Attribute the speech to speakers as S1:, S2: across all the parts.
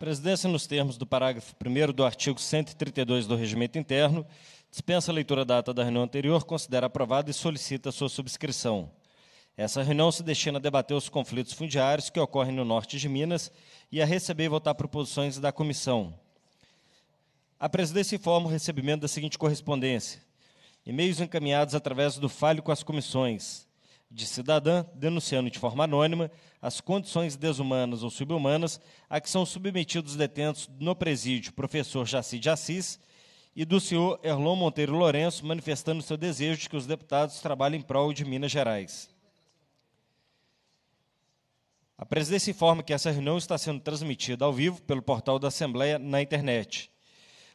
S1: Presidência, nos termos do parágrafo 1 do artigo 132 do Regimento Interno, dispensa a leitura da ata da reunião anterior, considera aprovada e solicita sua subscrição. Essa reunião se destina a debater os conflitos fundiários que ocorrem no norte de Minas e a receber e votar proposições da comissão. A presidência informa o recebimento da seguinte correspondência: e-mails encaminhados através do falho com as comissões de cidadã, denunciando de forma anônima as condições desumanas ou subhumanas a que são submetidos detentos no presídio professor Jaci de Assis e do senhor Erlon Monteiro Lourenço, manifestando seu desejo de que os deputados trabalhem em prol de Minas Gerais. A presidência informa que essa reunião está sendo transmitida ao vivo pelo portal da Assembleia na internet.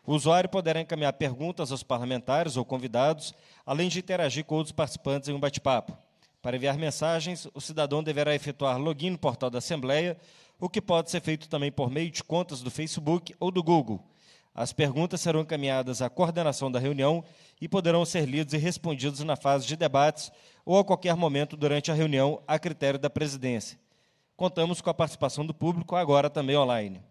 S1: O usuário poderá encaminhar perguntas aos parlamentares ou convidados, além de interagir com outros participantes em um bate-papo. Para enviar mensagens, o cidadão deverá efetuar login no portal da Assembleia, o que pode ser feito também por meio de contas do Facebook ou do Google. As perguntas serão encaminhadas à coordenação da reunião e poderão ser lidos e respondidos na fase de debates ou a qualquer momento durante a reunião, a critério da presidência. Contamos com a participação do público, agora também online.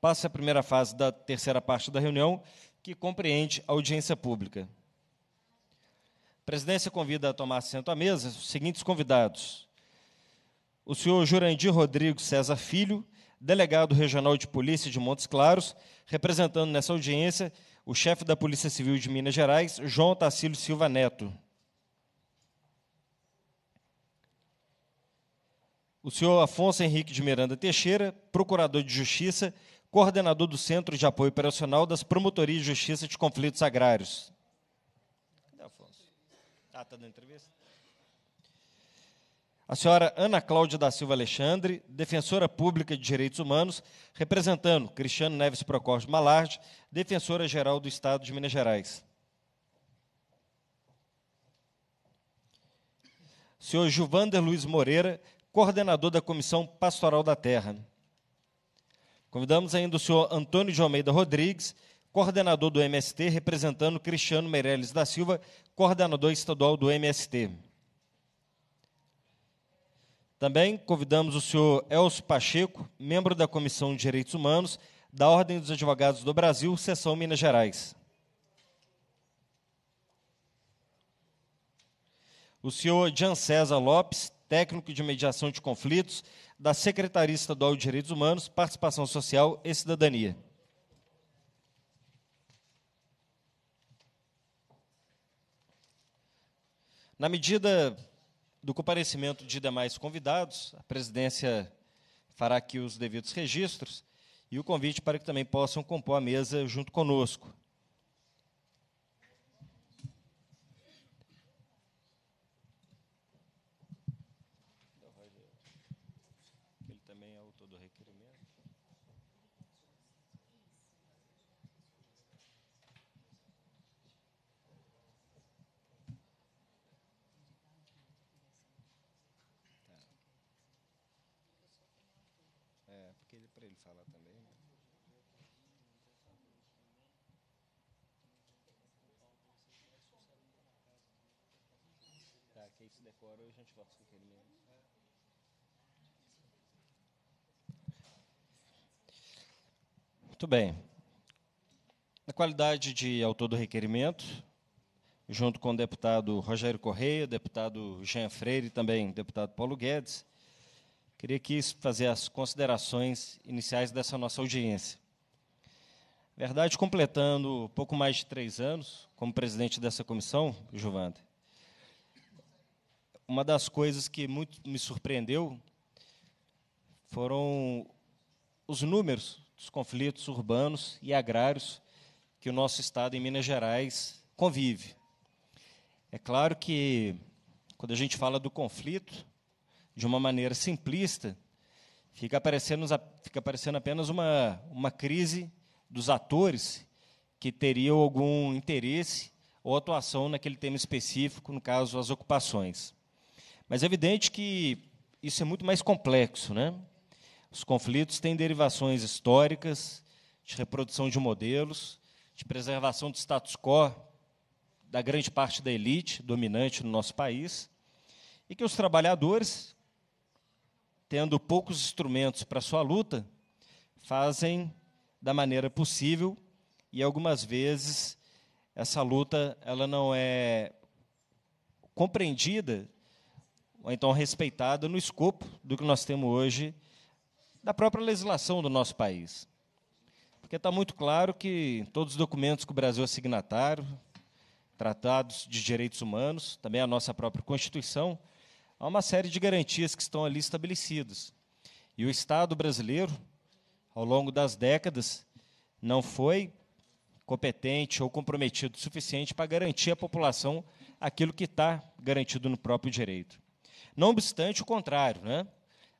S1: Passa a primeira fase da terceira parte da reunião, que compreende a audiência pública. A presidência convida a tomar assento à mesa os seguintes convidados: o senhor Jurandir Rodrigues César Filho, delegado regional de polícia de Montes Claros, representando nessa audiência o chefe da Polícia Civil de Minas Gerais, João Tacílio Silva Neto. O senhor Afonso Henrique de Miranda Teixeira, procurador de Justiça, coordenador do Centro de Apoio Operacional das Promotorias de Justiça de Conflitos Agrários da entrevista. A senhora Ana Cláudia da Silva Alexandre, defensora pública de direitos humanos, representando Cristiano Neves Procópio Malarde, defensora-geral do Estado de Minas Gerais. Senhor Juvander Luiz Moreira, coordenador da Comissão Pastoral da Terra. Convidamos ainda o senhor Antônio de Almeida Rodrigues, coordenador do MST, representando Cristiano Meirelles da Silva, coordenador estadual do MST. Também convidamos o senhor Elcio Pacheco, membro da Comissão de Direitos Humanos da Ordem dos Advogados do Brasil, sessão Minas Gerais. O senhor Jean César Lopes, técnico de mediação de conflitos da Secretaria Estadual de Direitos Humanos, Participação Social e Cidadania. Na medida do comparecimento de demais convidados, a presidência fará aqui os devidos registros e o convite para que também possam compor a mesa junto conosco.
S2: decora e a gente gosta mesmo.
S1: Muito bem. Na qualidade de autor do requerimento, junto com o deputado Rogério Correia, deputado Jean Freire e também deputado Paulo Guedes, queria aqui fazer as considerações iniciais dessa nossa audiência. Verdade, completando pouco mais de três anos como presidente dessa comissão, Juvanda, uma das coisas que muito me surpreendeu foram os números dos conflitos urbanos e agrários que o nosso estado em Minas Gerais convive. É claro que quando a gente fala do conflito de uma maneira simplista, fica aparecendo, fica aparecendo apenas uma, uma crise dos atores que teriam algum interesse ou atuação naquele tema específico, no caso, as ocupações. Mas é evidente que isso é muito mais complexo, né? Os conflitos têm derivações históricas, de reprodução de modelos, de preservação do status quo da grande parte da elite dominante no nosso país, e que os trabalhadores, tendo poucos instrumentos para sua luta, fazem da maneira possível e algumas vezes essa luta ela não é compreendida ou então respeitada no escopo do que nós temos hoje da própria legislação do nosso país. Porque está muito claro que todos os documentos que o Brasil é signatário, tratados de direitos humanos, também a nossa própria Constituição, há uma série de garantias que estão ali estabelecidas. E o Estado brasileiro, ao longo das décadas, não foi competente ou comprometido o suficiente para garantir à população aquilo que está garantido no próprio direito. Não obstante o contrário, né?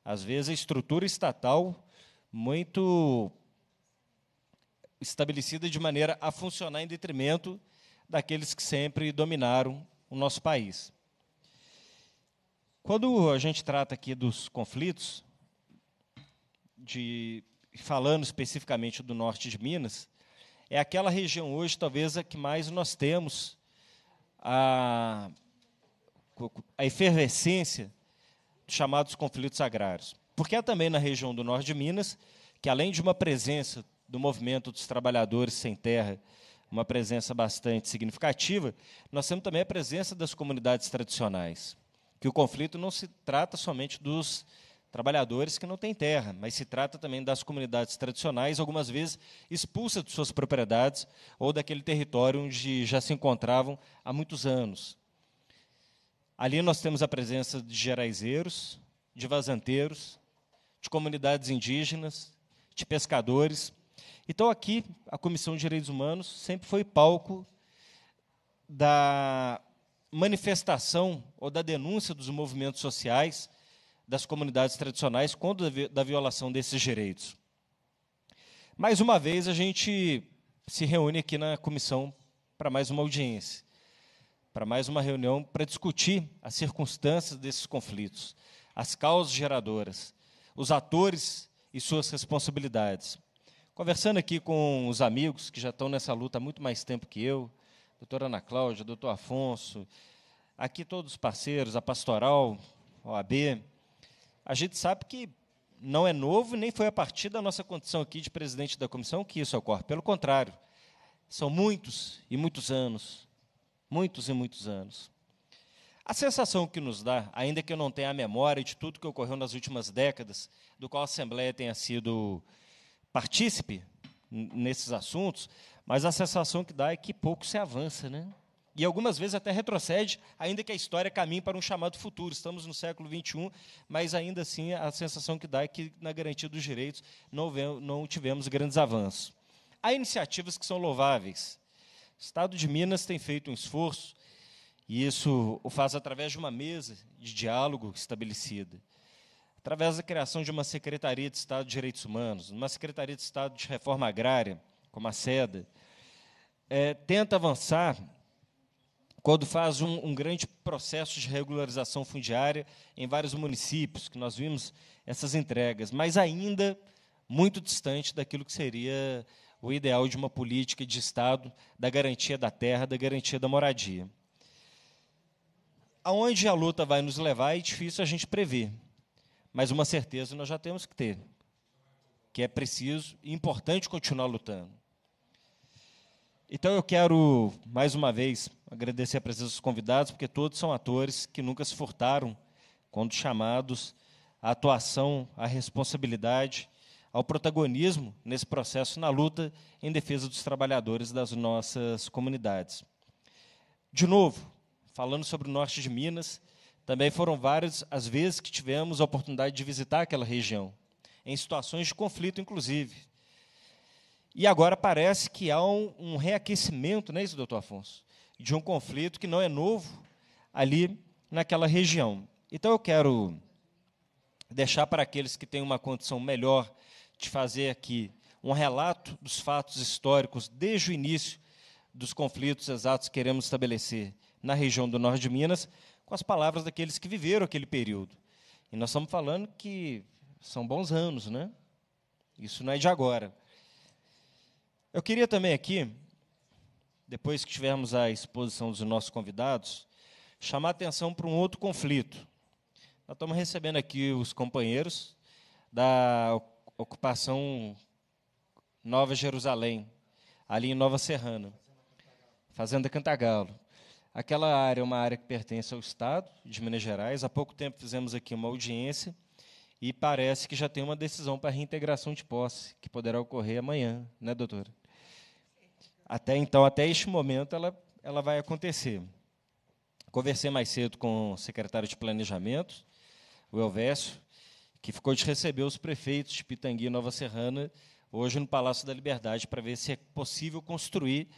S1: às vezes a estrutura estatal muito estabelecida de maneira a funcionar em detrimento daqueles que sempre dominaram o nosso país. Quando a gente trata aqui dos conflitos, de, falando especificamente do norte de Minas, é aquela região hoje, talvez, a que mais nós temos a a efervescência dos chamados conflitos agrários. Porque há também na região do norte de Minas, que além de uma presença do movimento dos trabalhadores sem terra, uma presença bastante significativa, nós temos também a presença das comunidades tradicionais. Que o conflito não se trata somente dos trabalhadores que não têm terra, mas se trata também das comunidades tradicionais, algumas vezes expulsas de suas propriedades ou daquele território onde já se encontravam há muitos anos. Ali nós temos a presença de geraizeiros, de vazanteiros, de comunidades indígenas, de pescadores. Então, aqui, a Comissão de Direitos Humanos sempre foi palco da manifestação ou da denúncia dos movimentos sociais das comunidades tradicionais quando da violação desses direitos. Mais uma vez, a gente se reúne aqui na comissão para mais uma audiência para mais uma reunião para discutir as circunstâncias desses conflitos, as causas geradoras, os atores e suas responsabilidades. Conversando aqui com os amigos que já estão nessa luta há muito mais tempo que eu, doutora Ana Cláudia, doutor Afonso, aqui todos os parceiros, a Pastoral, a OAB, a gente sabe que não é novo, nem foi a partir da nossa condição aqui de presidente da comissão que isso ocorre. Pelo contrário, são muitos e muitos anos muitos e muitos anos. A sensação que nos dá, ainda que eu não tenha a memória de tudo que ocorreu nas últimas décadas, do qual a Assembleia tenha sido partícipe nesses assuntos, mas a sensação que dá é que pouco se avança, né? E algumas vezes até retrocede, ainda que a história caminhe para um chamado futuro. Estamos no século XXI, mas ainda assim a sensação que dá é que na garantia dos direitos não, não tivemos grandes avanços. Há iniciativas que são louváveis, o Estado de Minas tem feito um esforço, e isso o faz através de uma mesa de diálogo estabelecida, através da criação de uma Secretaria de Estado de Direitos Humanos, uma Secretaria de Estado de Reforma Agrária, como a SEDA, é, tenta avançar quando faz um, um, grande processo de regularização fundiária em vários municípios, que nós vimos essas entregas, mas ainda muito distante daquilo que seria o ideal de uma política de Estado da garantia da terra, da garantia da moradia. Aonde a luta vai nos levar é difícil a gente prever, mas uma certeza nós já temos que ter, que é preciso e importante continuar lutando. Então eu quero, mais uma vez, agradecer a presença dos convidados, porque todos são atores que nunca se furtaram, quando chamados, à atuação, à responsabilidade ao protagonismo nesse processo na luta em defesa dos trabalhadores das nossas comunidades. De novo, falando sobre o norte de Minas, também foram várias as vezes que tivemos a oportunidade de visitar aquela região, em situações de conflito, inclusive. E agora parece que há um, um reaquecimento, não é isso, doutor Afonso? De um conflito que não é novo ali naquela região. Então eu quero deixar para aqueles que têm uma condição melhor de fazer aqui um relato dos fatos históricos desde o início dos conflitos exatos que queremos estabelecer na região do norte de Minas, com as palavras daqueles que viveram aquele período. E nós estamos falando que são bons anos, né? Isso não é de agora. Eu queria também aqui, depois que tivermos a exposição dos nossos convidados, chamar atenção para um outro conflito. Nós estamos recebendo aqui os companheiros da ocupação Nova Jerusalém, ali em Nova Serrana, Fazenda Cantagalo. Aquela área é uma área que pertence ao Estado de Minas Gerais. Há pouco tempo fizemos aqui uma audiência e parece que já tem uma decisão para reintegração de posse, que poderá ocorrer amanhã, né, doutora? Até então, até este momento, ela, ela vai acontecer. Conversei mais cedo com o secretário de Planejamento, o Elvésio, que ficou de receber os prefeitos de Pitangui e Nova Serrana, hoje no Palácio da Liberdade, para ver se é possível construir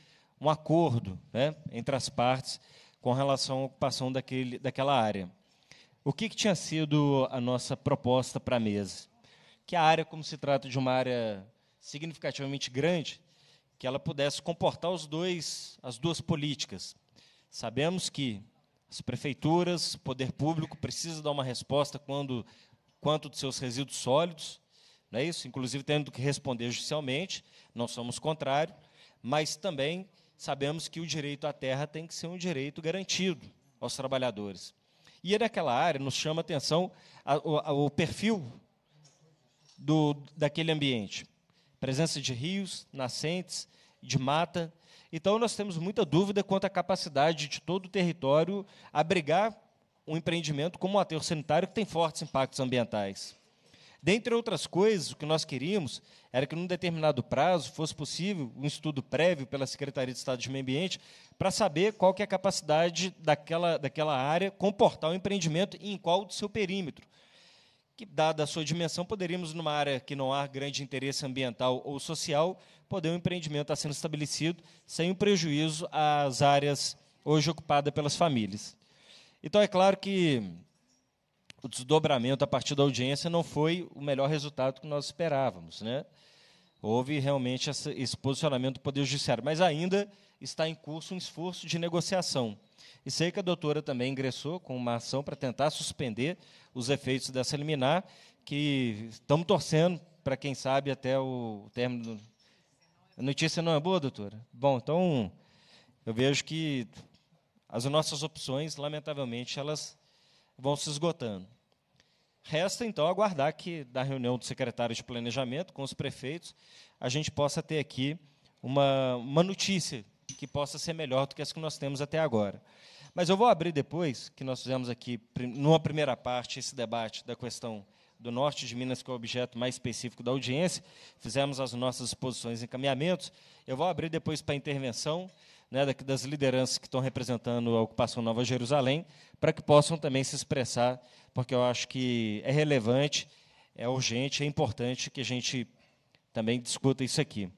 S1: um acordo né, entre as partes com relação à ocupação daquele, daquela área. O que, que tinha sido a nossa proposta para a mesa? Que a área, como se trata de uma área significativamente grande, que ela pudesse comportar os dois, as duas políticas. Sabemos que as prefeituras, o poder público precisa dar uma resposta quando quanto dos seus resíduos sólidos, não é isso? Inclusive tendo que responder judicialmente, não somos contrário, mas também sabemos que o direito à terra tem que ser um direito garantido aos trabalhadores. E é naquela área nos chama atenção a, o perfil do, daquele ambiente. Presença de rios, nascentes, de mata. Então, nós temos muita dúvida quanto à capacidade de todo o território abrigar um empreendimento como o aterro sanitário, que tem fortes impactos ambientais. Dentre outras coisas, o que nós queríamos era que, num determinado prazo, fosse possível um estudo prévio pela Secretaria de Estado de Meio Ambiente para saber qual que é a capacidade daquela, daquela área comportar o um empreendimento e em qual o seu perímetro. Que, dada a sua dimensão, poderíamos, numa área que não há grande interesse ambiental ou social, poder um empreendimento estar sendo estabelecido sem o prejuízo às áreas hoje ocupadas pelas famílias. Então é claro que o desdobramento a partir da audiência não foi o melhor resultado que nós esperávamos, né? Houve realmente esse posicionamento do Poder Judiciário, mas ainda está em curso um esforço de negociação. E sei que a doutora também ingressou com uma ação para tentar suspender os efeitos dessa liminar, que estamos torcendo para quem sabe até o término. A notícia não é boa, doutora? Bom, então eu vejo que as nossas opções, lamentavelmente, elas vão se esgotando. Resta, então, aguardar que, da reunião do secretário de Planejamento com os prefeitos, a gente possa ter aqui uma, uma notícia que possa ser melhor do que as que nós temos até agora. Mas eu vou abrir depois, que nós fizemos aqui, numa primeira parte, esse debate da questão do norte de Minas, que é o objeto mais específico da audiência, fizemos as nossas exposições e encaminhamentos. Eu vou abrir depois para a intervenção né, das lideranças que estão representando a ocupação Nova Jerusalém, para que possam também se expressar, porque eu acho que é relevante, é urgente, é importante que a gente também discuta isso aqui.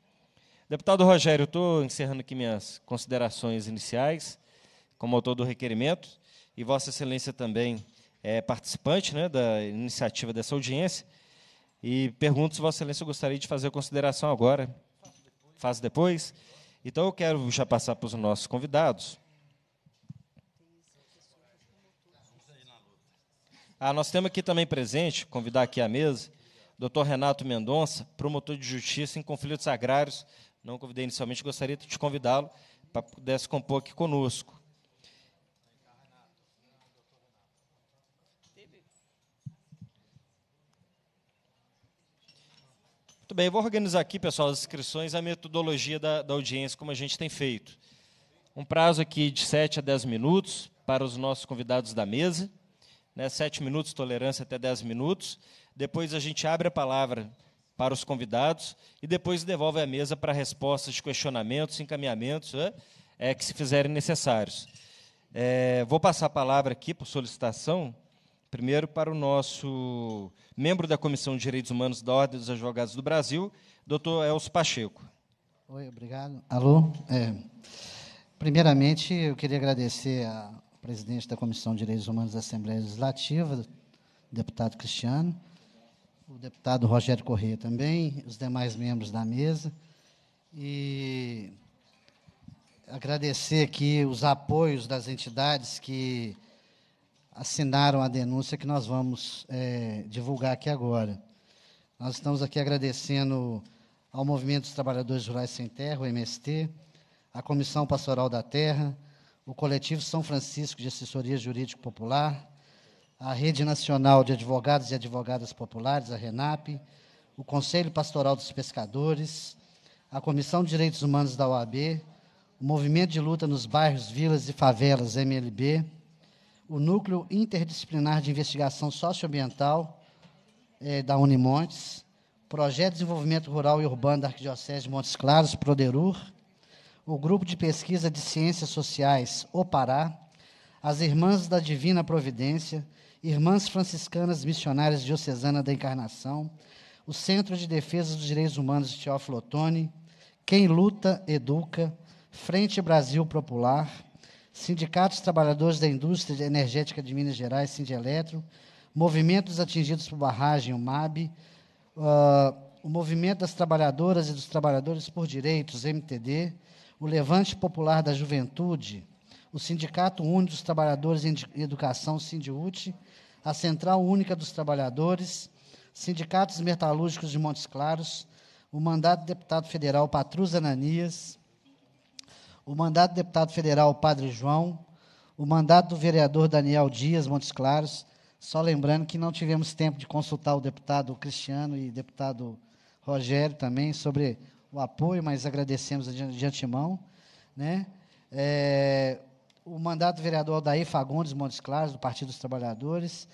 S1: Deputado Rogério, estou encerrando aqui minhas considerações iniciais, como autor do requerimento, e Vossa Excelência também é participante né, da iniciativa dessa audiência. E pergunto se Vossa Excelência gostaria de fazer a consideração agora. faz depois. Faço depois. Então eu quero já passar para os nossos convidados. Ah, nós temos aqui também presente, convidar aqui à mesa, doutor Renato Mendonça, promotor de justiça em conflitos agrários. Não convidei inicialmente, gostaria de convidá-lo para que pudesse compor aqui conosco. Muito bem, eu vou organizar aqui, pessoal, as inscrições, a metodologia da, da audiência, como a gente tem feito. Um prazo aqui de 7 a 10 minutos para os nossos convidados da mesa. Né, 7 minutos, tolerância até 10 minutos. Depois a gente abre a palavra para os convidados e depois devolve a mesa para respostas de questionamentos, encaminhamentos né, é, que se fizerem necessários. É, vou passar a palavra aqui por solicitação Primeiro, para o nosso membro da Comissão de Direitos Humanos da Ordem dos Advogados do Brasil, doutor Elcio Pacheco.
S3: Oi, obrigado. Alô? É, primeiramente, eu queria agradecer ao presidente da Comissão de Direitos Humanos da Assembleia Legislativa, deputado Cristiano, o deputado Rogério Corrêa também, os demais membros da mesa, e agradecer aqui os apoios das entidades que assinaram a denúncia que nós vamos é, divulgar aqui agora. Nós estamos aqui agradecendo ao Movimento dos Trabalhadores Rurais Sem Terra, o MST, à Comissão Pastoral da Terra, o Coletivo São Francisco de Assessoria Jurídico Popular, a Rede Nacional de Advogados e Advogadas Populares, a RENAP, o Conselho Pastoral dos Pescadores, a Comissão de Direitos Humanos da OAB, o Movimento de Luta nos Bairros, Vilas e Favelas, MLB, o Núcleo Interdisciplinar de Investigação Socioambiental é, da Unimontes, Projeto de Desenvolvimento Rural e Urbano da Arquidiocese de Montes Claros, Proderur, o Grupo de Pesquisa de Ciências Sociais, O Pará, as Irmãs da Divina Providência, Irmãs Franciscanas Missionárias Diocesana da Encarnação, o Centro de Defesa dos Direitos Humanos de Teófilo Otoni, Quem Luta, Educa, Frente Brasil Popular, sindicatos trabalhadores da indústria energética de Minas Gerais, Sindieltro, movimentos atingidos por barragem, o MAB, uh, ah, o movimento das trabalhadoras e dos trabalhadores por direitos, MTD, o Levante Popular da Juventude, o Sindicato Único dos Trabalhadores em Educação, Sindiute, a Central Única dos Trabalhadores, sindicatos metalúrgicos de Montes Claros, o mandato do deputado federal Patrus Ananias, o mandato do deputado federal Padre João, o mandato do vereador Daniel Dias Montes Claros, só lembrando que não tivemos tempo de consultar o deputado Cristiano e deputado Rogério também sobre o apoio, mas agradecemos de antemão. Né? É, o mandato do vereador Aldair Fagundes Montes Claros, do Partido dos Trabalhadores,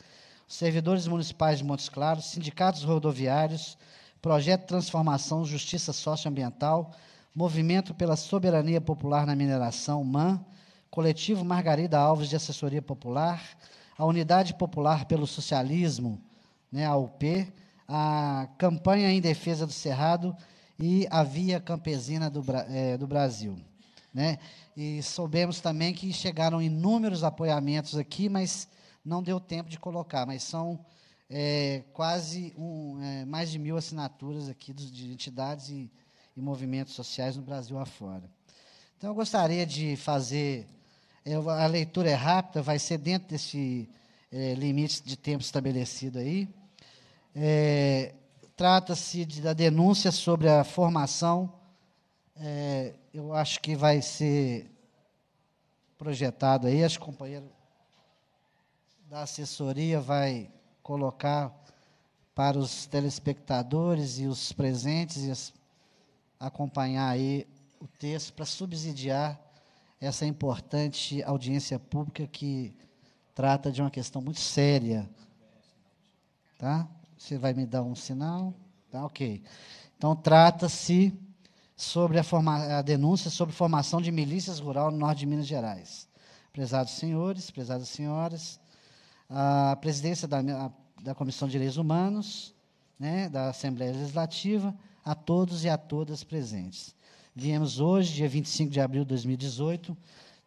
S3: servidores municipais de Montes Claros, sindicatos rodoviários, projeto de transformação, justiça socioambiental, Movimento pela Soberania Popular na Mineração, MAN, Coletivo Margarida Alves de Assessoria Popular, a Unidade Popular pelo Socialismo, né, a UP, a Campanha em Defesa do Cerrado e a Via Campesina do, é, do Brasil. Né? E soubemos também que chegaram inúmeros apoiamentos aqui, mas não deu tempo de colocar, mas são é, quase um, é, mais de mil assinaturas aqui dos, de entidades e e movimentos sociais no Brasil afora. Então, eu gostaria de fazer. É, a leitura é rápida, vai ser dentro desse é, limite de tempo estabelecido aí. É, Trata-se de, da denúncia sobre a formação. É, eu acho que vai ser projetado aí, acho que o companheiro da assessoria vai colocar para os telespectadores e os presentes e as acompanhar aí o texto para subsidiar essa importante audiência pública que trata de uma questão muito séria. Tá? Você vai me dar um sinal? Tá, ok. Então, trata-se sobre a, forma, a, denúncia sobre formação de milícias rural no norte de Minas Gerais. Prezados senhores, prezadas senhoras, a presidência da, da Comissão de Direitos Humanos, né, da Assembleia Legislativa, a todos e a todas presentes. Viemos hoje, dia 25 de abril de 2018,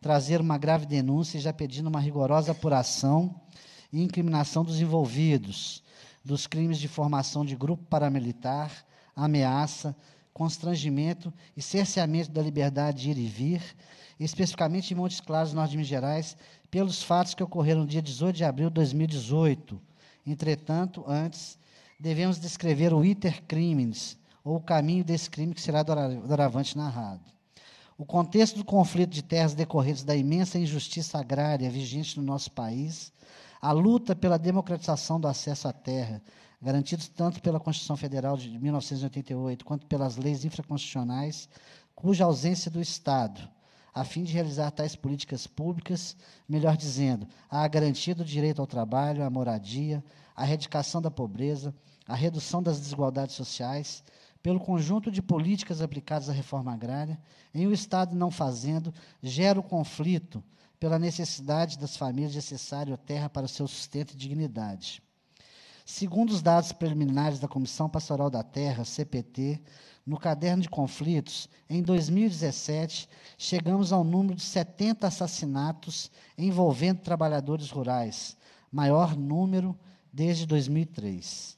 S3: trazer uma grave denúncia e já pedindo uma rigorosa apuração e incriminação dos envolvidos dos crimes de formação de grupo paramilitar, ameaça, constrangimento e cerceamento da liberdade de ir e vir, especificamente em Montes Claros, norte de Minas Gerais, pelos fatos que ocorreram no dia 18 de abril de 2018. Entretanto, antes, devemos descrever o iter crimes ou o caminho desse crime que será doravante narrado. O contexto do conflito de terras decorrentes da imensa injustiça agrária vigente no nosso país, a luta pela democratização do acesso à terra, garantidos tanto pela Constituição Federal de 1988 quanto pelas leis infraconstitucionais, cuja ausência do Estado, a fim de realizar tais políticas públicas, melhor dizendo, a garantia do direito ao trabalho, à moradia, à erradicação da pobreza, à redução das desigualdades sociais, pelo conjunto de políticas aplicadas à reforma agrária, em o um Estado não fazendo, gera o conflito pela necessidade das famílias de acessar a terra para o seu sustento e dignidade. Segundo os dados preliminares da Comissão Pastoral da Terra, CPT, no caderno de conflitos, em 2017, chegamos ao número de 70 assassinatos envolvendo trabalhadores rurais, maior número desde 2003.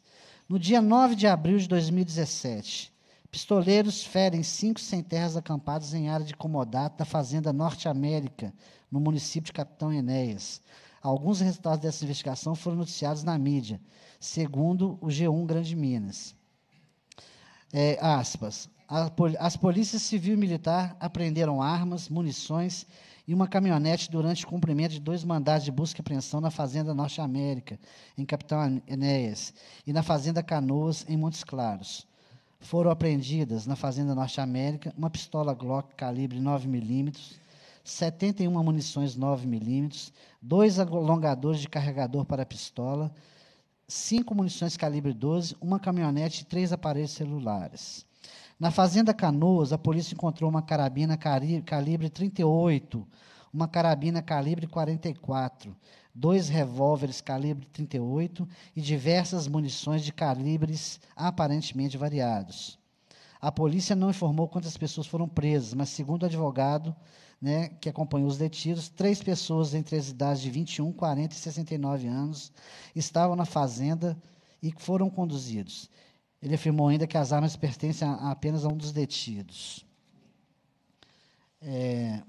S3: No dia 9 de abril de 2017, pistoleiros ferem cinco sem terras acampados em área de comodato da Fazenda Norte América, no município de Capitão Enéas. Alguns resultados dessa investigação foram noticiados na mídia, segundo o G1 Grande Minas. É, aspas. As polícias civil e militar apreenderam armas, munições e uma caminhonete durante o cumprimento de dois mandados de busca e apreensão na Fazenda Norte América, em Capitão Enéas, e na Fazenda Canoas, em Montes Claros. Foram apreendidas na Fazenda Norte América uma pistola Glock calibre 9mm, 71 munições 9mm, dois alongadores de carregador para pistola, cinco munições calibre 12, uma caminhonete e três aparelhos celulares. Na fazenda Canoas, a polícia encontrou uma carabina calibre 38, uma carabina calibre 44, dois revólveres calibre 38 e diversas munições de calibres aparentemente variados. A polícia não informou quantas pessoas foram presas, mas segundo o advogado, né, que acompanhou os detidos, três pessoas entre as idades de 21, 40 e 69 anos estavam na fazenda e foram conduzidos. Ele afirmou ainda que as armas pertencem a, apenas a um dos detidos. É,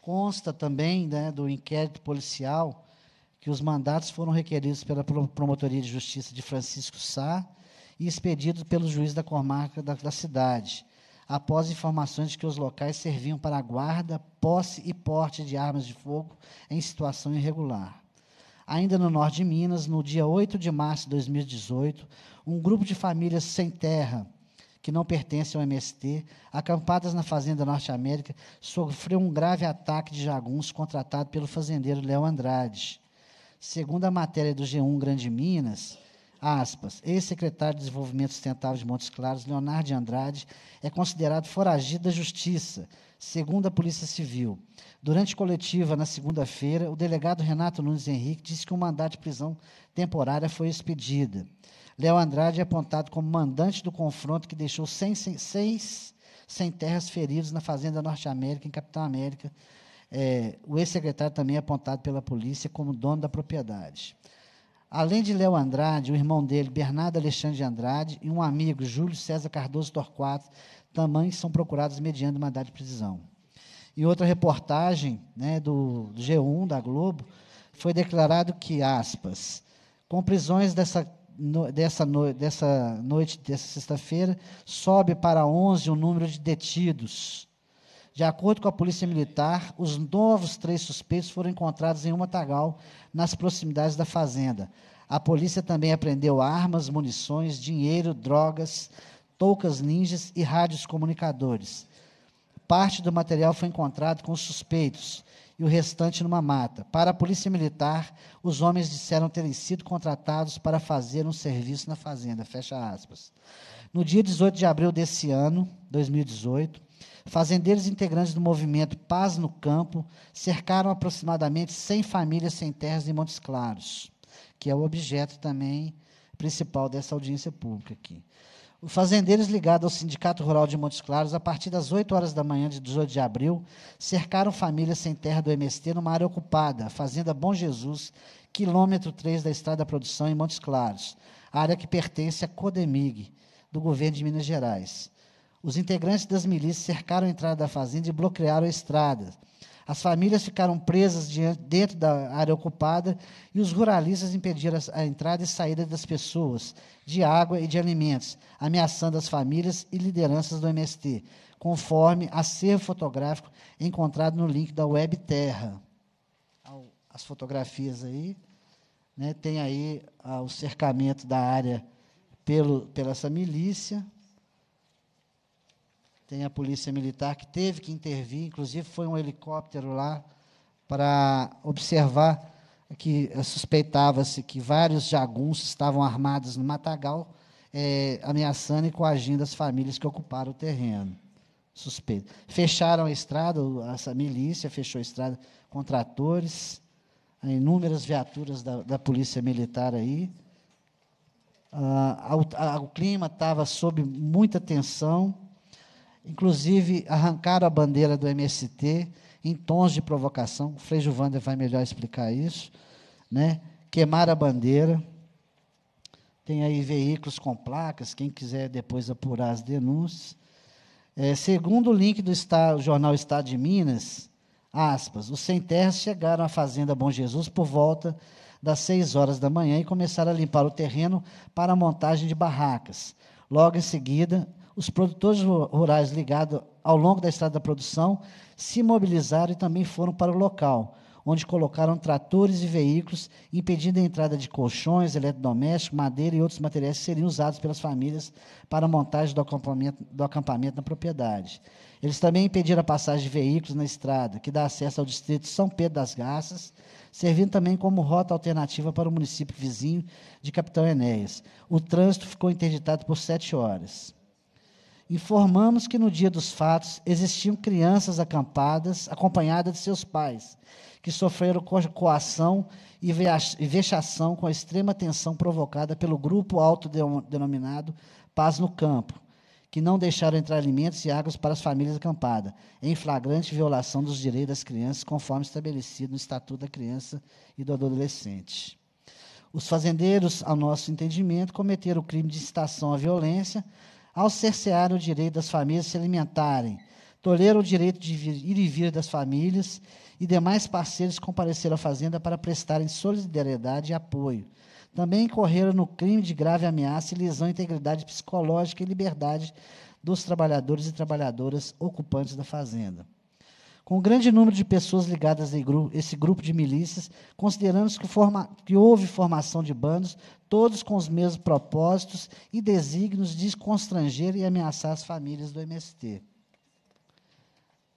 S3: consta também né, do inquérito policial que os mandatos foram requeridos pela Promotoria de Justiça de Francisco Sá e expedidos pelo juiz da comarca da, da cidade, após informações de que os locais serviam para guarda, posse e porte de armas de fogo em situação irregular ainda no norte de Minas, no dia 8 de março de 2018, um grupo de famílias sem terra, que não pertencem ao MST, acampadas na Fazenda Norte América, sofreu um grave ataque de jaguns contratado pelo fazendeiro Léo Andrade. Segundo a matéria do G1 Grande Minas, aspas, ex-secretário de Desenvolvimento Sustentável de Montes Claros, Leonardo Andrade, é considerado foragido da justiça Segundo a Polícia Civil, durante coletiva na segunda-feira, o delegado Renato Nunes Henrique disse que um mandato de prisão temporária foi expedida. Léo Andrade é apontado como mandante do confronto que deixou seis seis sem terras feridos na Fazenda Norte América, em Capitão América. É, o ex-secretário também é apontado pela polícia como dono da propriedade. Além de Léo Andrade, o irmão dele, Bernardo Alexandre Andrade, e um amigo, Júlio César Cardoso Torquato, tamanhos são procurados mediante mandado de prisão. Em outra reportagem né, do, G1 da Globo, foi declarado que, aspas, com prisões dessa, no, dessa, no, dessa noite, dessa sexta-feira, sobe para 11 o número de detidos. De acordo com a Polícia Militar, os novos três suspeitos foram encontrados em um matagal nas proximidades da fazenda. A polícia também apreendeu armas, munições, dinheiro, drogas, toucas ninjas e rádios comunicadores. Parte do material foi encontrado com os suspeitos e o restante numa mata. Para a polícia militar, os homens disseram terem sido contratados para fazer um serviço na fazenda. Fecha aspas. No dia 18 de abril desse ano, 2018, fazendeiros integrantes do movimento Paz no Campo cercaram aproximadamente 100 famílias sem terras em Montes Claros, que é o objeto também principal dessa audiência pública aqui. Fazendeiros ligados ao Sindicato Rural de Montes Claros, a partir das 8 horas da manhã de 18 de abril, cercaram famílias sem terra do MST numa área ocupada, Fazenda Bom Jesus, quilômetro 3 da Estrada Produção, em Montes Claros, área que pertence à Codemig, do governo de Minas Gerais. Os integrantes das milícias cercaram a entrada da fazenda e bloquearam a estrada as famílias ficaram presas dentro da área ocupada e os ruralistas impediram a entrada e saída das pessoas, de água e de alimentos, ameaçando as famílias e lideranças do MST, conforme acervo fotográfico encontrado no link da Web Terra. As fotografias aí, né, tem aí ah, o cercamento da área pelo, pela essa milícia tem a polícia militar que teve que intervir, inclusive foi um helicóptero lá para observar que suspeitava-se que vários jagunços estavam armados no matagal, é, ameaçando e coagindo as famílias que ocuparam o terreno. Suspeito. Fecharam a estrada, essa milícia fechou a estrada com tratores, inúmeras viaturas da, da polícia militar aí. Ah, a, o clima estava sob muita tensão, Inclusive, arrancaram a bandeira do MST em tons de provocação. O Frei Giovanni vai melhor explicar isso. Né? Queimaram a bandeira. Tem aí veículos com placas, quem quiser depois apurar as denúncias. É, segundo o link do Estado, jornal Estado de Minas, aspas, os sem terras chegaram à Fazenda Bom Jesus por volta das 6 horas da manhã e começaram a limpar o terreno para a montagem de barracas. Logo em seguida, os produtores rurais ligados ao longo da estrada da produção se mobilizaram e também foram para o local, onde colocaram tratores e veículos, impedindo a entrada de colchões, eletrodomésticos, madeira e outros materiais que seriam usados pelas famílias para a montagem do acampamento, do acampamento na propriedade. Eles também impediram a passagem de veículos na estrada, que dá acesso ao distrito São Pedro das Garças, servindo também como rota alternativa para o município vizinho de Capitão Enéas. O trânsito ficou interditado por sete horas informamos que no dia dos fatos existiam crianças acampadas, acompanhadas de seus pais, que sofreram coação e vexação com a extrema tensão provocada pelo grupo autodenominado Paz no Campo, que não deixaram entrar alimentos e águas para as famílias acampadas, em flagrante violação dos direitos das crianças, conforme estabelecido no Estatuto da Criança e do Adolescente. Os fazendeiros, ao nosso entendimento, cometeram o crime de incitação à violência, ao cercear o direito das famílias a se alimentarem, tolher o direito de ir e vir das famílias e demais parceiros compareceram à fazenda para prestarem solidariedade e apoio. Também incorreram no crime de grave ameaça e lesão à integridade psicológica e liberdade dos trabalhadores e trabalhadoras ocupantes da fazenda com um grande número de pessoas ligadas a esse grupo de milícias, considerando que, forma, que houve formação de bandos, todos com os mesmos propósitos e desígnios de constranger e ameaçar as famílias do MST.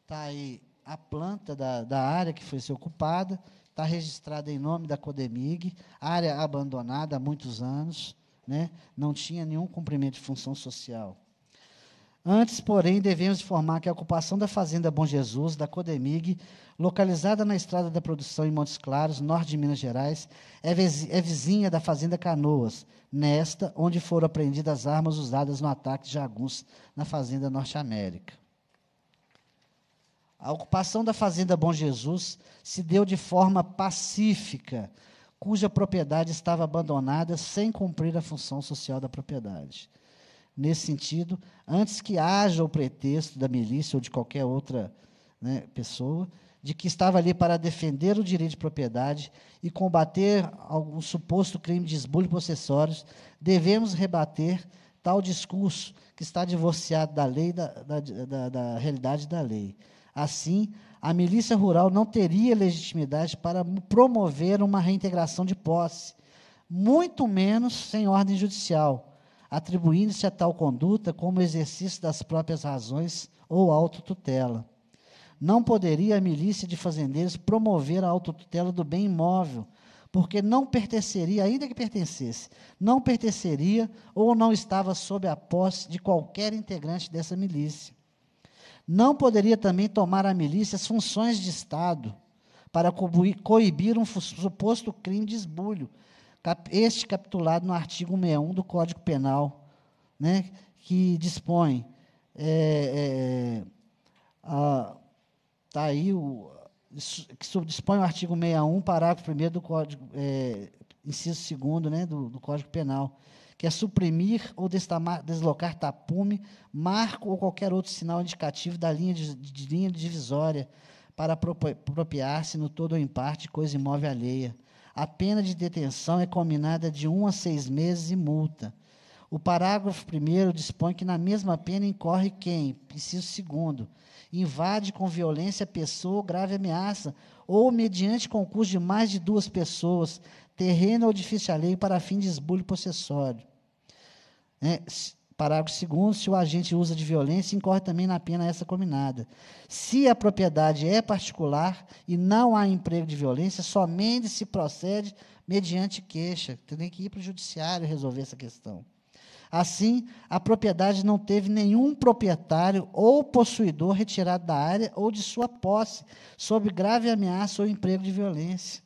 S3: Está aí a planta da, da área que foi ser ocupada, está registrada em nome da Codemig, área abandonada há muitos anos, né? não tinha nenhum cumprimento de função social. Antes, porém, devemos informar que a ocupação da Fazenda Bom Jesus, da Codemig, localizada na Estrada da Produção em Montes Claros, norte de Minas Gerais, é, é vizinha da Fazenda Canoas, nesta, onde foram apreendidas armas usadas no ataque de Jaguns na Fazenda Norte América. A ocupação da Fazenda Bom Jesus se deu de forma pacífica, cuja propriedade estava abandonada sem cumprir a função social da propriedade nesse sentido, antes que haja o pretexto da milícia ou de qualquer outra né, pessoa, de que estava ali para defender o direito de propriedade e combater algum suposto crime de esbulho possessórios, devemos rebater tal discurso que está divorciado da lei, da, da, da, da realidade da lei. Assim, a milícia rural não teria legitimidade para promover uma reintegração de posse, muito menos sem ordem judicial atribuindo-se a tal conduta como exercício das próprias razões ou autotutela. Não poderia a milícia de fazendeiros promover a autotutela do bem imóvel, porque não pertenceria, ainda que pertencesse, não pertenceria ou não estava sob a posse de qualquer integrante dessa milícia. Não poderia também tomar a milícia as funções de Estado para coibir um suposto crime de esbulho, este capitulado no artigo 61 do Código Penal, né, que dispõe. É, é, a, tá aí o, que subdispõe o artigo 61, parágrafo 1 do Código, é, inciso 2 né, do, do, Código Penal, que é suprimir ou destamar, deslocar tapume, marco ou qualquer outro sinal indicativo da linha, de, de linha divisória para apropriar-se no todo ou em parte coisa imóvel alheia, a pena de detenção é combinada de um a seis meses e multa. O parágrafo primeiro dispõe que na mesma pena incorre quem, preciso segundo, invade com violência pessoa ou grave ameaça, ou mediante concurso de mais de duas pessoas, terreno ou edifício alheio para fim de esbulho possessório. É, Parágrafo 2. Se o agente usa de violência, incorre também na pena essa combinada. Se a propriedade é particular e não há emprego de violência, somente se procede mediante queixa. Tem que ir para o judiciário resolver essa questão. Assim, a propriedade não teve nenhum proprietário ou possuidor retirado da área ou de sua posse, sob grave ameaça ou emprego de violência,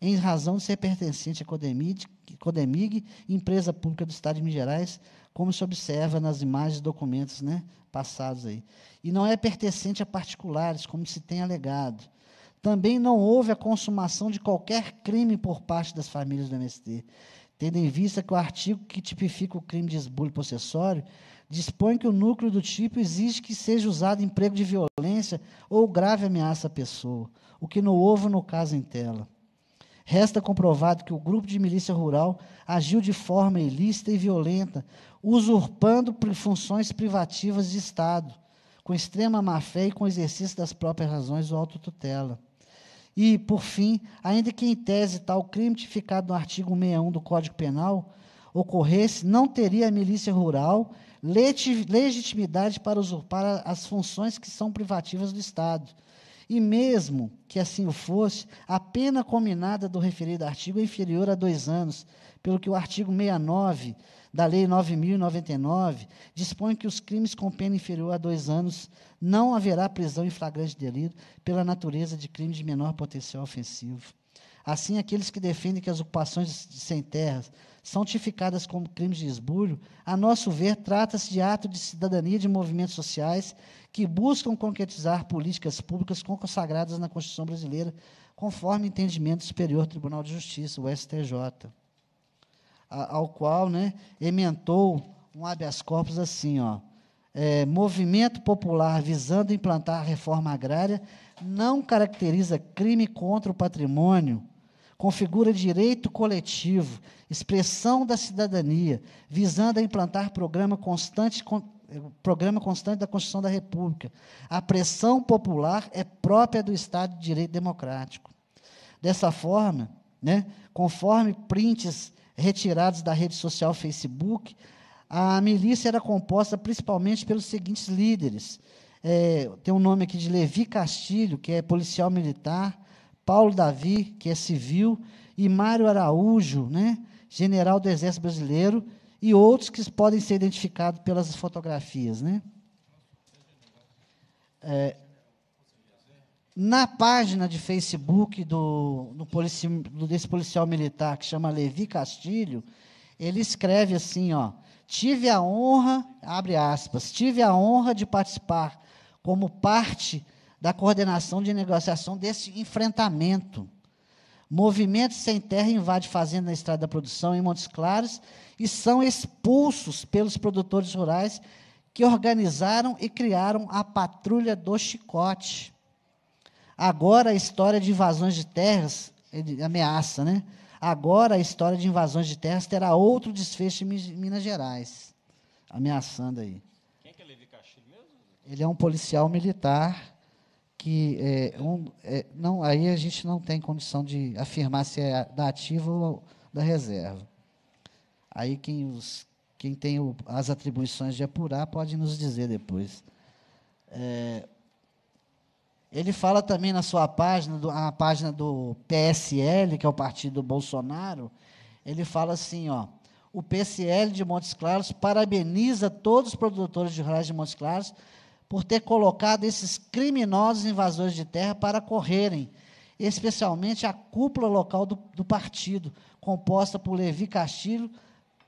S3: em razão de ser pertencente à Codemig, Codemig empresa pública do Estado de Minas Gerais, como se observa nas imagens e documentos né, passados aí. E não é pertencente a particulares, como se tem alegado. Também não houve a consumação de qualquer crime por parte das famílias do MST, tendo em vista que o artigo que tipifica o crime de esbulho possessório dispõe que o núcleo do tipo exige que seja usado emprego de violência ou grave ameaça à pessoa, o que não houve no caso em tela. Resta comprovado que o grupo de milícia rural agiu de forma ilícita e violenta, usurpando funções privativas de Estado, com extrema má-fé e com exercício das próprias razões do autotutela. E, por fim, ainda que em tese tal crime tipificado no artigo 61 do Código Penal ocorresse, não teria a milícia rural legitimidade para usurpar as funções que são privativas do Estado. E mesmo que assim o fosse, a pena combinada do referido artigo é inferior a dois anos, pelo que o artigo 69 da Lei 9.099 dispõe que os crimes com pena inferior a dois anos não haverá prisão em flagrante de delito pela natureza de crime de menor potencial ofensivo. Assim, aqueles que defendem que as ocupações de sem terras são tipificadas como crimes de esbulho, a nosso ver, trata-se de ato de cidadania de movimentos sociais que buscam concretizar políticas públicas consagradas na Constituição brasileira, conforme entendimento do Superior Tribunal de Justiça, o STJ ao qual né, ementou um habeas corpus assim, ó. É, movimento popular visando implantar a reforma agrária não caracteriza crime contra o patrimônio, configura direito coletivo, expressão da cidadania, visando a implantar programa constante, é, programa constante da Constituição da República. A pressão popular é própria do Estado de Direito Democrático. Dessa forma, né, conforme prints retirados da rede social Facebook, a milícia era composta principalmente pelos seguintes líderes. É, tem um nome aqui de Levi Castilho, que é policial militar, Paulo Davi, que é civil, e Mário Araújo, né, general do Exército Brasileiro, e outros que podem ser identificados pelas fotografias. Né? É, na página de Facebook do, do polici, desse policial militar que chama Levi Castilho, ele escreve assim, ó, tive a honra, abre aspas, tive a honra de participar como parte da coordenação de negociação desse enfrentamento. Movimentos sem terra invade fazenda na Estrada da Produção em Montes Claros e são expulsos pelos produtores rurais que organizaram e criaram a Patrulha do Chicote. Agora a história de invasões de terras ameaça, né? Agora a história de invasões de terras terá outro desfecho em Minas Gerais. Ameaçando aí. Quem é que é Levi Castilho mesmo? Ele é um policial militar que é, um, é, não, aí a gente não tem condição de afirmar se é da ativa ou da reserva. Aí quem, os, quem tem o, as atribuições de apurar pode nos dizer depois. É, ele fala também na sua página, na a página do PSL, que é o partido do Bolsonaro, ele fala assim, ó, o PSL de Montes Claros parabeniza todos os produtores de rurais de Montes Claros por ter colocado esses criminosos invasores de terra para correrem, especialmente a cúpula local do, do partido, composta por Levi Castilho,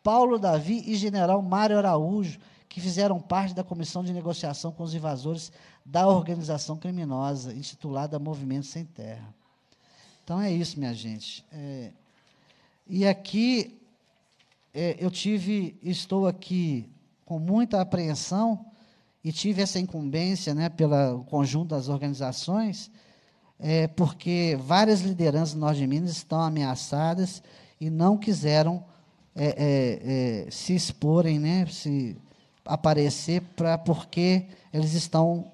S3: Paulo Davi e General Mário Araújo, que fizeram parte da comissão de negociação com os invasores da organização criminosa, intitulada Movimento Sem Terra. Então é isso, minha gente. É, e aqui é, eu tive, estou aqui com muita apreensão e tive essa incumbência, né, pelo conjunto das organizações, é, porque várias lideranças do Norte de Minas estão ameaçadas e não quiseram é, é, é se exporem, né, se aparecer, para porque eles estão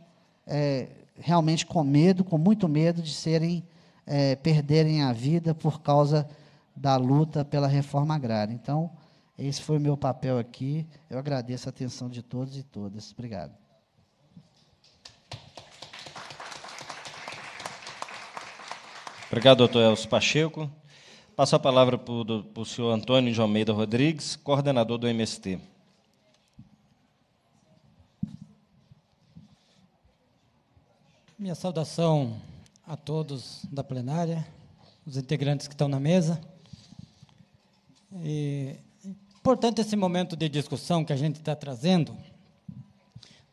S3: é, realmente com medo, com muito medo de serem é, perderem a vida por causa da luta pela reforma agrária. Então, esse foi o meu papel aqui. Eu agradeço a atenção de todos e todas. Obrigado.
S1: Obrigado, doutor Elcio Pacheco. Passo a palavra para o senhor Antônio de Almeida Rodrigues, coordenador do MST.
S4: Minha saudação a todos da plenária, os integrantes que estão na mesa. E, importante esse momento de discussão que a gente está trazendo.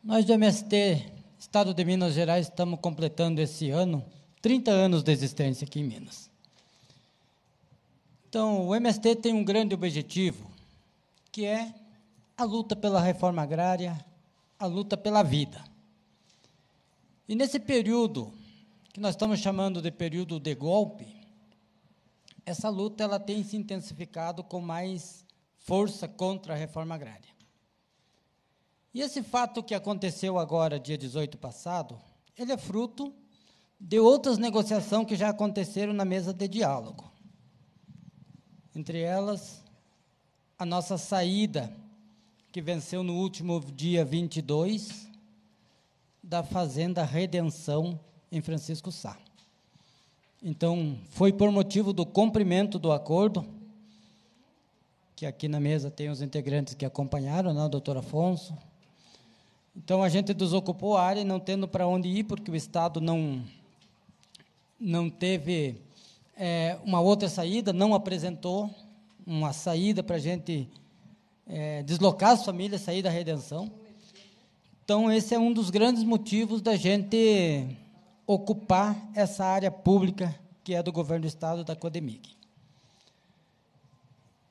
S4: Nós do MST, Estado de Minas Gerais, estamos completando esse ano 30 anos de existência aqui em Minas. Então, o MST tem um grande objetivo, que é a luta pela reforma agrária, a luta pela vida. E nesse período, que nós estamos chamando de período de golpe, essa luta ela tem se intensificado com mais força contra a reforma agrária. E esse fato que aconteceu agora, dia 18 passado, ele é fruto de outras negociações que já aconteceram na mesa de diálogo. Entre elas, a nossa saída, que venceu no último dia 22, da Fazenda Redenção em Francisco Sá. Então, foi por motivo do cumprimento do acordo, que aqui na mesa tem os integrantes que acompanharam, né, o doutor Afonso. Então, a gente desocupou a área, não tendo para onde ir, porque o Estado não, não teve é, uma outra saída, não apresentou uma saída para a gente é, deslocar as famílias, sair da redenção. Então, esse é um dos grandes motivos da gente ocupar essa área pública que é do governo do estado da Codemig.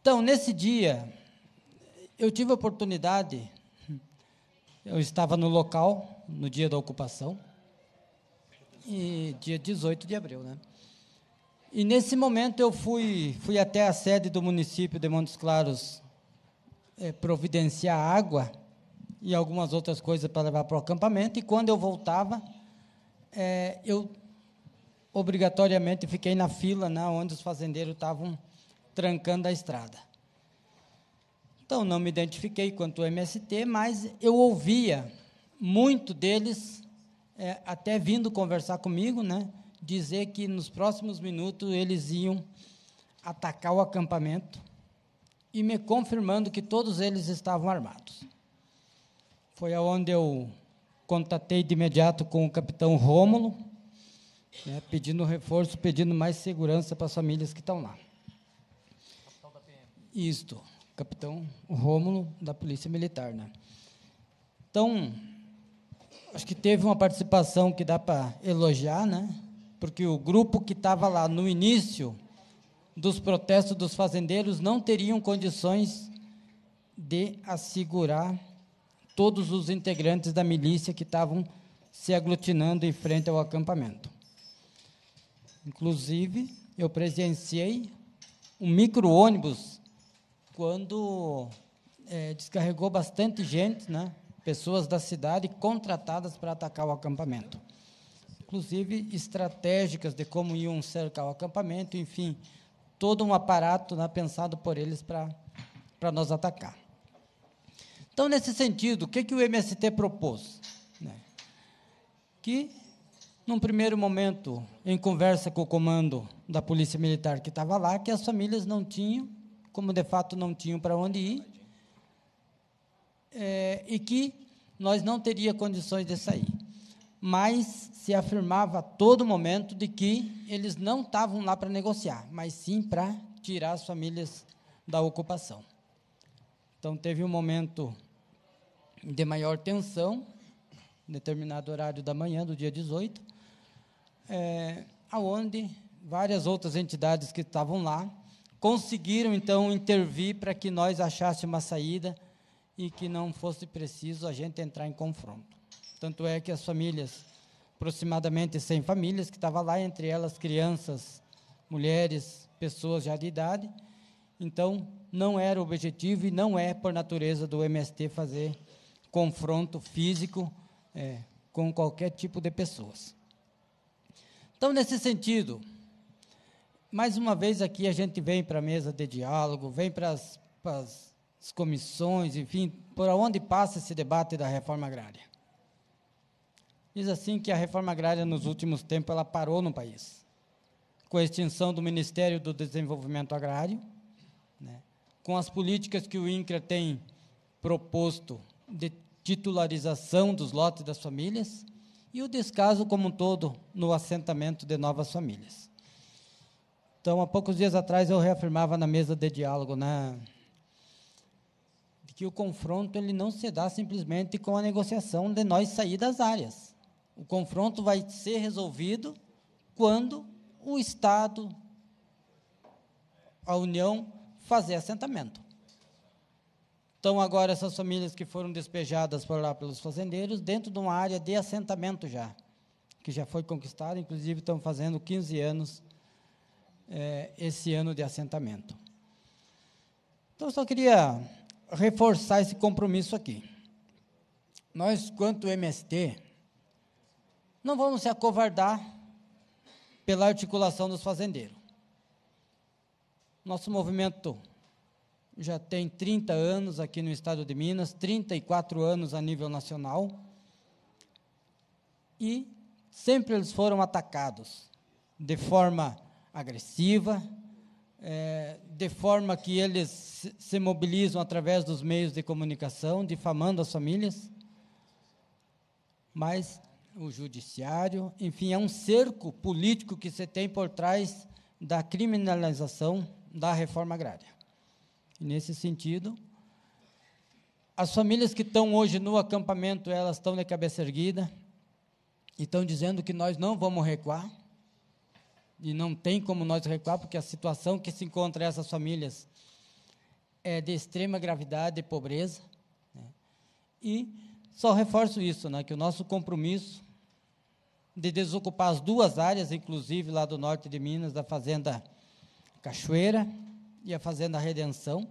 S4: Então, nesse dia, eu tive a oportunidade, eu estava no local, no dia da ocupação, e dia 18 de abril, né? E nesse momento eu fui, fui até a sede do município de Montes Claros é, providenciar água e algumas outras coisas para levar para o acampamento. E quando eu voltava, é, eu obrigatoriamente fiquei na fila, né, onde os fazendeiros estavam trancando a estrada. Então, não me identifiquei quanto ao MST, mas eu ouvia muito deles, é, até vindo conversar comigo, né, dizer que nos próximos minutos eles iam atacar o acampamento e me confirmando que todos eles estavam armados. Foi aonde eu contatei de imediato com o capitão Rômulo, né, pedindo reforço, pedindo mais segurança para as famílias que estão lá. Capitão da PM. Isto, capitão Rômulo da Polícia Militar, né? Então, acho que teve uma participação que dá para elogiar, né? Porque o grupo que estava lá no início dos protestos dos fazendeiros não teriam condições de assegurar todos os integrantes da milícia que estavam se aglutinando em frente ao acampamento. Inclusive, eu presenciei um micro-ônibus quando é, descarregou bastante gente, né? pessoas da cidade contratadas para atacar o acampamento. Inclusive, estratégicas de como iam cercar o acampamento, enfim, todo um aparato né, pensado por eles para nos atacar. Então, nesse sentido, o que, que o MST propôs? Né? Que, num primeiro momento, em conversa com o comando da Polícia Militar que estava lá, que as famílias não tinham, como de fato não tinham para onde ir, é, e que nós não teria condições de sair. Mas se afirmava a todo momento de que eles não estavam lá para negociar, mas sim para tirar as famílias da ocupação. Então, teve um momento de maior tensão, em determinado horário da manhã, do dia 18, é, aonde várias outras entidades que estavam lá conseguiram, então, intervir para que nós achássemos uma saída e que não fosse preciso a gente entrar em confronto. Tanto é que as famílias, aproximadamente 100 famílias que estavam lá, entre elas crianças, mulheres, pessoas já de idade, então, não era o objetivo e não é por natureza do MST fazer confronto físico é, com qualquer tipo de pessoas. Então, nesse sentido, mais uma vez aqui a gente vem para a mesa de diálogo, vem para as, comissões, enfim, por onde passa esse debate da reforma agrária. Diz assim que a reforma agrária nos últimos tempos ela parou no país, com a extinção do Ministério do Desenvolvimento Agrário, né, com as políticas que o INCRA tem proposto de titularização dos lotes das famílias e o descaso como um todo no assentamento de novas famílias. Então, há poucos dias atrás eu reafirmava na mesa de diálogo, né, que o confronto ele não se dá simplesmente com a negociação de nós sair das áreas. O confronto vai ser resolvido quando o Estado, a União, fazer assentamento. Estão agora essas famílias que foram despejadas por lá pelos fazendeiros dentro de uma área de assentamento já, que já foi conquistada, inclusive estão fazendo 15 anos é, esse ano de assentamento. Então, só queria reforçar esse compromisso aqui. Nós, quanto MST, não vamos se acovardar pela articulação dos fazendeiros. Nosso movimento já tem 30 anos aqui no estado de Minas, 34 anos a nível nacional. E sempre eles foram atacados de forma agressiva, é, de forma que eles se mobilizam através dos meios de comunicação, difamando as famílias. Mas o judiciário, enfim, é um cerco político que se tem por trás da criminalização da reforma agrária. Nesse sentido, as famílias que estão hoje no acampamento, elas estão de cabeça erguida e estão dizendo que nós não vamos recuar. E não tem como nós recuar, porque a situação que se encontra essas famílias é de extrema gravidade e pobreza. Né? E só reforço isso, né, que o nosso compromisso de desocupar as duas áreas, inclusive lá do norte de Minas, da Fazenda Cachoeira, e a Fazenda Redenção,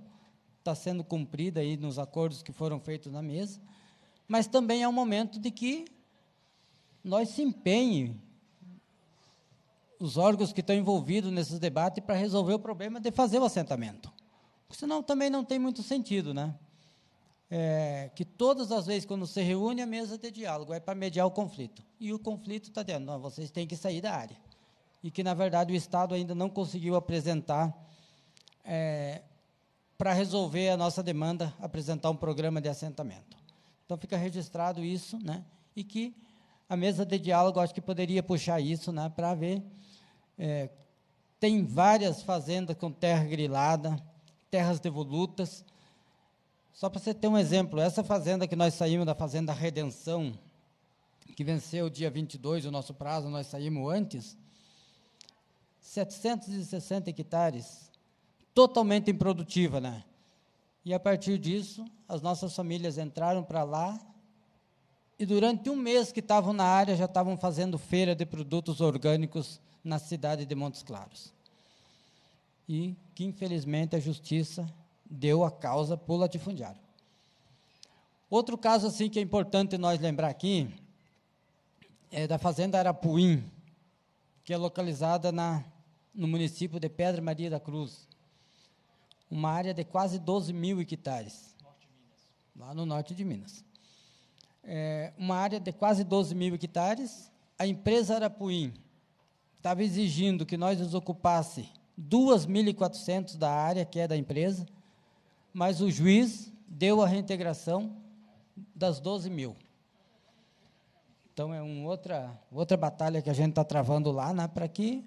S4: está sendo cumprida aí nos acordos que foram feitos na mesa, mas também é um momento de que nós se empenhe os órgãos que estão envolvidos nesses debates para resolver o problema de fazer o assentamento. senão também não tem muito sentido, né? É, que todas as vezes quando se reúne a mesa de diálogo é para mediar o conflito. E o conflito está dentro, não, vocês têm que sair da área. E que, na verdade, o Estado ainda não conseguiu apresentar é, para resolver a nossa demanda, apresentar um programa de assentamento. Então fica registrado isso, né? E que a mesa de diálogo acho que poderia puxar isso, né? Para ver é, tem várias fazendas com terra grilada, terras devolutas. Só para você ter um exemplo, essa fazenda que nós saímos da Fazenda Redenção, que venceu dia 22, o nosso prazo, nós saímos antes, 760 hectares totalmente improdutiva, né? E a partir disso, as nossas famílias entraram para lá e durante um mês que estavam na área já estavam fazendo feira de produtos orgânicos na cidade de Montes Claros. E que infelizmente a justiça deu a causa para o latifundiário. Outro caso assim que é importante nós lembrar aqui é da fazenda Arapuim, que é localizada na, no município de Pedra Maria da Cruz uma área de quase 12 mil hectares. Lá no norte de Minas. É, uma área de quase 12 mil hectares. A empresa Arapuim estava exigindo que nós nos ocupasse 2.400 da área que é da empresa, mas o juiz deu a reintegração das 12 mil. Então é uma outra, outra batalha que a gente está travando lá, né, para que.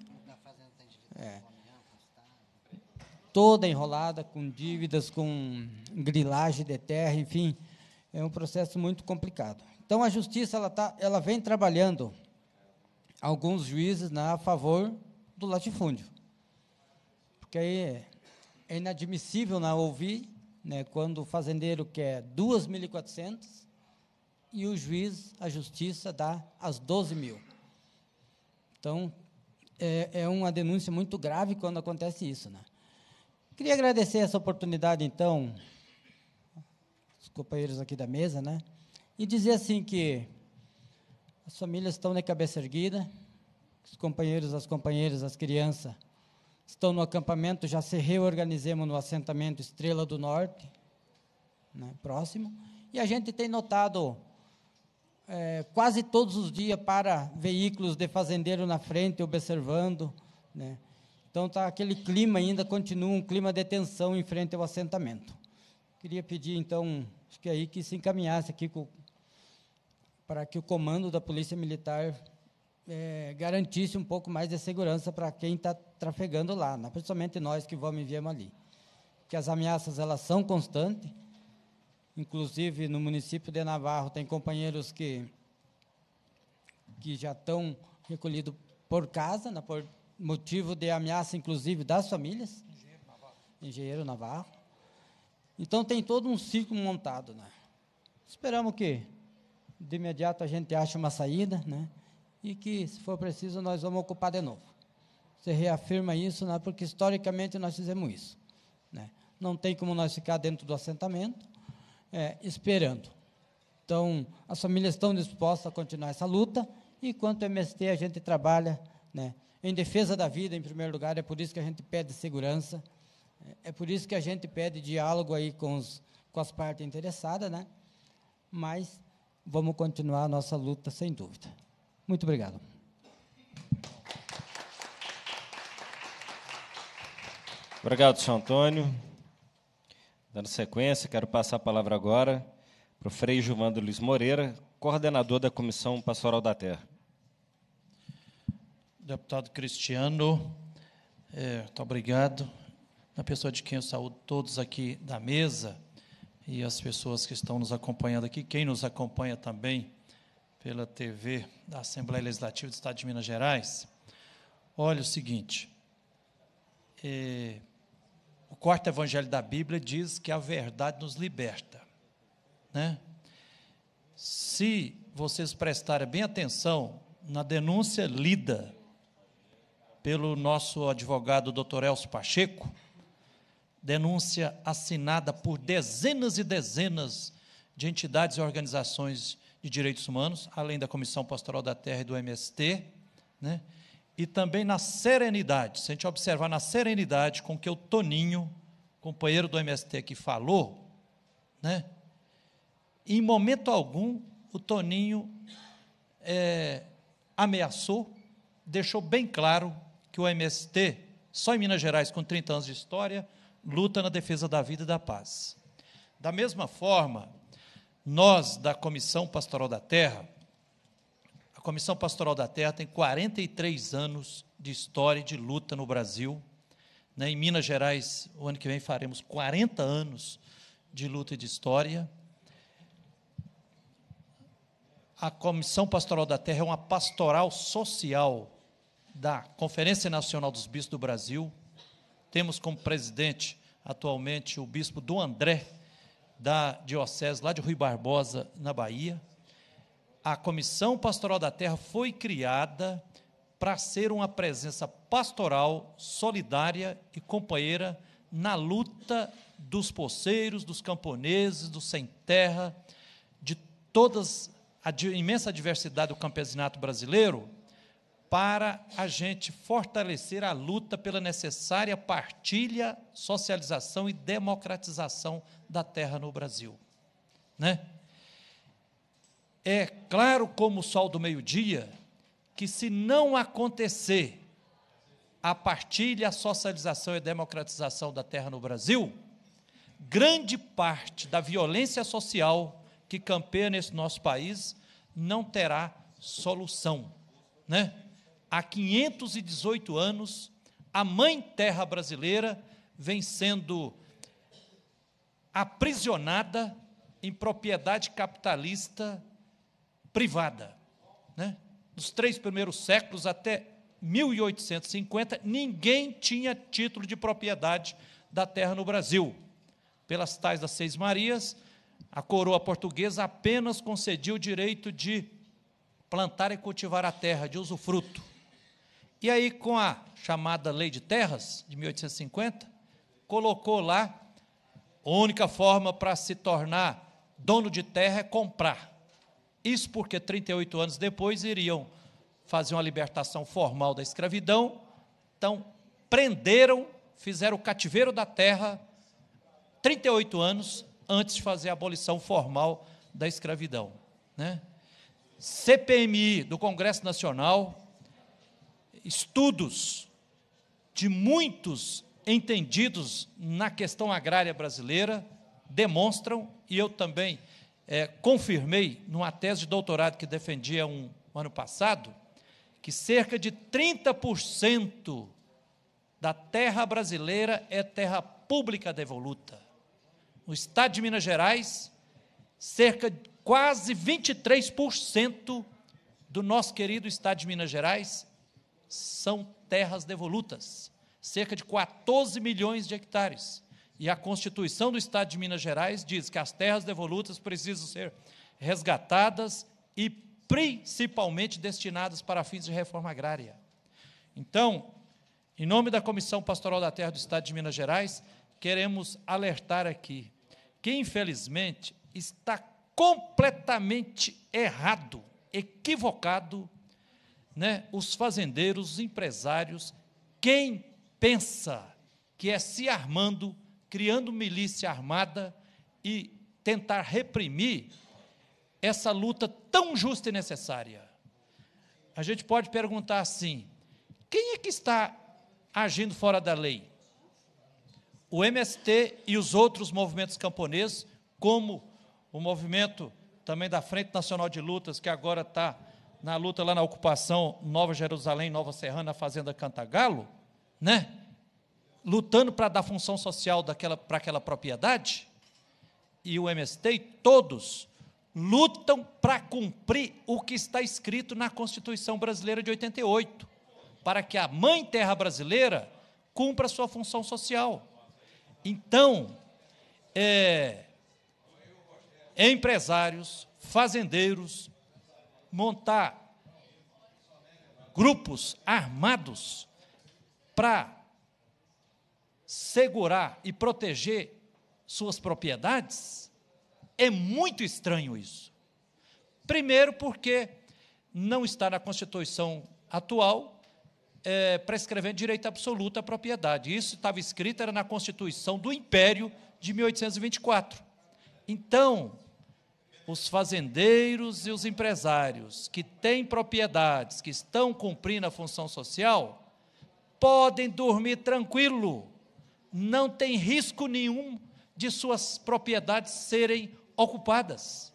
S4: É, toda enrolada, com dívidas, com grilagem de terra, enfim, é um processo muito complicado. Então a justiça ela, tá, ela vem trabalhando alguns juízes na né, a favor do latifúndio, porque aí é inadmissível na né, ouvir, né, quando o fazendeiro quer 2.400 e o juiz, a justiça dá as 12 mil. Então é, é uma denúncia muito grave quando acontece isso, né? Queria agradecer essa oportunidade, então, os companheiros aqui da mesa, né? E dizer assim que as famílias estão de cabeça erguida, os companheiros, as companheiras, as crianças estão no acampamento, já se reorganizamos no assentamento Estrela do Norte, né, próximo, e a gente tem notado é, quase todos os dias para veículos de fazendeiro na frente, observando, né, então tá aquele clima ainda continua um clima de tensão em frente ao assentamento. Queria pedir então, acho que é aí que se encaminhasse aqui com, para que o comando da Polícia Militar é, garantisse um pouco mais de segurança para quem está trafegando lá, né? principalmente nós que vamos e viemos ali. Que as ameaças elas são constantes, inclusive no município de Navarro tem companheiros que que já estão recolhidos por casa, na, né? por, motivo de ameaça, inclusive, das famílias. Engenheiro Navarro. Então, tem todo um ciclo montado. Né? Esperamos que, de imediato, a gente ache uma saída, né? e que, se for preciso, nós vamos ocupar de novo. Você reafirma isso, né? porque, historicamente, nós fizemos isso. Né? Não tem como nós ficar dentro do assentamento, é, esperando. Então, as famílias estão dispostas a continuar essa luta, e, enquanto MST, a gente trabalha... Né, em defesa da vida, em primeiro lugar. É por isso que a gente pede segurança. É por isso que a gente pede diálogo aí com, os, com as partes interessadas, né? Mas vamos continuar a nossa luta, sem dúvida. Muito obrigado.
S1: Obrigado, senhor Antônio. Dando sequência, quero passar a palavra agora para o Frei Gilvando Luiz Moreira, coordenador da Comissão Pastoral da Terra.
S5: Deputado Cristiano, é, muito obrigado. Na pessoa de quem eu saúdo todos aqui da mesa e as pessoas que estão nos acompanhando aqui, quem nos acompanha também pela TV da Assembleia Legislativa do Estado de Minas Gerais. Olha o seguinte, é, o quarto evangelho da Bíblia diz que a verdade nos liberta. Né? Se vocês prestarem bem atenção na denúncia lida pelo nosso advogado Dr. Elcio Pacheco, denúncia assinada por dezenas e dezenas de entidades e organizações de direitos humanos, além da Comissão Pastoral da Terra e do MST, né? e também na serenidade, se a gente observar na serenidade com que o Toninho, companheiro do MST aqui, falou, né? em momento algum o Toninho é, ameaçou, deixou bem claro que o MST, só em Minas Gerais, com 30 anos de história, luta na defesa da vida e da paz. Da mesma forma, nós, da Comissão Pastoral da Terra, a Comissão Pastoral da Terra tem 43 anos de história e de luta no Brasil. Né? Em Minas Gerais, o ano que vem, faremos 40 anos de luta e de história. A Comissão Pastoral da Terra é uma pastoral social da Conferência Nacional dos Bispos do Brasil. Temos como presidente atualmente o bispo do André, da Diocese lá de Rui Barbosa, na Bahia. A Comissão Pastoral da Terra foi criada para ser uma presença pastoral, solidária e companheira na luta dos poceiros, dos camponeses, dos sem terra, de todas a imensa diversidade do campesinato brasileiro para a gente fortalecer a luta pela necessária partilha, socialização e democratização da terra no Brasil. Né? É claro como o sol do meio-dia que se não acontecer a partilha, a socialização e a democratização da terra no Brasil, grande parte da violência social que campeia nesse nosso país não terá solução, né? há 518 anos, a mãe terra brasileira vem sendo aprisionada em propriedade capitalista privada. Né? Nos três primeiros séculos, até 1850, ninguém tinha título de propriedade da terra no Brasil. Pelas tais das Seis Marias, a coroa portuguesa apenas concedia o direito de plantar e cultivar a terra, de usufruto. E aí, com a chamada Lei de Terras, de 1850, colocou lá: a única forma para se tornar dono de terra é comprar. Isso porque 38 anos depois iriam fazer uma libertação formal da escravidão. Então, prenderam, fizeram o cativeiro da terra 38 anos antes de fazer a abolição formal da escravidão. Né? CPMI do Congresso Nacional, estudos de muitos entendidos na questão agrária brasileira demonstram, e eu também é, confirmei numa tese de doutorado que defendia um ano passado, que cerca de 30% da terra brasileira é terra pública devoluta. No estado de Minas Gerais, cerca de quase 23% do nosso querido estado de Minas Gerais são terras devolutas, cerca de 14 milhões de hectares. E a Constituição do Estado de Minas Gerais diz que as terras devolutas precisam ser resgatadas e principalmente destinadas para fins de reforma agrária. Então, em nome da Comissão Pastoral da Terra do Estado de Minas Gerais, queremos alertar aqui que, infelizmente, está completamente errado, equivocado né, os fazendeiros, os empresários, quem pensa que é se armando, criando milícia armada e tentar reprimir essa luta tão justa e necessária. A gente pode perguntar assim: quem é que está agindo fora da lei? O MST e os outros movimentos camponeses, como o movimento também da Frente Nacional de Lutas, que agora está na luta lá na ocupação Nova Jerusalém, Nova Serrana, Fazenda Cantagalo, né? Lutando para dar função social daquela para aquela propriedade. E o MST, todos lutam para cumprir o que está escrito na Constituição Brasileira de 88, para que a mãe terra brasileira cumpra sua função social. Então, é, empresários, fazendeiros, montar grupos armados para segurar e proteger suas propriedades? É muito estranho isso. Primeiro, porque não está na Constituição atual é, prescrevendo direito absoluto à propriedade. Isso estava escrito era na Constituição do Império de 1824. Então, os fazendeiros e os empresários que têm propriedades, que estão cumprindo a função social, podem dormir tranquilo, não tem risco nenhum de suas propriedades serem ocupadas.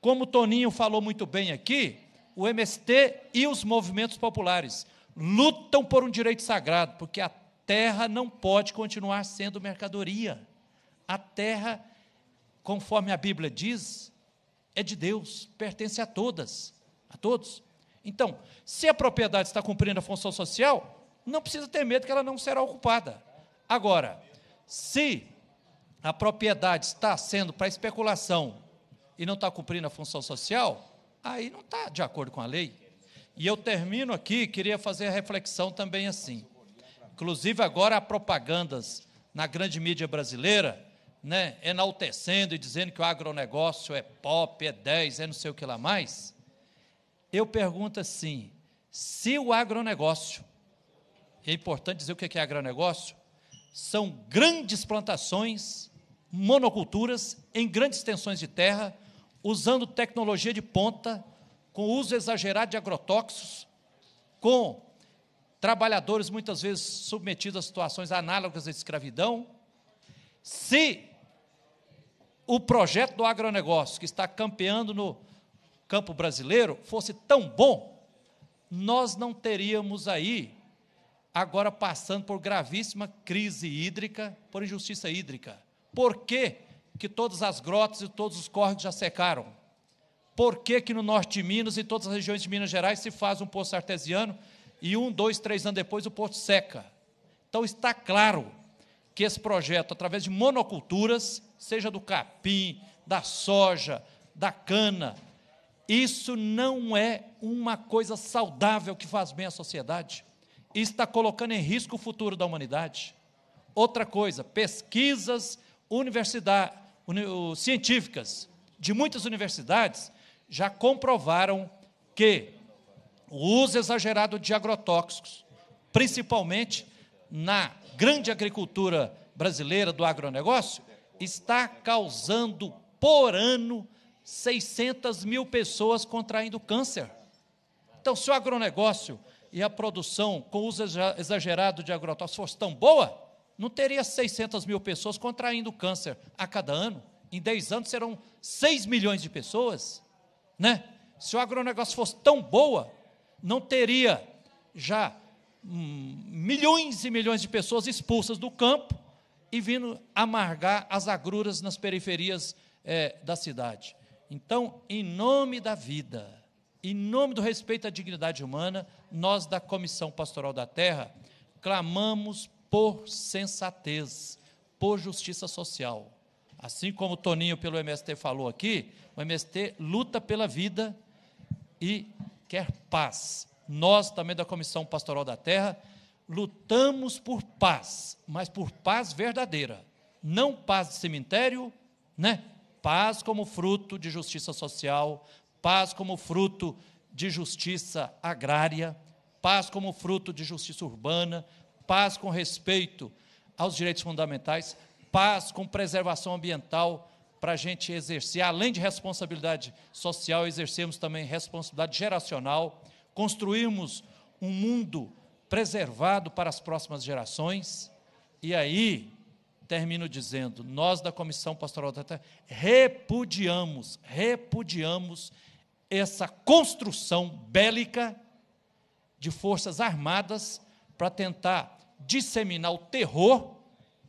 S5: Como o Toninho falou muito bem aqui, o MST e os movimentos populares lutam por um direito sagrado, porque a terra não pode continuar sendo mercadoria. A terra, conforme a Bíblia diz, é de Deus, pertence a todas, a todos. Então, se a propriedade está cumprindo a função social, não precisa ter medo que ela não será ocupada. Agora, se a propriedade está sendo para especulação e não está cumprindo a função social, aí não está de acordo com a lei. E eu termino aqui, queria fazer a reflexão também assim. Inclusive, agora há propagandas na grande mídia brasileira né, enaltecendo e dizendo que o agronegócio é pop, é 10, é não sei o que lá mais, eu pergunto assim: se o agronegócio, é importante dizer o que é agronegócio, são grandes plantações, monoculturas, em grandes extensões de terra, usando tecnologia de ponta, com uso exagerado de agrotóxicos, com trabalhadores muitas vezes submetidos a situações análogas à escravidão. Se o projeto do agronegócio que está campeando no campo brasileiro fosse tão bom, nós não teríamos aí, agora passando por gravíssima crise hídrica, por injustiça hídrica. Por que, que todas as grotas e todos os córregos já secaram? Por que, que no norte de Minas e todas as regiões de Minas Gerais se faz um poço artesiano e um, dois, três anos depois o poço seca? Então está claro que esse projeto, através de monoculturas, seja do capim, da soja, da cana, isso não é uma coisa saudável que faz bem à sociedade. Isso está colocando em risco o futuro da humanidade. Outra coisa, pesquisas universidade, uni, científicas de muitas universidades já comprovaram que o uso exagerado de agrotóxicos, principalmente na grande agricultura brasileira do agronegócio está causando por ano 600 mil pessoas contraindo câncer. Então, se o agronegócio e a produção com uso exagerado de agrotóxicos fosse tão boa, não teria 600 mil pessoas contraindo câncer a cada ano. Em 10 anos serão 6 milhões de pessoas. Né? Se o agronegócio fosse tão boa, não teria já milhões e milhões de pessoas expulsas do campo e vindo amargar as agruras nas periferias é, da cidade. Então, em nome da vida, em nome do respeito à dignidade humana, nós da Comissão Pastoral da Terra clamamos por sensatez, por justiça social. Assim como o Toninho pelo MST falou aqui, o MST luta pela vida e quer paz nós também da Comissão Pastoral da Terra, lutamos por paz, mas por paz verdadeira, não paz de cemitério, né? Paz como fruto de justiça social, paz como fruto de justiça agrária, paz como fruto de justiça urbana, paz com respeito aos direitos fundamentais, paz com preservação ambiental para a gente exercer, além de responsabilidade social, exercemos também responsabilidade geracional construirmos um mundo preservado para as próximas gerações. E aí, termino dizendo, nós da Comissão Pastoral da Terra repudiamos, repudiamos essa construção bélica de forças armadas para tentar disseminar o terror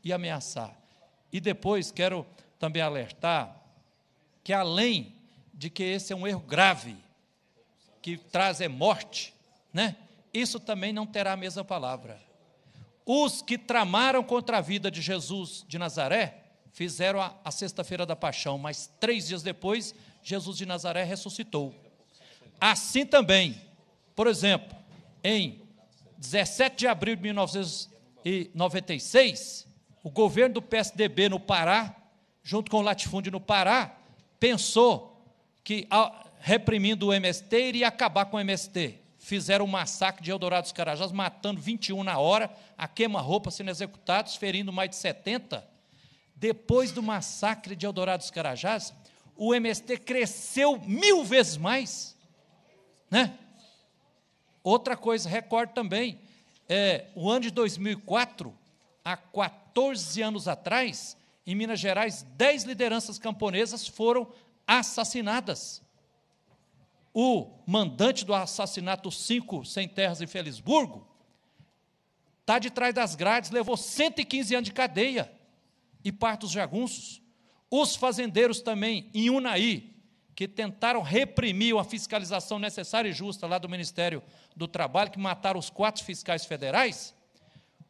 S5: e ameaçar. E depois quero também alertar que além de que esse é um erro grave, que traz é morte, né? Isso também não terá a mesma palavra. Os que tramaram contra a vida de Jesus de Nazaré fizeram a, a sexta-feira da paixão, mas três dias depois, Jesus de Nazaré ressuscitou. Assim também, por exemplo, em 17 de abril de 1996, o governo do PSDB no Pará, junto com o latifúndio no Pará, pensou que reprimindo o MST, iria acabar com o MST. Fizeram o um massacre de Eldorado dos Carajás, matando 21 na hora, a queima-roupa sendo executados, ferindo mais de 70. Depois do massacre de Eldorado dos Carajás, o MST cresceu mil vezes mais. Né? Outra coisa, recorde também, é, o ano de 2004, há 14 anos atrás, em Minas Gerais, 10 lideranças camponesas foram assassinadas o mandante do assassinato 5 sem terras em Felisburgo, está de trás das grades, levou 115 anos de cadeia e partos jagunços. Os fazendeiros também, em Unaí, que tentaram reprimir a fiscalização necessária e justa lá do Ministério do Trabalho, que mataram os quatro fiscais federais,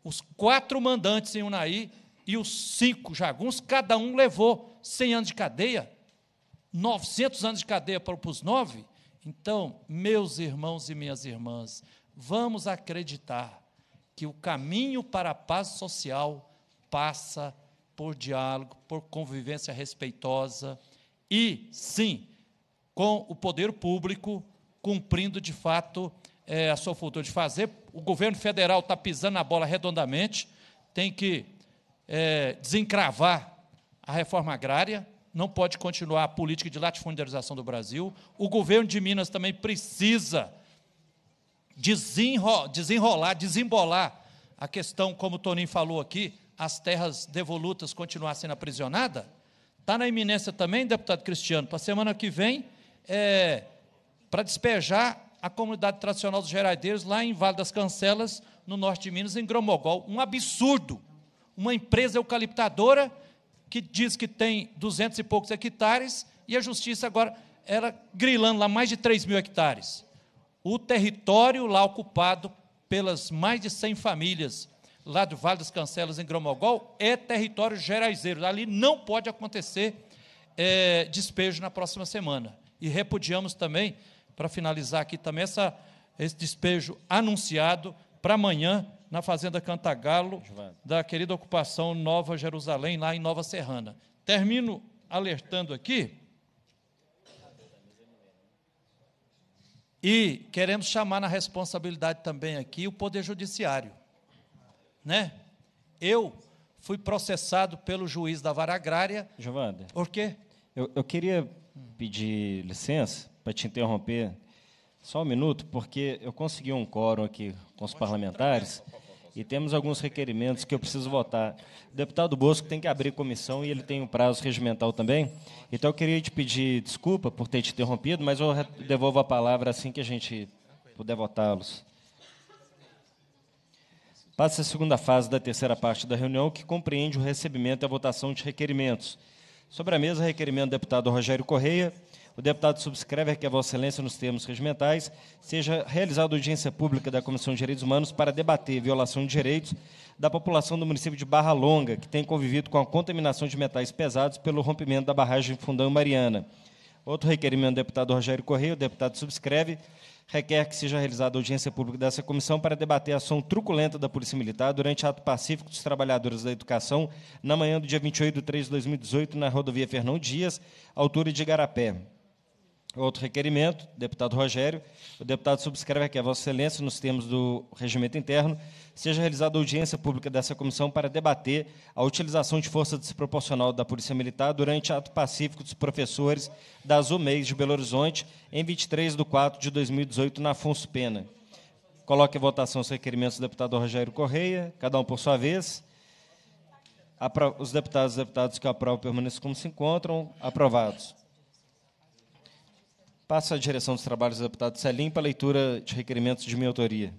S5: os quatro mandantes em Unaí e os cinco jaguns, cada um levou 100 anos de cadeia, 900 anos de cadeia para os nove, então, meus irmãos e minhas irmãs, vamos acreditar que o caminho para a paz social passa por diálogo, por convivência respeitosa e, sim, com o poder público cumprindo de fato é, a sua função de fazer. O governo federal está pisando na bola redondamente, tem que é, desencravar a reforma agrária, não pode continuar a política de latifundiarização do Brasil. O governo de Minas também precisa desenro desenrolar, desembolar a questão, como o Toninho falou aqui, as terras devolutas continuar sendo aprisionada. Está na iminência também, deputado Cristiano, para a semana que vem, é, para despejar a comunidade tradicional dos geradeiros lá em Vale das Cancelas, no norte de Minas, em Gromogol. Um absurdo. Uma empresa eucaliptadora que diz que tem duzentos e poucos hectares, e a justiça agora era grilando lá mais de 3 mil hectares. O território lá ocupado pelas mais de 100 famílias lá do Vale das Cancelas, em Gromogol, é território geraizeiro. Ali não pode acontecer é, despejo na próxima semana. E repudiamos também, para finalizar aqui também, essa, esse despejo anunciado para amanhã, na Fazenda Cantagalo, da querida ocupação Nova Jerusalém, lá em Nova Serrana. Termino alertando aqui. E queremos chamar na responsabilidade também aqui o Poder Judiciário. Né? Eu fui processado pelo juiz da vara agrária. Giovanna. Por quê? Eu, eu
S1: queria pedir licença para te interromper só um minuto, porque eu consegui um quórum aqui com os parlamentares e temos alguns requerimentos que eu preciso votar. O deputado Bosco tem que abrir comissão e ele tem um prazo regimental também. Então eu queria te pedir desculpa por ter te interrompido, mas eu devolvo a palavra assim que a gente puder votá-los. Passa a segunda fase da terceira parte da reunião, que compreende o recebimento e a votação de requerimentos. Sobre a mesa, requerimento do deputado Rogério Correia, o deputado subscreve que a Vossa Excelência, nos termos regimentais, seja realizada audiência pública da Comissão de Direitos Humanos para debater violação de direitos da população do município de Barra Longa, que tem convivido com a contaminação de metais pesados pelo rompimento da barragem Fundão Mariana. Outro requerimento do deputado Rogério Correia, o deputado subscreve, requer que seja realizada audiência pública dessa comissão para debater a ação truculenta da Polícia Militar durante ato pacífico dos trabalhadores da educação na manhã do dia 28 de 3 de 2018 na rodovia Fernão Dias, altura de Garapé. Outro requerimento, deputado Rogério. O deputado subscreve que a Vossa Excelência, nos termos do regimento interno, seja realizada audiência pública dessa comissão para debater a utilização de força desproporcional da Polícia Militar durante ato pacífico dos professores da Azumeis de Belo Horizonte, em 23 de 4 de 2018, na Afonso Pena. Coloque em votação os requerimentos do deputado Rogério Correia, cada um por sua vez. Os deputados e deputados que aprovam permaneçam como se encontram. Aprovados. Passa a direção dos trabalhos do deputado Celim para a leitura de requerimentos de minha autoria.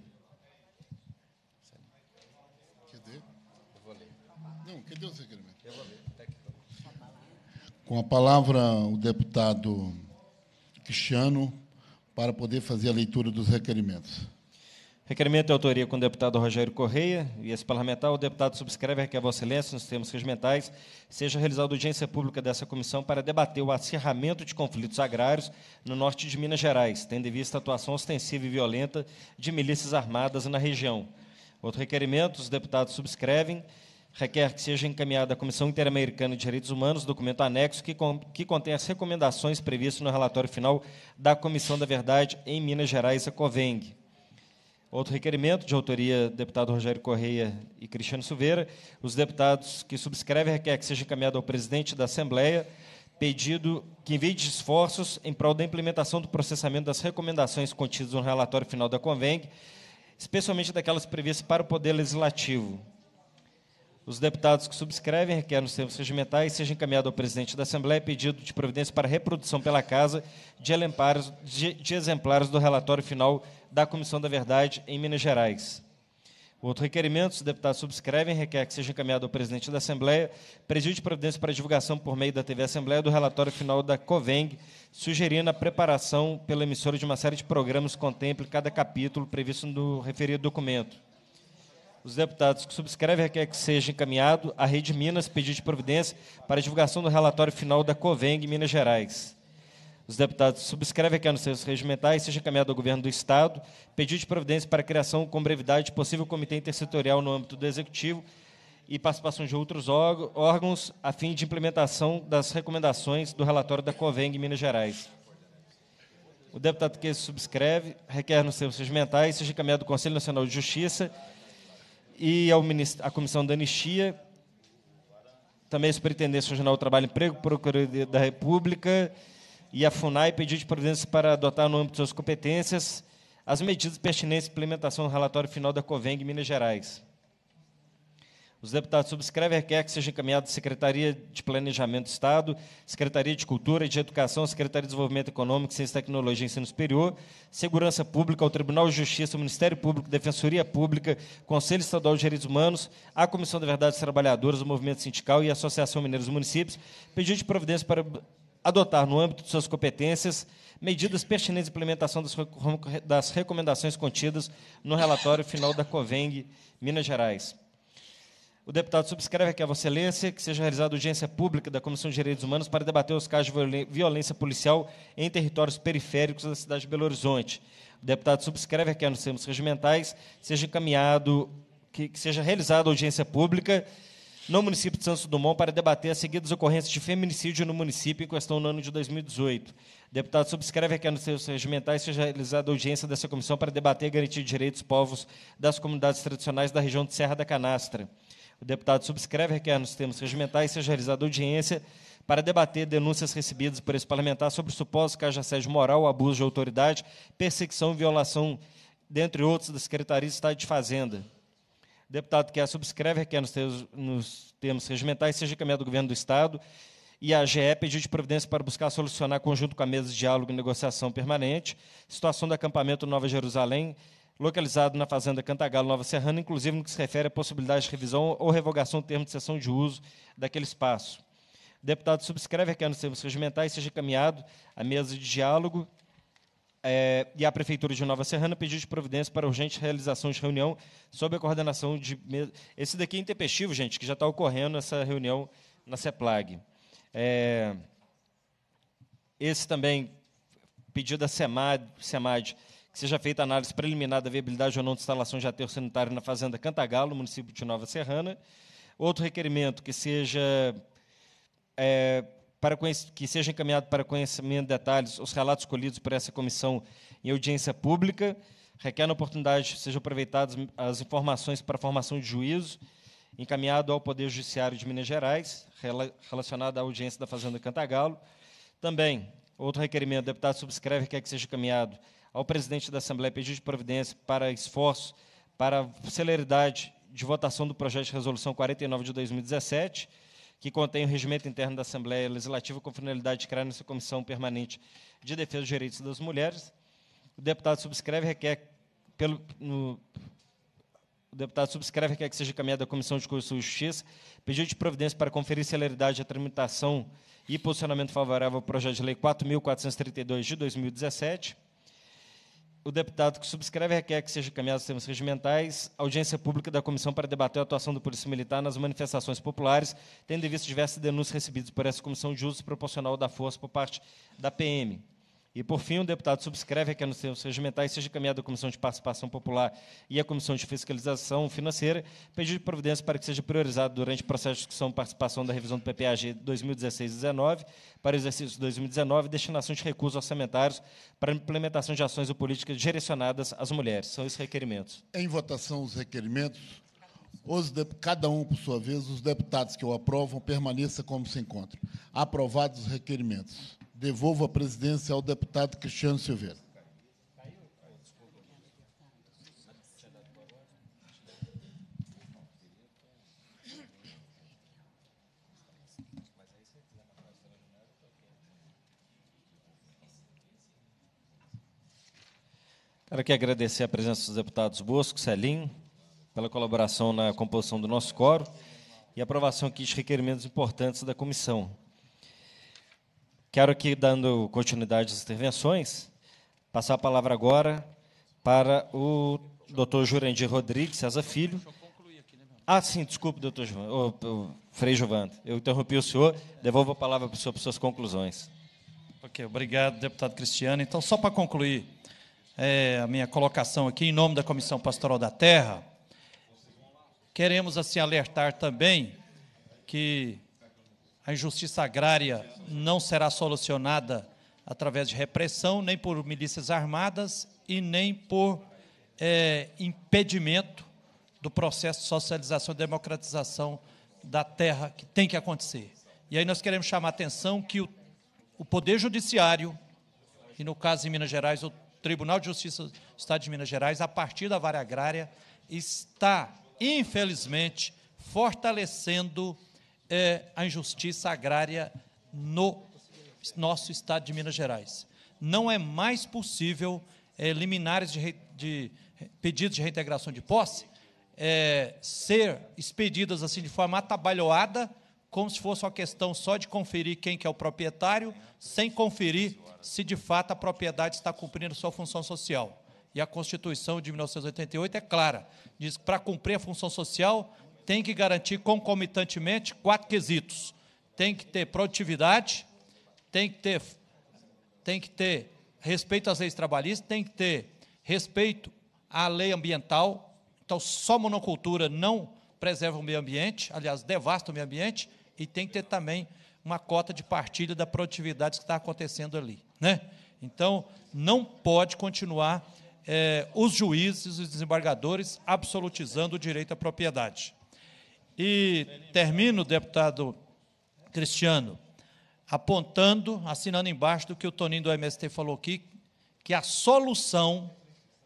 S6: Com a palavra, o deputado Cristiano, para poder fazer a leitura dos requerimentos.
S1: Requerimento de autoria com o deputado Rogério Correia e esse parlamentar, o deputado subscreve requer Vossa Excelência, nos termos regimentais, seja realizada audiência pública dessa comissão para debater o acirramento de conflitos agrários no norte de Minas Gerais, tendo em vista a atuação ostensiva e violenta de milícias armadas na região. Outro requerimento, os deputados subscrevem, requer que seja encaminhada à Comissão Interamericana de Direitos Humanos documento anexo que, com, que contém as recomendações previstas no relatório final da Comissão da Verdade em Minas Gerais, a COVENG. Outro requerimento de autoria do deputado Rogério Correia e Cristiano Silveira. Os deputados que subscrevem requer que seja encaminhado ao presidente da Assembleia pedido que envie esforços em prol da implementação do processamento das recomendações contidas no relatório final da Conveng, especialmente daquelas previstas para o Poder Legislativo, os deputados que subscrevem requerem nos termos regimentais seja encaminhado ao presidente da Assembleia pedido de providência para reprodução pela Casa de exemplares, de, de exemplares do relatório final da Comissão da Verdade em Minas Gerais. Outro requerimento, os deputados subscrevem, requer que seja encaminhado ao presidente da Assembleia presídio de providência para divulgação por meio da TV Assembleia do relatório final da COVENG, sugerindo a preparação pela emissora de uma série de programas que contemple cada capítulo previsto no referido documento os deputados que subscrevem requer que seja encaminhado à Rede Minas pedido de providência para divulgação do relatório final da Coveng Minas Gerais. Os deputados subscrevem que nos seus regimentais seja encaminhado ao governo do Estado pedido de providência para a criação com brevidade de possível comitê intersetorial no âmbito do Executivo e participação de outros órgãos a fim de implementação das recomendações do relatório da Coveng Minas Gerais. O deputado que subscreve requer nos seus regimentais seja encaminhado ao Conselho Nacional de Justiça e a Comissão da Anistia, também a Superintendência Regional do Trabalho e Emprego, Procuradoria da República e a FUNAI pediu de providências para adotar no âmbito de suas competências as medidas pertinentes à implementação do relatório final da COVENG Minas Gerais. Os deputados subscrevem requer que seja encaminhado à Secretaria de Planejamento do Estado, Secretaria de Cultura e de Educação, Secretaria de Desenvolvimento Econômico, Ciência e Tecnologia e Ensino Superior, Segurança Pública, ao Tribunal de Justiça, ao Ministério Público, Defensoria Pública, Conselho Estadual de Direitos Humanos, à Comissão da Verdade dos Trabalhadores, ao Movimento Sindical e à Associação Mineira dos Municípios, pedido de providência para adotar, no âmbito de suas competências, medidas pertinentes à implementação das recomendações contidas no relatório final da COVENG Minas Gerais. O deputado subscreve aqui a Vossa Excelência que seja realizada audiência pública da Comissão de Direitos Humanos para debater os casos de violência policial em territórios periféricos da cidade de Belo Horizonte. O deputado subscreve aqui nos termos regimentais, seja encaminhado, que, que seja realizada audiência pública no município de Santos Dumont para debater as seguidas ocorrências de feminicídio no município em questão no ano de 2018. O deputado subscreve aqui nos termos regimentais seja realizada audiência dessa comissão para debater e garantir direitos povos das comunidades tradicionais da região de Serra da Canastra. O deputado subscreve requer nos termos regimentais seja realizada audiência para debater denúncias recebidas por esse parlamentar sobre supostos que haja assédio moral, abuso de autoridade, perseguição e violação, dentre outros, da Secretaria de Estado de Fazenda. O deputado que a subscreve requer nos termos, nos termos regimentais seja caminhado do Governo do Estado e a AGE pediu de providência para buscar solucionar, conjunto com a mesa de diálogo e negociação permanente, situação do acampamento Nova Jerusalém, localizado na Fazenda Cantagalo, Nova Serrana, inclusive no que se refere à possibilidade de revisão ou revogação do termo de cessão de uso daquele espaço. O deputado subscreve que nos termos regimentais seja encaminhado à mesa de diálogo é, e à Prefeitura de Nova Serrana pedido de providência para urgente realização de reunião sob a coordenação de... Esse daqui é intempestivo, gente, que já está ocorrendo essa reunião na CEPLAG. É, esse também, pedido da Semad seja feita análise preliminar da viabilidade ou não de instalação de aterro sanitário na Fazenda Cantagalo, no município de Nova Serrana. Outro requerimento que seja é, para que seja encaminhado para conhecimento de detalhes os relatos colhidos por essa comissão em audiência pública, requer na oportunidade sejam aproveitadas as informações para formação de juízo, encaminhado ao Poder Judiciário de Minas Gerais, relacionado à audiência da Fazenda Cantagalo. Também, outro requerimento, o deputado subscreve, que é que seja encaminhado ao presidente da Assembleia pedido de providência para esforço, para celeridade de votação do projeto de resolução 49 de 2017, que contém o regimento interno da Assembleia Legislativa com finalidade de criar nessa comissão permanente de defesa dos direitos das mulheres. O deputado subscreve requer pelo no, o deputado subscreve requer que seja encaminhada à Comissão de Constituição e Justiça pedido de providência para conferir celeridade à tramitação e posicionamento favorável ao projeto de lei 4432 de 2017 o deputado que subscreve requer que seja encaminhado aos termos regimentais audiência pública da comissão para debater a atuação do Polícia Militar nas manifestações populares, tendo em vista diversas denúncias recebidas por essa comissão de uso proporcional da força por parte da PM. E, por fim, o deputado subscreve que a nos regimentais seja caminhada à Comissão de Participação Popular e à Comissão de Fiscalização Financeira pedido de providência para que seja priorizado durante o processo de discussão participação da revisão do PPAG 2016-19 para o exercício 2019 destinação de recursos orçamentários para implementação de ações ou políticas direcionadas às mulheres. São esses requerimentos.
S6: Em votação, os requerimentos. Os de... Cada um, por sua vez, os deputados que o aprovam permaneça como se encontram. Aprovados os requerimentos. Devolvo a presidência ao deputado Cristiano Silveira.
S1: Quero aqui agradecer a presença dos deputados Bosco, Celim, pela colaboração na composição do nosso coro e aprovação aqui de requerimentos importantes da comissão. Quero aqui, dando continuidade às intervenções, passar a palavra agora para o doutor Jurandir Rodrigues César Filho. Ah, sim, desculpe, doutor João, Frei Giovanni. Eu interrompi o senhor, devolvo a palavra para o senhor para suas conclusões.
S5: Ok, obrigado, deputado Cristiano. Então, só para concluir é, a minha colocação aqui, em nome da Comissão Pastoral da Terra, queremos assim alertar também que a injustiça agrária não será solucionada através de repressão, nem por milícias armadas e nem por é, impedimento do processo de socialização e democratização da terra que tem que acontecer. E aí nós queremos chamar a atenção que o, o Poder Judiciário, e no caso em Minas Gerais, o Tribunal de Justiça do Estado de Minas Gerais, a partir da vara agrária, está, infelizmente, fortalecendo é, a injustiça agrária no nosso estado de Minas Gerais. Não é mais possível é, liminares de, de, pedidos de reintegração de posse é, ser expedidas assim de forma atabalhoada, como se fosse uma questão só de conferir quem que é o proprietário, sem conferir se de fato a propriedade está cumprindo sua função social. E a Constituição de 1988 é clara, diz que para cumprir a função social tem que garantir concomitantemente quatro quesitos. Tem que ter produtividade, tem que ter, tem que ter respeito às leis trabalhistas, tem que ter respeito à lei ambiental. Então, só monocultura não preserva o meio ambiente, aliás, devasta o meio ambiente, e tem que ter também uma cota de partilha da produtividade que está acontecendo ali. Né? Então, não pode continuar é, os juízes, os desembargadores, absolutizando o direito à propriedade. E termino, deputado Cristiano, apontando, assinando embaixo do que o Toninho do MST falou aqui, que a solução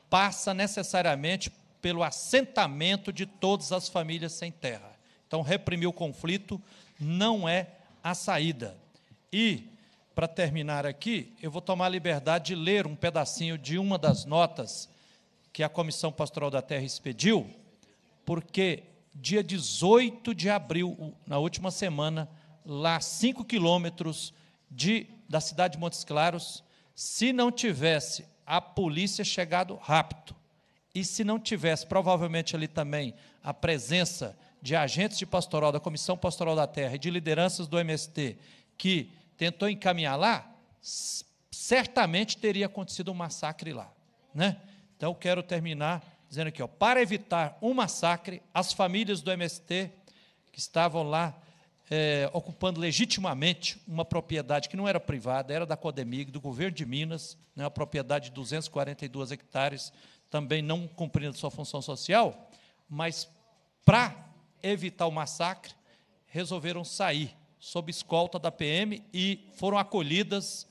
S5: passa necessariamente pelo assentamento de todas as famílias sem terra. Então, reprimir o conflito não é a saída. E, para terminar aqui, eu vou tomar a liberdade de ler um pedacinho de uma das notas que a Comissão Pastoral da Terra expediu, porque dia 18 de abril, na última semana, lá 5 quilômetros de, da cidade de Montes Claros, se não tivesse a polícia chegado rápido, e se não tivesse provavelmente ali também a presença de agentes de pastoral, da Comissão Pastoral da Terra e de lideranças do MST, que tentou encaminhar lá, certamente teria acontecido um massacre lá. Né? Então, quero terminar dizendo aqui, ó, para evitar um massacre, as famílias do MST que estavam lá é, ocupando legitimamente uma propriedade que não era privada, era da Codemig, do governo de Minas, né, uma propriedade de 242 hectares, também não cumprindo sua função social, mas para evitar o massacre, resolveram sair sob escolta da PM e foram acolhidas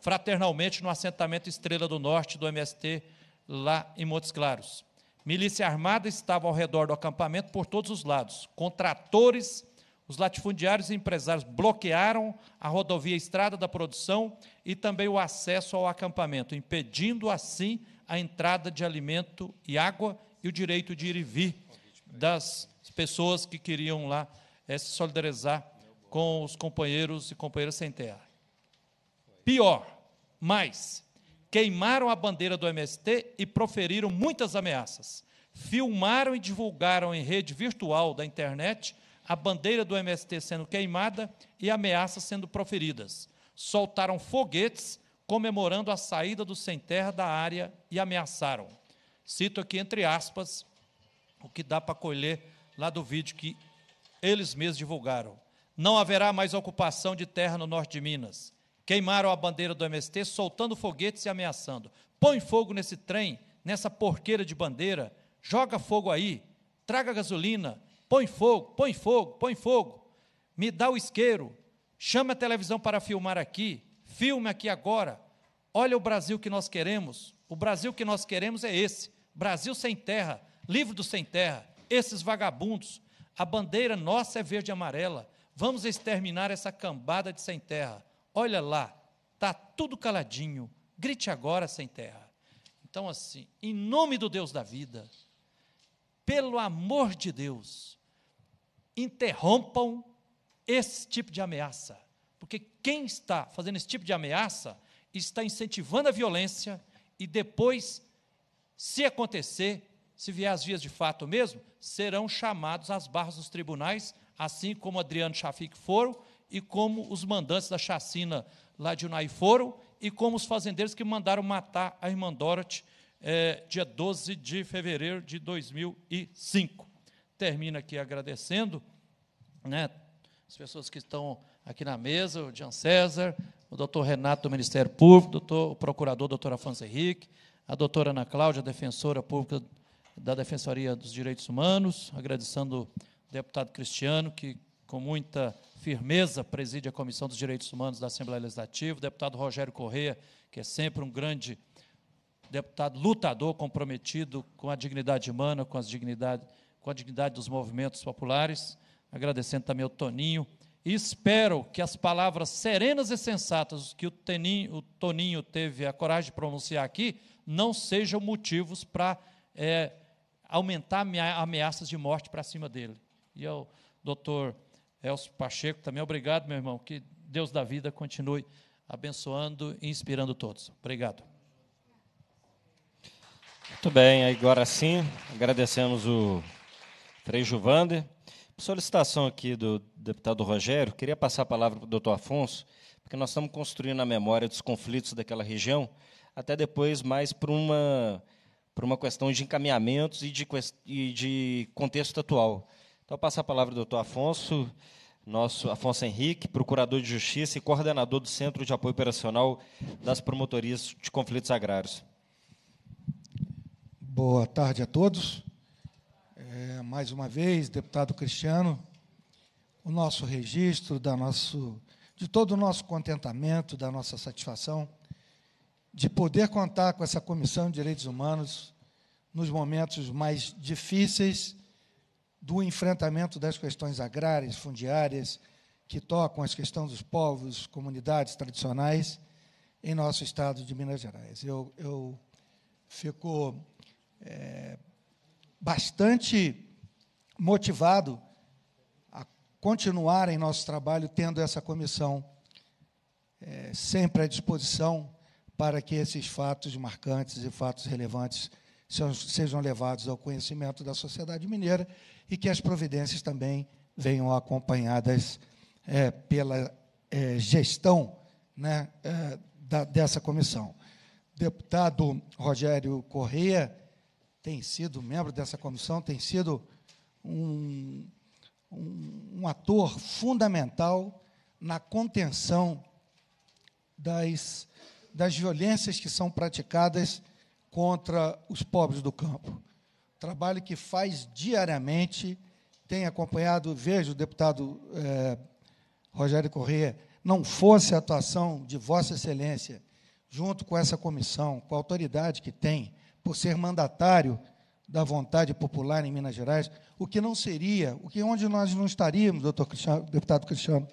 S5: fraternalmente no assentamento Estrela do Norte do MST, lá em Montes Claros. Milícia armada estava ao redor do acampamento por todos os lados. Contratores, os latifundiários e empresários bloquearam a rodovia Estrada da Produção e também o acesso ao acampamento, impedindo assim a entrada de alimento e água e o direito de ir e vir das pessoas que queriam lá é, se solidarizar com os companheiros e companheiras sem terra. Pior, mais, queimaram a bandeira do MST e proferiram muitas ameaças. Filmaram e divulgaram em rede virtual da internet a bandeira do MST sendo queimada e ameaças sendo proferidas. Soltaram foguetes comemorando a saída do sem terra da área e ameaçaram. Cito aqui entre aspas o que dá para colher lá do vídeo que eles mesmos divulgaram. Não haverá mais ocupação de terra no norte de Minas. Queimaram a bandeira do MST, soltando foguetes e ameaçando. Põe fogo nesse trem, nessa porqueira de bandeira, joga fogo aí, traga gasolina, põe fogo, põe fogo, põe fogo. Me dá o isqueiro, chama a televisão para filmar aqui, filme aqui agora. Olha o Brasil que nós queremos. O Brasil que nós queremos é esse. Brasil sem terra, livre do sem terra. Esses vagabundos. A bandeira nossa é verde e amarela. Vamos exterminar essa cambada de sem terra. Olha lá, está tudo caladinho, grite agora sem terra. Então, assim, em nome do Deus da vida, pelo amor de Deus, interrompam esse tipo de ameaça. Porque quem está fazendo esse tipo de ameaça está incentivando a violência e depois, se acontecer, se vier as vias de fato mesmo, serão chamados às barras dos tribunais, assim como Adriano Chafik foram, e como os mandantes da chacina lá de Unai foram, e como os fazendeiros que mandaram matar a irmã Dorothy é, dia 12 de fevereiro de 2005. Termino aqui agradecendo né, as pessoas que estão aqui na mesa, o Jean César, o doutor Renato do Ministério Público, doutor, o procurador doutor Afonso Henrique, a doutora Ana Cláudia, defensora pública da Defensoria dos Direitos Humanos, agradecendo o deputado Cristiano, que com muita firmeza preside a Comissão dos Direitos Humanos da Assembleia Legislativa, o deputado Rogério Correia, que é sempre um grande deputado lutador, comprometido com a dignidade humana, com, as dignidade, com a dignidade dos movimentos populares, agradecendo também ao Toninho, e espero que as palavras serenas e sensatas que o, Teninho, o Toninho teve a coragem de pronunciar aqui, não sejam motivos para é, aumentar ameaças de morte para cima dele. E ao doutor Elcio Pacheco também, obrigado, meu irmão. Que Deus da vida continue abençoando e inspirando todos. Obrigado.
S1: Muito bem, agora sim, agradecemos o Frei Vander. Solicitação aqui do deputado Rogério, queria passar a palavra para o doutor Afonso, porque nós estamos construindo a memória dos conflitos daquela região, até depois mais para uma, para uma questão de encaminhamentos e de, e de contexto atual. Então, passa a palavra ao doutor Afonso, nosso Afonso Henrique, procurador de justiça e coordenador do Centro de Apoio Operacional das Promotorias de Conflitos Agrários.
S7: Boa tarde a todos. É, mais uma vez, deputado Cristiano, o nosso registro da nosso, de todo o nosso contentamento, da nossa satisfação de poder contar com essa Comissão de Direitos Humanos nos momentos mais difíceis do enfrentamento das questões agrárias, fundiárias, que tocam as questões dos povos, comunidades tradicionais em nosso estado de Minas Gerais. Eu, eu fico é, bastante motivado a continuar em nosso trabalho tendo essa comissão é, sempre à disposição para que esses fatos marcantes e fatos relevantes sejam, sejam levados ao conhecimento da sociedade mineira e que as providências também venham acompanhadas é, pela é, gestão né, é, da, dessa comissão. Deputado Rogério Correia tem sido membro dessa comissão, tem sido um, um, um ator fundamental na contenção das, das violências que são praticadas contra os pobres do campo trabalho que faz diariamente, tem acompanhado, vejo o deputado eh, Rogério Corrêa, não fosse a atuação de Vossa Excelência, junto com essa comissão, com a autoridade que tem, por ser mandatário da vontade popular em Minas Gerais, o que não seria, o que onde nós não estaríamos, doutor Cristiano, deputado Cristiano,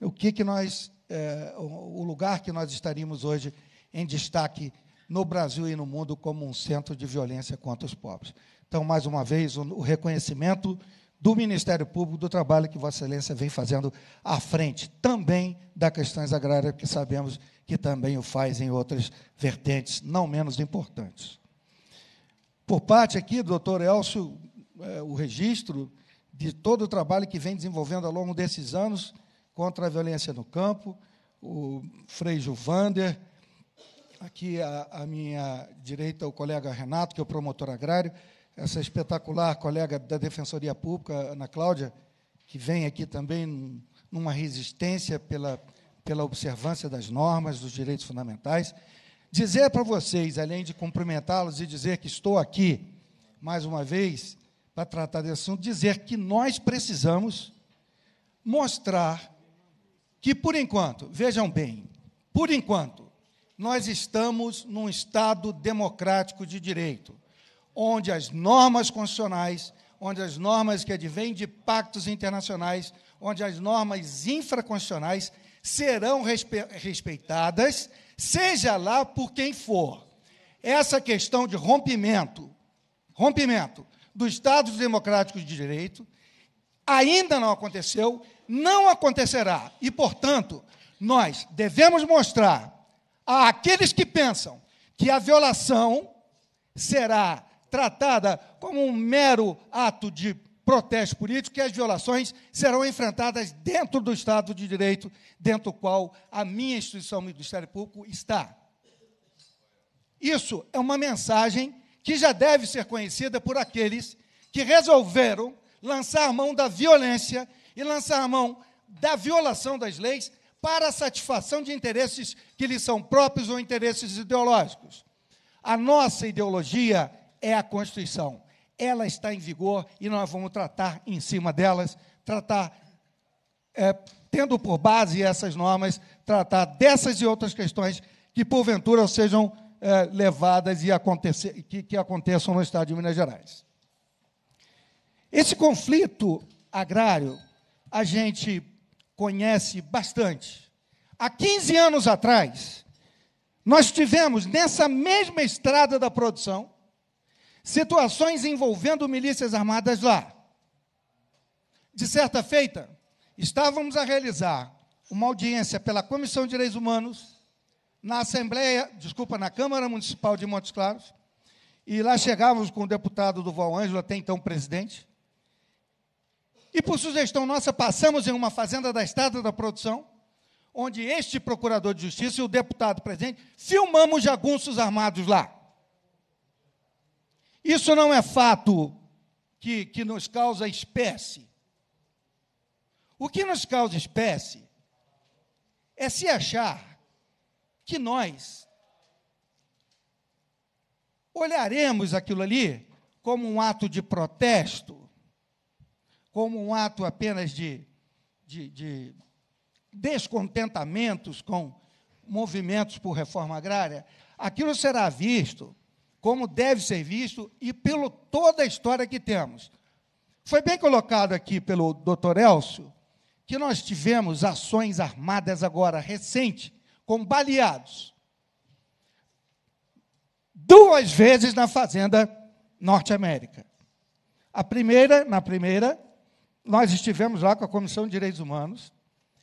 S7: o que, que nós, eh, o lugar que nós estaríamos hoje em destaque no Brasil e no mundo como um centro de violência contra os pobres. Então, mais uma vez, o reconhecimento do Ministério Público, do trabalho que Vossa Excelência vem fazendo à frente, também da questões agrárias, que sabemos que também o faz em outras vertentes não menos importantes. Por parte aqui do doutor Elcio, é, o registro de todo o trabalho que vem desenvolvendo ao longo desses anos contra a violência no campo, o Frei Juvander, aqui à minha direita o colega Renato, que é o promotor agrário, essa espetacular colega da Defensoria Pública, Ana Cláudia, que vem aqui também numa resistência pela, pela observância das normas, dos direitos fundamentais. Dizer para vocês, além de cumprimentá-los e dizer que estou aqui, mais uma vez, para tratar desse assunto, dizer que nós precisamos mostrar que, por enquanto, vejam bem, por enquanto, nós estamos num Estado democrático de direito onde as normas constitucionais, onde as normas que advêm de pactos internacionais, onde as normas infraconstitucionais serão respe respeitadas, seja lá por quem for. Essa questão de rompimento, rompimento dos Estados democráticos de direito, ainda não aconteceu, não acontecerá. E, portanto, nós devemos mostrar àqueles que pensam que a violação será tratada como um mero ato de protesto político, que as violações serão enfrentadas dentro do Estado de Direito, dentro do qual a minha instituição, o Ministério Público, está. Isso é uma mensagem que já deve ser conhecida por aqueles que resolveram lançar mão da violência e lançar mão da violação das leis para a satisfação de interesses que lhes são próprios ou interesses ideológicos. A nossa ideologia é a Constituição. Ela está em vigor e nós vamos tratar em cima delas, tratar, é, tendo por base essas normas, tratar dessas e outras questões que, porventura, sejam é, levadas e que, que aconteçam no Estado de Minas Gerais. Esse conflito agrário a gente conhece bastante. Há 15 anos atrás, nós tivemos nessa mesma estrada da produção Situações envolvendo milícias armadas lá. De certa feita, estávamos a realizar uma audiência pela Comissão de Direitos Humanos na Assembleia, desculpa, na Câmara Municipal de Montes Claros, e lá chegávamos com o deputado do Val Ângelo, até então presidente, e por sugestão nossa passamos em uma fazenda da Estrada da Produção, onde este procurador de justiça e o deputado presidente filmamos jagunços armados lá. Isso não é fato que, que nos causa espécie. O que nos causa espécie é se achar que nós olharemos aquilo ali como um ato de protesto, como um ato apenas de, de, de descontentamentos com movimentos por reforma agrária, aquilo será visto como deve ser visto e pelo toda a história que temos. Foi bem colocado aqui pelo Dr. Elcio que nós tivemos ações armadas agora recente com baleados. Duas vezes na fazenda Norte América. A primeira, na primeira, nós estivemos lá com a Comissão de Direitos Humanos,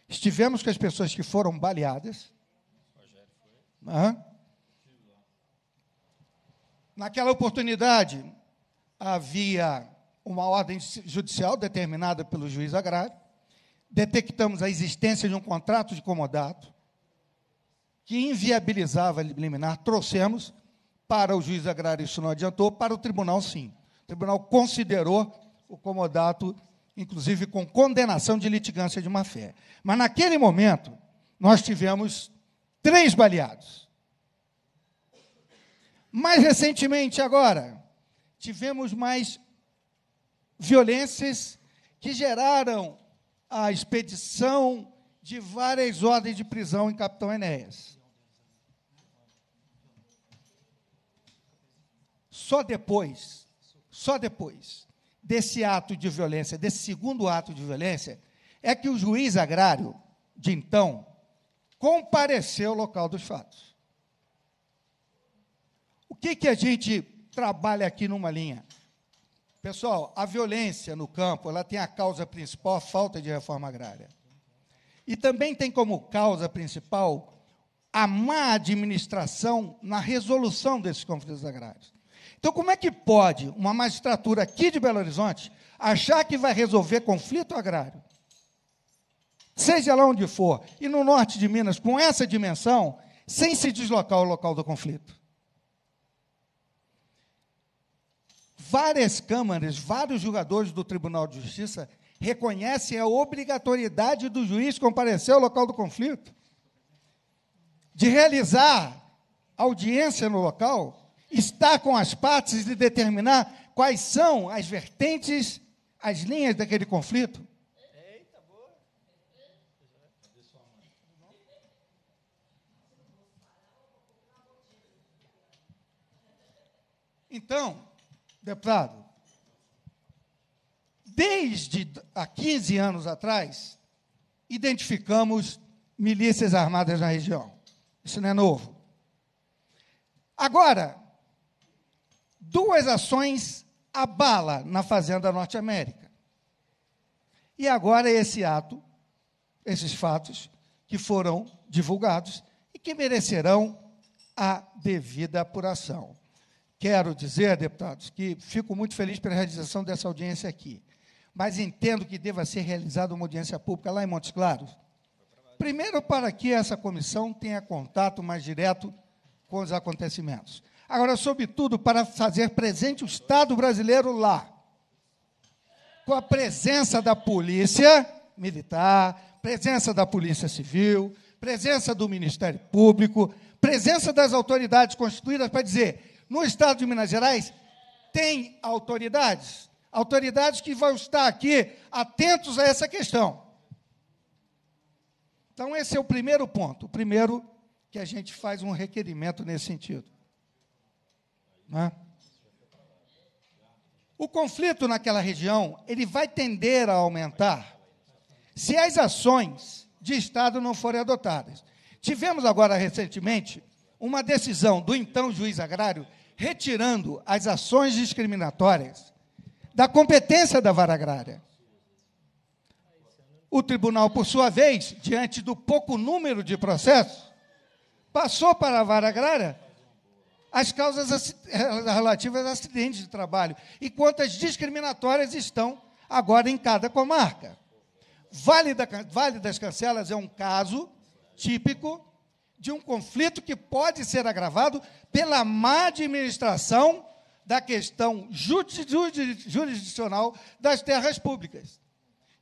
S7: estivemos com as pessoas que foram baleadas. Rogério foi. Naquela oportunidade, havia uma ordem judicial determinada pelo juiz agrário. Detectamos a existência de um contrato de comodato que inviabilizava a liminar. Trouxemos para o juiz agrário, isso não adiantou, para o tribunal, sim. O tribunal considerou o comodato, inclusive com condenação de litigância de má-fé. Mas, naquele momento, nós tivemos três baleados mais recentemente, agora, tivemos mais violências que geraram a expedição de várias ordens de prisão em Capitão Enéas. Só depois, só depois desse ato de violência, desse segundo ato de violência, é que o juiz agrário de então compareceu ao local dos fatos que, que a gente trabalha aqui numa linha? Pessoal, a violência no campo, ela tem a causa principal, a falta de reforma agrária. E também tem como causa principal a má administração na resolução desses conflitos agrários. Então, como é que pode uma magistratura aqui de Belo Horizonte achar que vai resolver conflito agrário? Seja lá onde for, e no norte de Minas, com essa dimensão, sem se deslocar ao local do conflito. várias câmaras, vários julgadores do Tribunal de Justiça reconhecem a obrigatoriedade do juiz comparecer ao local do conflito, de realizar audiência no local, estar com as partes e determinar quais são as vertentes, as linhas daquele conflito. Então, Deputado, desde há 15 anos atrás, identificamos milícias armadas na região. Isso não é novo. Agora, duas ações a bala na Fazenda Norte América. E agora esse ato, esses fatos que foram divulgados e que merecerão a devida apuração. Quero dizer, deputados, que fico muito feliz pela realização dessa audiência aqui, mas entendo que deva ser realizada uma audiência pública lá em Montes Claros. Primeiro, para que essa comissão tenha contato mais direto com os acontecimentos. Agora, sobretudo, para fazer presente o Estado brasileiro lá, com a presença da polícia militar, presença da polícia civil, presença do Ministério Público, presença das autoridades constituídas para dizer no estado de Minas Gerais tem autoridades, autoridades que vão estar aqui atentos a essa questão. Então, esse é o primeiro ponto, o primeiro que a gente faz um requerimento nesse sentido. Né? O conflito naquela região, ele vai tender a aumentar se as ações de Estado não forem adotadas. Tivemos agora, recentemente, uma decisão do então juiz agrário retirando as ações discriminatórias da competência da vara agrária. O tribunal, por sua vez, diante do pouco número de processos, passou para a vara agrária as causas eh, relativas a acidentes de trabalho e quantas discriminatórias estão agora em cada comarca. Vale, da, vale das Cancelas é um caso típico de um conflito que pode ser agravado pela má administração da questão jurisdicional das terras públicas,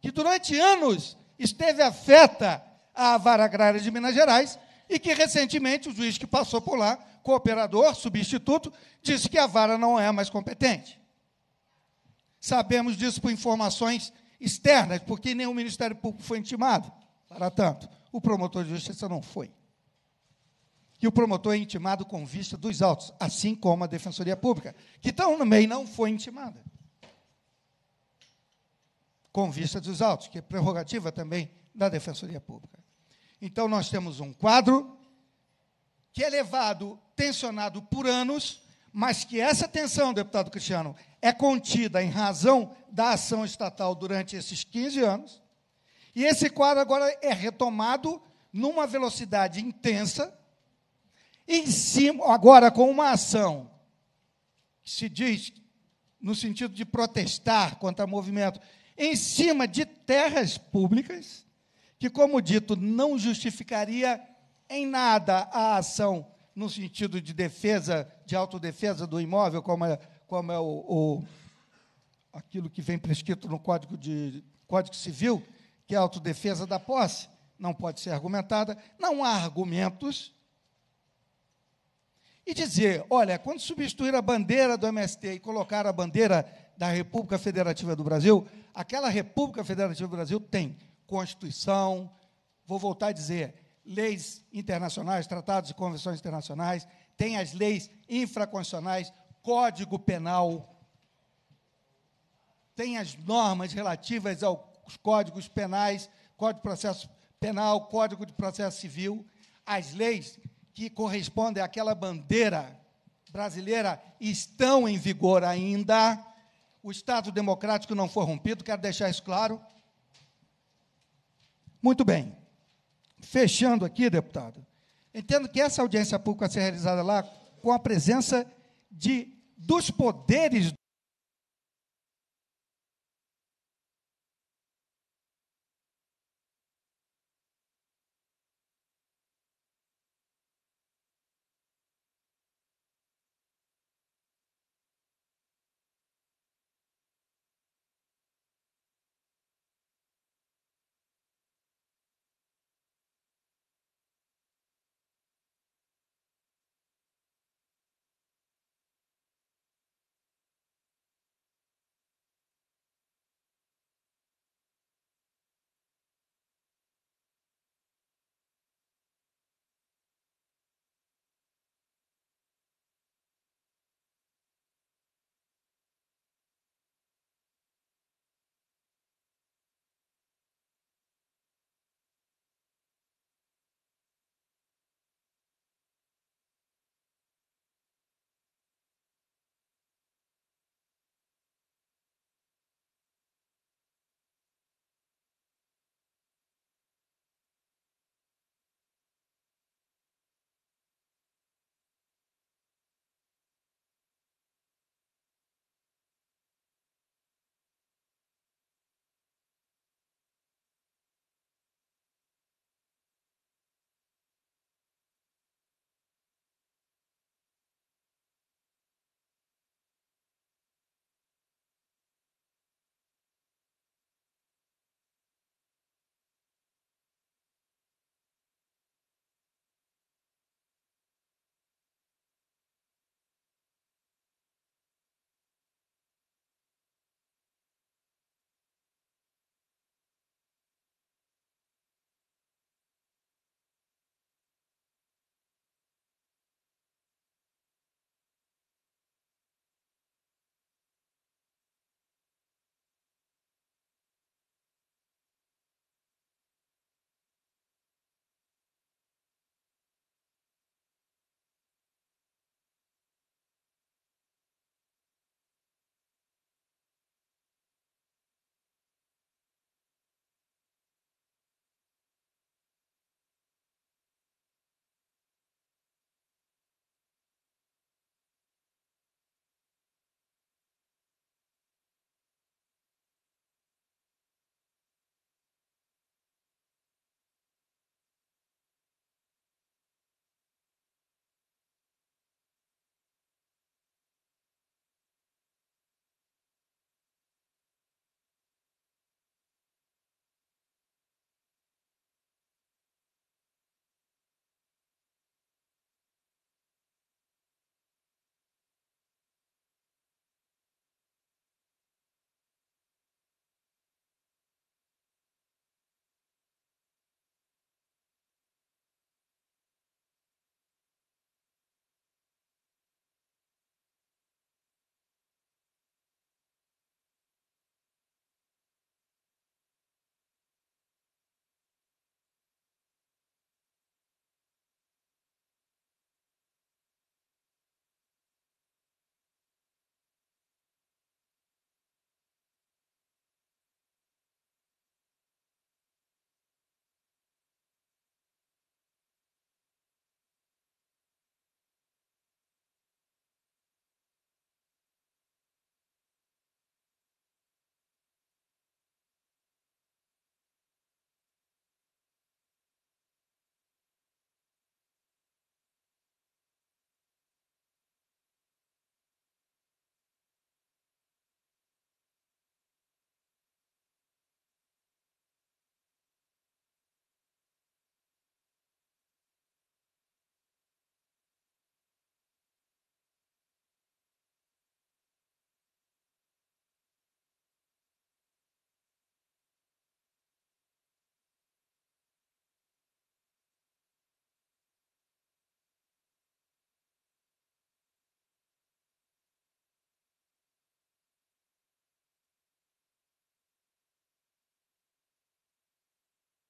S7: que durante anos esteve afeta à vara agrária de Minas Gerais e que recentemente o juiz que passou por lá, cooperador, substituto, disse que a vara não é mais competente. Sabemos disso por informações externas, porque nem o Ministério Público foi intimado para tanto. O promotor de justiça não foi e o promotor é intimado com vista dos autos, assim como a Defensoria Pública, que também não foi intimada. Com vista dos autos, que é prerrogativa também da Defensoria Pública. Então, nós temos um quadro que é levado, tensionado por anos, mas que essa tensão, deputado Cristiano, é contida em razão da ação estatal durante esses 15 anos, e esse quadro agora é retomado numa velocidade intensa, em cima, agora, com uma ação que se diz no sentido de protestar contra movimento, em cima de terras públicas, que, como dito, não justificaria em nada a ação no sentido de defesa, de autodefesa do imóvel, como é, como é o, o aquilo que vem prescrito no Código, de, Código Civil, que é a autodefesa da posse, não pode ser argumentada. Não há argumentos e dizer: olha, quando substituir a bandeira do MST e colocar a bandeira da República Federativa do Brasil, aquela República Federativa do Brasil tem Constituição, vou voltar a dizer, leis internacionais, tratados e convenções internacionais, tem as leis infraconstitucionais, Código Penal, tem as normas relativas aos códigos penais, Código de Processo Penal, Código de Processo Civil, as leis que correspondem àquela bandeira brasileira estão em vigor ainda. O Estado democrático não foi rompido, quero deixar isso claro. Muito bem. Fechando aqui, deputado, entendo que essa audiência pública vai ser realizada lá com a presença de, dos poderes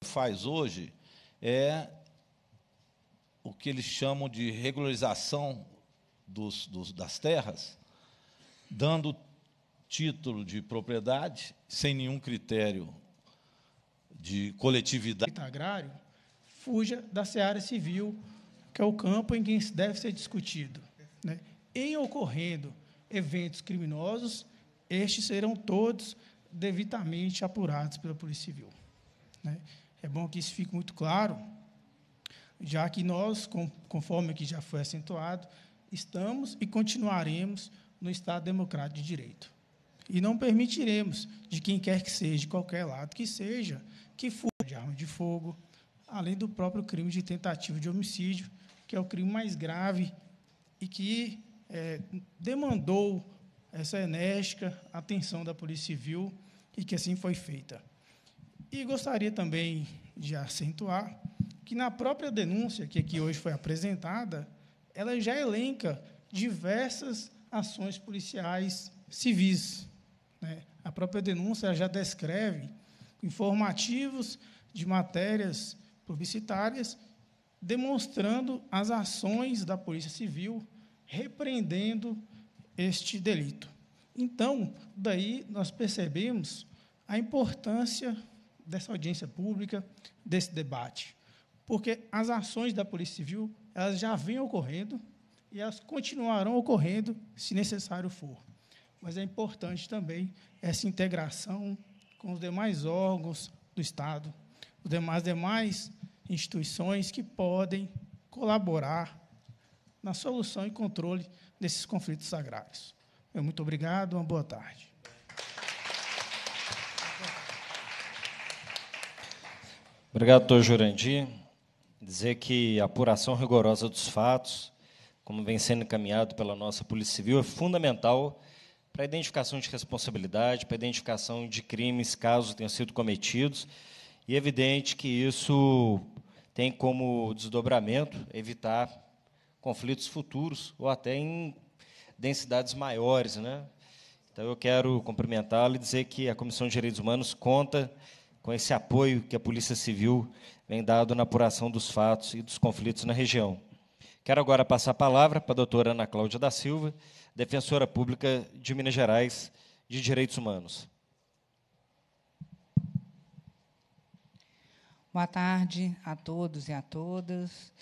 S5: faz hoje é o que eles chamam de regularização dos, dos, das terras, dando título de propriedade sem nenhum critério de
S2: coletividade.
S8: agrário fuja da seara civil, que é o campo em que deve ser discutido. Né? Em ocorrendo eventos criminosos, estes serão todos devidamente apurados pela Polícia Civil. Né? É bom que isso fique muito claro, já que nós, conforme aqui já foi acentuado, estamos e continuaremos no Estado Democrático de Direito. E não permitiremos de quem quer que seja, de qualquer lado que seja, que fuja de arma de fogo, além do próprio crime de tentativa de homicídio, que é o crime mais grave e que é, demandou essa enérgica atenção da Polícia Civil e que assim foi feita. E gostaria também de acentuar que na própria denúncia que aqui hoje foi apresentada, ela já elenca diversas ações policiais civis. Né? A própria denúncia já descreve informativos de matérias publicitárias demonstrando as ações da Polícia Civil repreendendo este delito. Então, daí nós percebemos a importância dessa audiência pública, desse debate. Porque as ações da Polícia Civil elas já vêm ocorrendo e elas continuarão ocorrendo se necessário for. Mas é importante também essa integração com os demais órgãos do Estado, os demais demais instituições que podem colaborar na solução e controle desses conflitos agrários. Muito obrigado, uma boa tarde.
S1: Obrigado, doutor Jurandir. Dizer que a apuração rigorosa dos fatos, como vem sendo encaminhado pela nossa Polícia Civil, é fundamental para a identificação de responsabilidade, para a identificação de crimes, casos tenham sido cometidos. E é evidente que isso tem como desdobramento evitar conflitos futuros ou até em densidades maiores. Né? Então, eu quero cumprimentá-lo e dizer que a Comissão de Direitos Humanos conta com esse apoio que a Polícia Civil vem dado na apuração dos fatos e dos conflitos na região. Quero agora passar a palavra para a doutora Ana Cláudia da Silva, defensora pública de Minas Gerais de Direitos Humanos.
S9: Boa tarde a todos e a todas.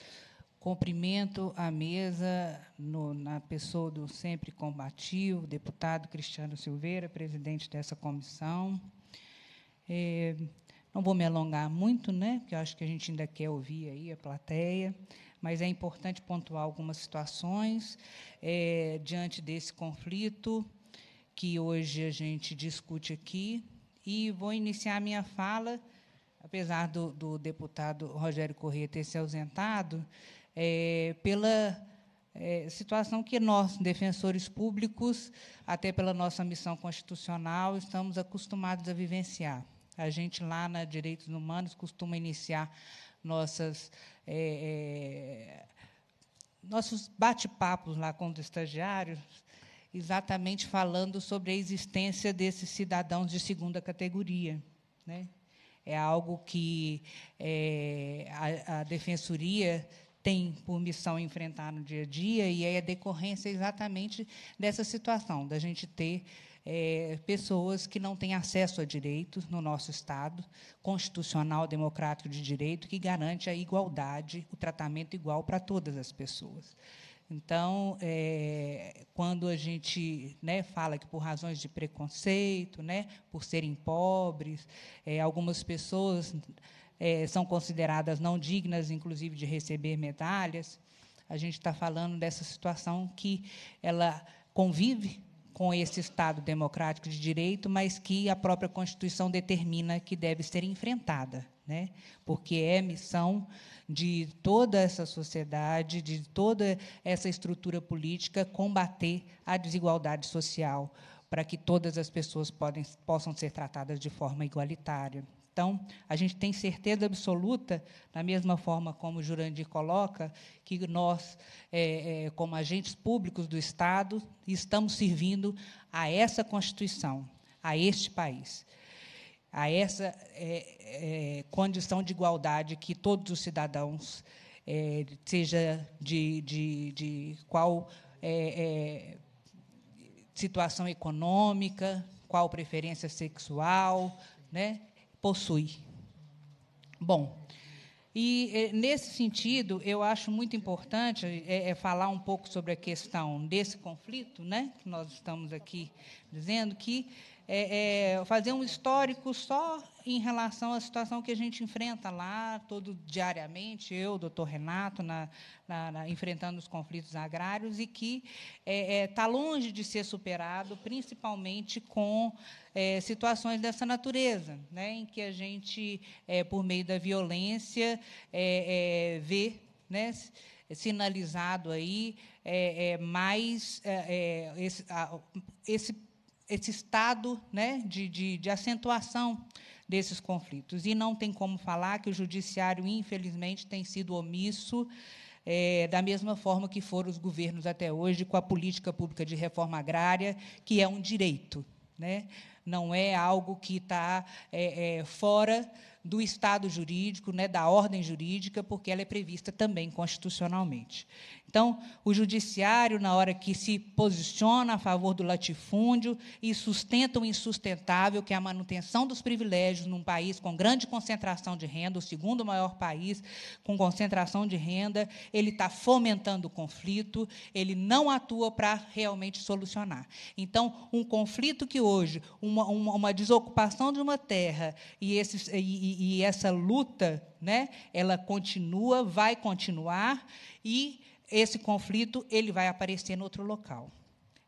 S9: Cumprimento a mesa no, na pessoa do sempre combativo, deputado Cristiano Silveira, presidente dessa comissão. É, não vou me alongar muito, né? Porque eu acho que a gente ainda quer ouvir aí a plateia, mas é importante pontuar algumas situações é, diante desse conflito que hoje a gente discute aqui. E vou iniciar a minha fala, apesar do, do deputado Rogério Corrêa ter se ausentado, é, pela é, situação que nós, defensores públicos, até pela nossa missão constitucional, estamos acostumados a vivenciar. A gente, lá na Direitos Humanos, costuma iniciar nossas, é, é, nossos bate-papos lá com os estagiários, exatamente falando sobre a existência desses cidadãos de segunda categoria. Né? É algo que é, a, a defensoria tem por missão enfrentar no dia a dia, e é a decorrência exatamente dessa situação, da gente ter é, pessoas que não têm acesso a direitos no nosso Estado constitucional democrático de direito, que garante a igualdade, o tratamento igual para todas as pessoas. Então, é, quando a gente né, fala que por razões de preconceito, né, por serem pobres, é, algumas pessoas é, são consideradas não dignas, inclusive, de receber medalhas, a gente está falando dessa situação que ela convive com esse Estado democrático de direito, mas que a própria Constituição determina que deve ser enfrentada, né? porque é missão de toda essa sociedade, de toda essa estrutura política, combater a desigualdade social para que todas as pessoas podem, possam ser tratadas de forma igualitária. Então, a gente tem certeza absoluta, da mesma forma como o Jurandir coloca, que nós, é, é, como agentes públicos do Estado, estamos servindo a essa Constituição, a este país, a essa é, é condição de igualdade que todos os cidadãos, é, seja de, de, de qual é, situação econômica, qual preferência sexual, né? possui. Bom, e eh, nesse sentido, eu acho muito importante é, é falar um pouco sobre a questão desse conflito, né, que nós estamos aqui dizendo, que é, é, fazer um histórico só em relação à situação que a gente enfrenta lá, todo diariamente, eu, doutor Renato, na, na, na, enfrentando os conflitos agrários, e que está é, é tá longe de ser superado, principalmente com é, situações dessa natureza, né, em que a gente, é, por meio da violência, vê. Né, sinalizado aí mais esse, a, esse esse estado né, de, de, de acentuação desses conflitos. E não tem como falar que o judiciário, infelizmente, tem sido omisso. É, da mesma forma que foram os governos até hoje com a política pública de reforma agrária, que é um direito, né? não é algo que está é, é, fora do estado jurídico, né, da ordem jurídica, porque ela é prevista também constitucionalmente. Então, o judiciário, na hora que se posiciona a favor do latifúndio e sustenta o insustentável, que é a manutenção dos privilégios num país com grande concentração de renda, o segundo maior país com concentração de renda, ele está fomentando o conflito, ele não atua para realmente solucionar. Então, um conflito que hoje, uma, uma, uma desocupação de uma terra e, esses, e, e essa luta, né, ela continua, vai continuar e esse conflito ele vai aparecer em outro local.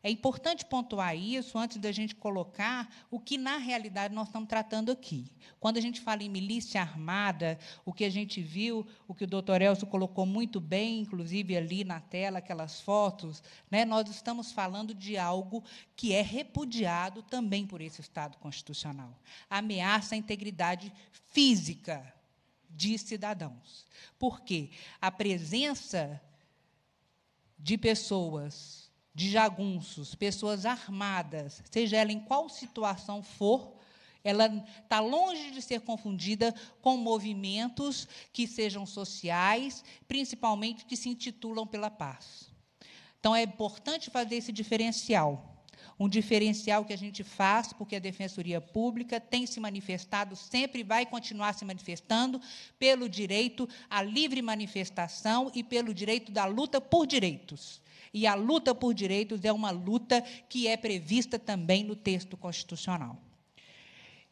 S9: É importante pontuar isso antes da gente colocar o que, na realidade, nós estamos tratando aqui. Quando a gente fala em milícia armada, o que a gente viu, o que o doutor Elcio colocou muito bem, inclusive ali na tela, aquelas fotos, né, nós estamos falando de algo que é repudiado também por esse Estado constitucional ameaça à integridade física de cidadãos. Porque a presença de pessoas, de jagunços, pessoas armadas, seja ela em qual situação for, ela está longe de ser confundida com movimentos que sejam sociais, principalmente que se intitulam pela paz. Então, é importante fazer esse diferencial um diferencial que a gente faz, porque a Defensoria Pública tem se manifestado, sempre vai continuar se manifestando, pelo direito à livre manifestação e pelo direito da luta por direitos. E a luta por direitos é uma luta que é prevista também no texto constitucional.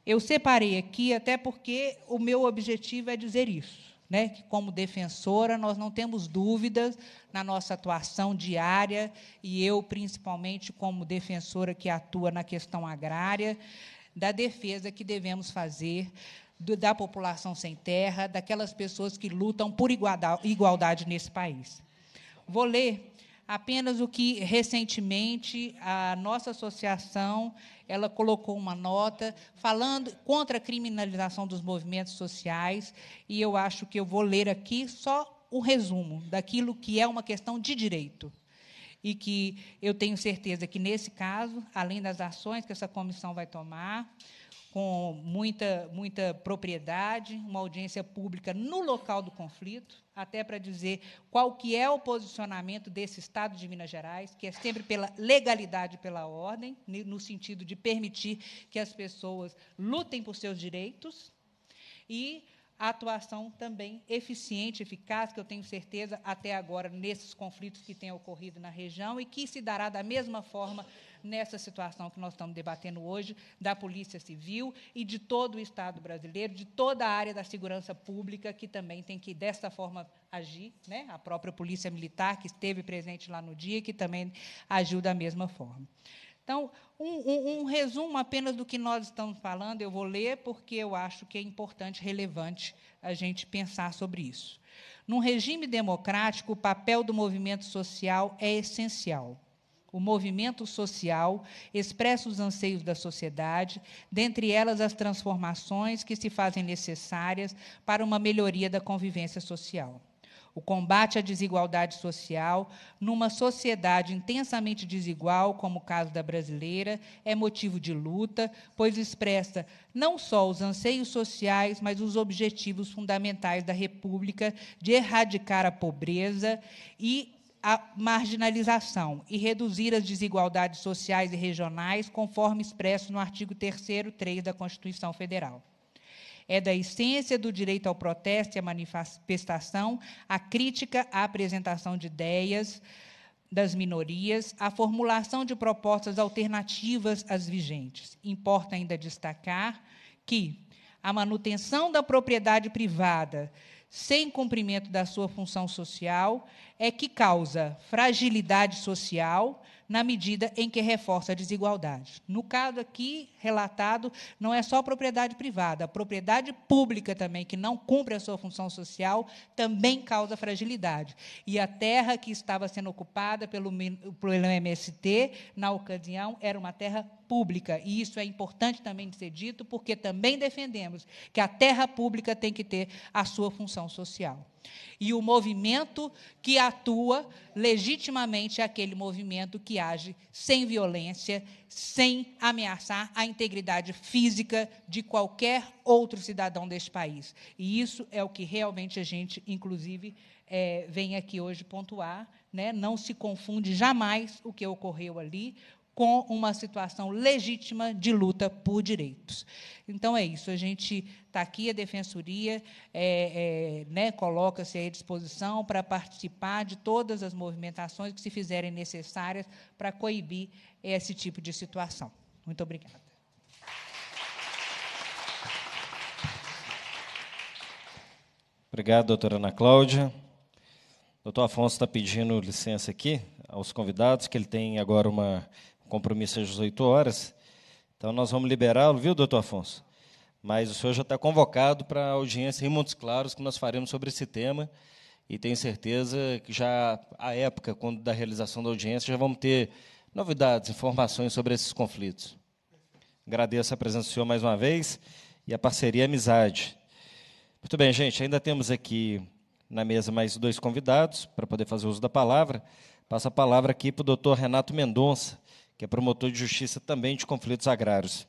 S9: Eu separei aqui, até porque o meu objetivo é dizer isso né, que, como defensora, nós não temos dúvidas na nossa atuação diária, e eu, principalmente, como defensora que atua na questão agrária, da defesa que devemos fazer do, da população sem terra, daquelas pessoas que lutam por igualdade, igualdade nesse país. Vou ler apenas o que recentemente a nossa associação ela colocou uma nota falando contra a criminalização dos movimentos sociais e eu acho que eu vou ler aqui só o resumo daquilo que é uma questão de direito e que eu tenho certeza que nesse caso, além das ações que essa comissão vai tomar, com muita, muita propriedade, uma audiência pública no local do conflito, até para dizer qual que é o posicionamento desse Estado de Minas Gerais, que é sempre pela legalidade e pela ordem, no sentido de permitir que as pessoas lutem por seus direitos, e a atuação também eficiente, eficaz, que eu tenho certeza até agora nesses conflitos que têm ocorrido na região e que se dará da mesma forma nessa situação que nós estamos debatendo hoje da Polícia Civil e de todo o Estado brasileiro, de toda a área da segurança pública, que também tem que, dessa forma, agir, né? a própria Polícia Militar, que esteve presente lá no dia, que também agiu da mesma forma. Então, um, um, um, resumo apenas do que nós estamos falando, eu vou ler, porque eu acho que é importante, relevante, a gente pensar sobre isso. Num regime democrático, o papel do movimento social é essencial o movimento social, expressa os anseios da sociedade, dentre elas as transformações que se fazem necessárias para uma melhoria da convivência social. O combate à desigualdade social, numa sociedade intensamente desigual, como o caso da brasileira, é motivo de luta, pois expressa não só os anseios sociais, mas os objetivos fundamentais da República de erradicar a pobreza e a marginalização e reduzir as desigualdades sociais e regionais, conforme expresso no artigo 3º, 3 da Constituição Federal. É da essência do direito ao protesto e à manifestação, a crítica à apresentação de ideias das minorias, a formulação de propostas alternativas às vigentes. Importa ainda destacar que a manutenção da propriedade privada sem cumprimento da sua função social, é que causa fragilidade social, na medida em que reforça a desigualdade. No caso aqui relatado, não é só a propriedade privada, a propriedade pública também, que não cumpre a sua função social, também causa fragilidade. E a terra que estava sendo ocupada pelo, pelo MST, na ocasião, era uma terra pública. E isso é importante também de ser dito, porque também defendemos que a terra pública tem que ter a sua função social. E o movimento que atua legitimamente é aquele movimento que age sem violência, sem ameaçar a integridade física de qualquer outro cidadão deste país. E isso é o que realmente a gente, inclusive, é, vem aqui hoje pontuar. Né? Não se confunde jamais o que ocorreu ali com uma situação legítima de luta por direitos. Então é isso, a gente está aqui, a Defensoria é, é, né, coloca-se à disposição para participar de todas as movimentações que se fizerem necessárias para coibir esse tipo de situação. Muito obrigada.
S1: Obrigado, doutora Ana Cláudia. Doutor Afonso está pedindo licença aqui aos convidados, que ele tem agora uma compromisso às é 18 horas, então nós vamos liberá-lo, viu, doutor Afonso? Mas o senhor já está convocado para a audiência em Montes Claros que nós faremos sobre esse tema. E tenho certeza que já à época, quando da realização da audiência, já vamos ter novidades, informações sobre esses conflitos. Agradeço a presença do senhor mais uma vez e a parceria e a amizade. Muito bem, gente, ainda temos aqui na mesa mais dois convidados para poder fazer uso da palavra. Passo a palavra aqui para o doutor Renato Mendonça, que é promotor de justiça também de conflitos agrários.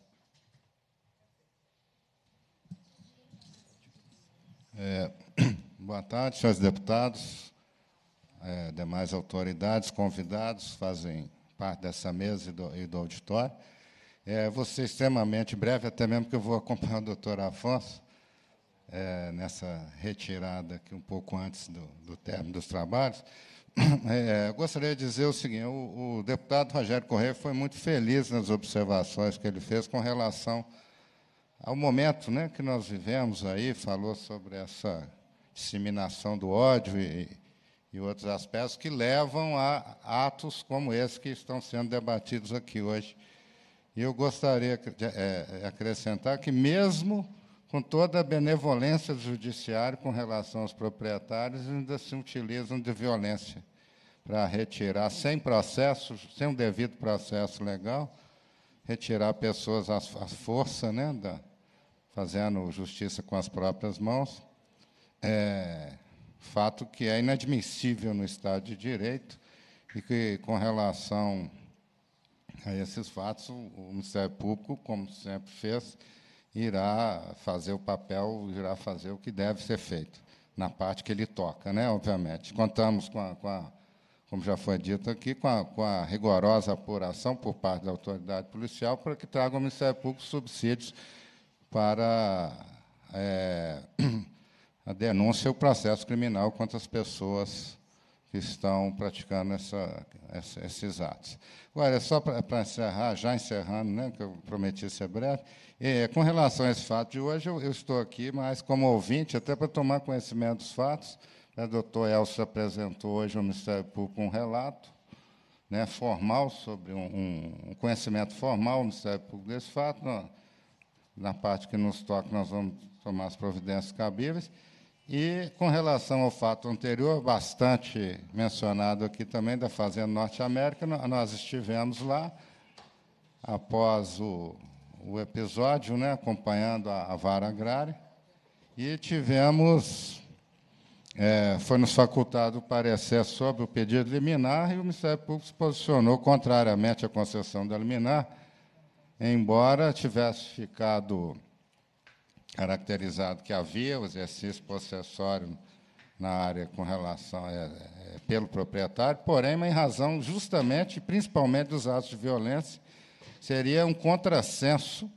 S6: É, boa tarde, senhores deputados, é, demais autoridades, convidados, fazem parte dessa mesa e do, e do auditório. É, vou ser extremamente breve, até mesmo porque eu vou acompanhar o doutor Afonso é, nessa retirada aqui um pouco antes do, do término dos trabalhos é, é gostaria de dizer o seguinte: o, o, deputado Rogério Correia foi muito feliz nas observações que ele fez com relação ao momento né, que nós vivemos aí, falou sobre essa disseminação do ódio e, e outros aspectos que levam a atos como esse que estão sendo debatidos aqui hoje. E eu gostaria de é, é, acrescentar que, mesmo com toda a benevolência do judiciário com relação aos proprietários, ainda se utilizam de violência para retirar, sem processo, sem um devido processo legal, retirar pessoas à força, né, da, fazendo justiça com as próprias mãos. É, fato que é inadmissível no Estado de Direito e que, com relação a esses fatos, o Ministério Público, como sempre fez, irá fazer o papel, irá fazer o que deve ser feito, na parte que ele toca, né, obviamente. Contamos com a, com a como já foi dito aqui, com a, com a, rigorosa apuração por parte da autoridade policial para que traga ao Ministério Público subsídios para é, a denúncia e o processo criminal contra as pessoas que estão praticando essa, essa, esses atos. Agora, é só para encerrar, já encerrando, né, que eu prometi ser breve, é, com relação a esse fato de hoje, eu, eu estou aqui, mas como ouvinte, até para tomar conhecimento dos fatos, a doutor Elcio apresentou hoje ao Ministério Público um relato né, formal sobre um, um, conhecimento formal do Ministério Público desse fato. Na, na parte que nos toca, nós vamos tomar as providências cabíveis. E, com relação ao fato anterior, bastante mencionado aqui também, da Fazenda Norte América, nós estivemos lá após o o episódio, né, acompanhando a, a vara agrária, e tivemos, é, foi nos facultado parecer sobre o pedido liminar e o Ministério Público se posicionou contrariamente à concessão da liminar, embora tivesse ficado caracterizado que havia o exercício possessório na área com relação é, é, pelo proprietário, porém, em razão justamente, principalmente, dos atos de violência seria um contrassenso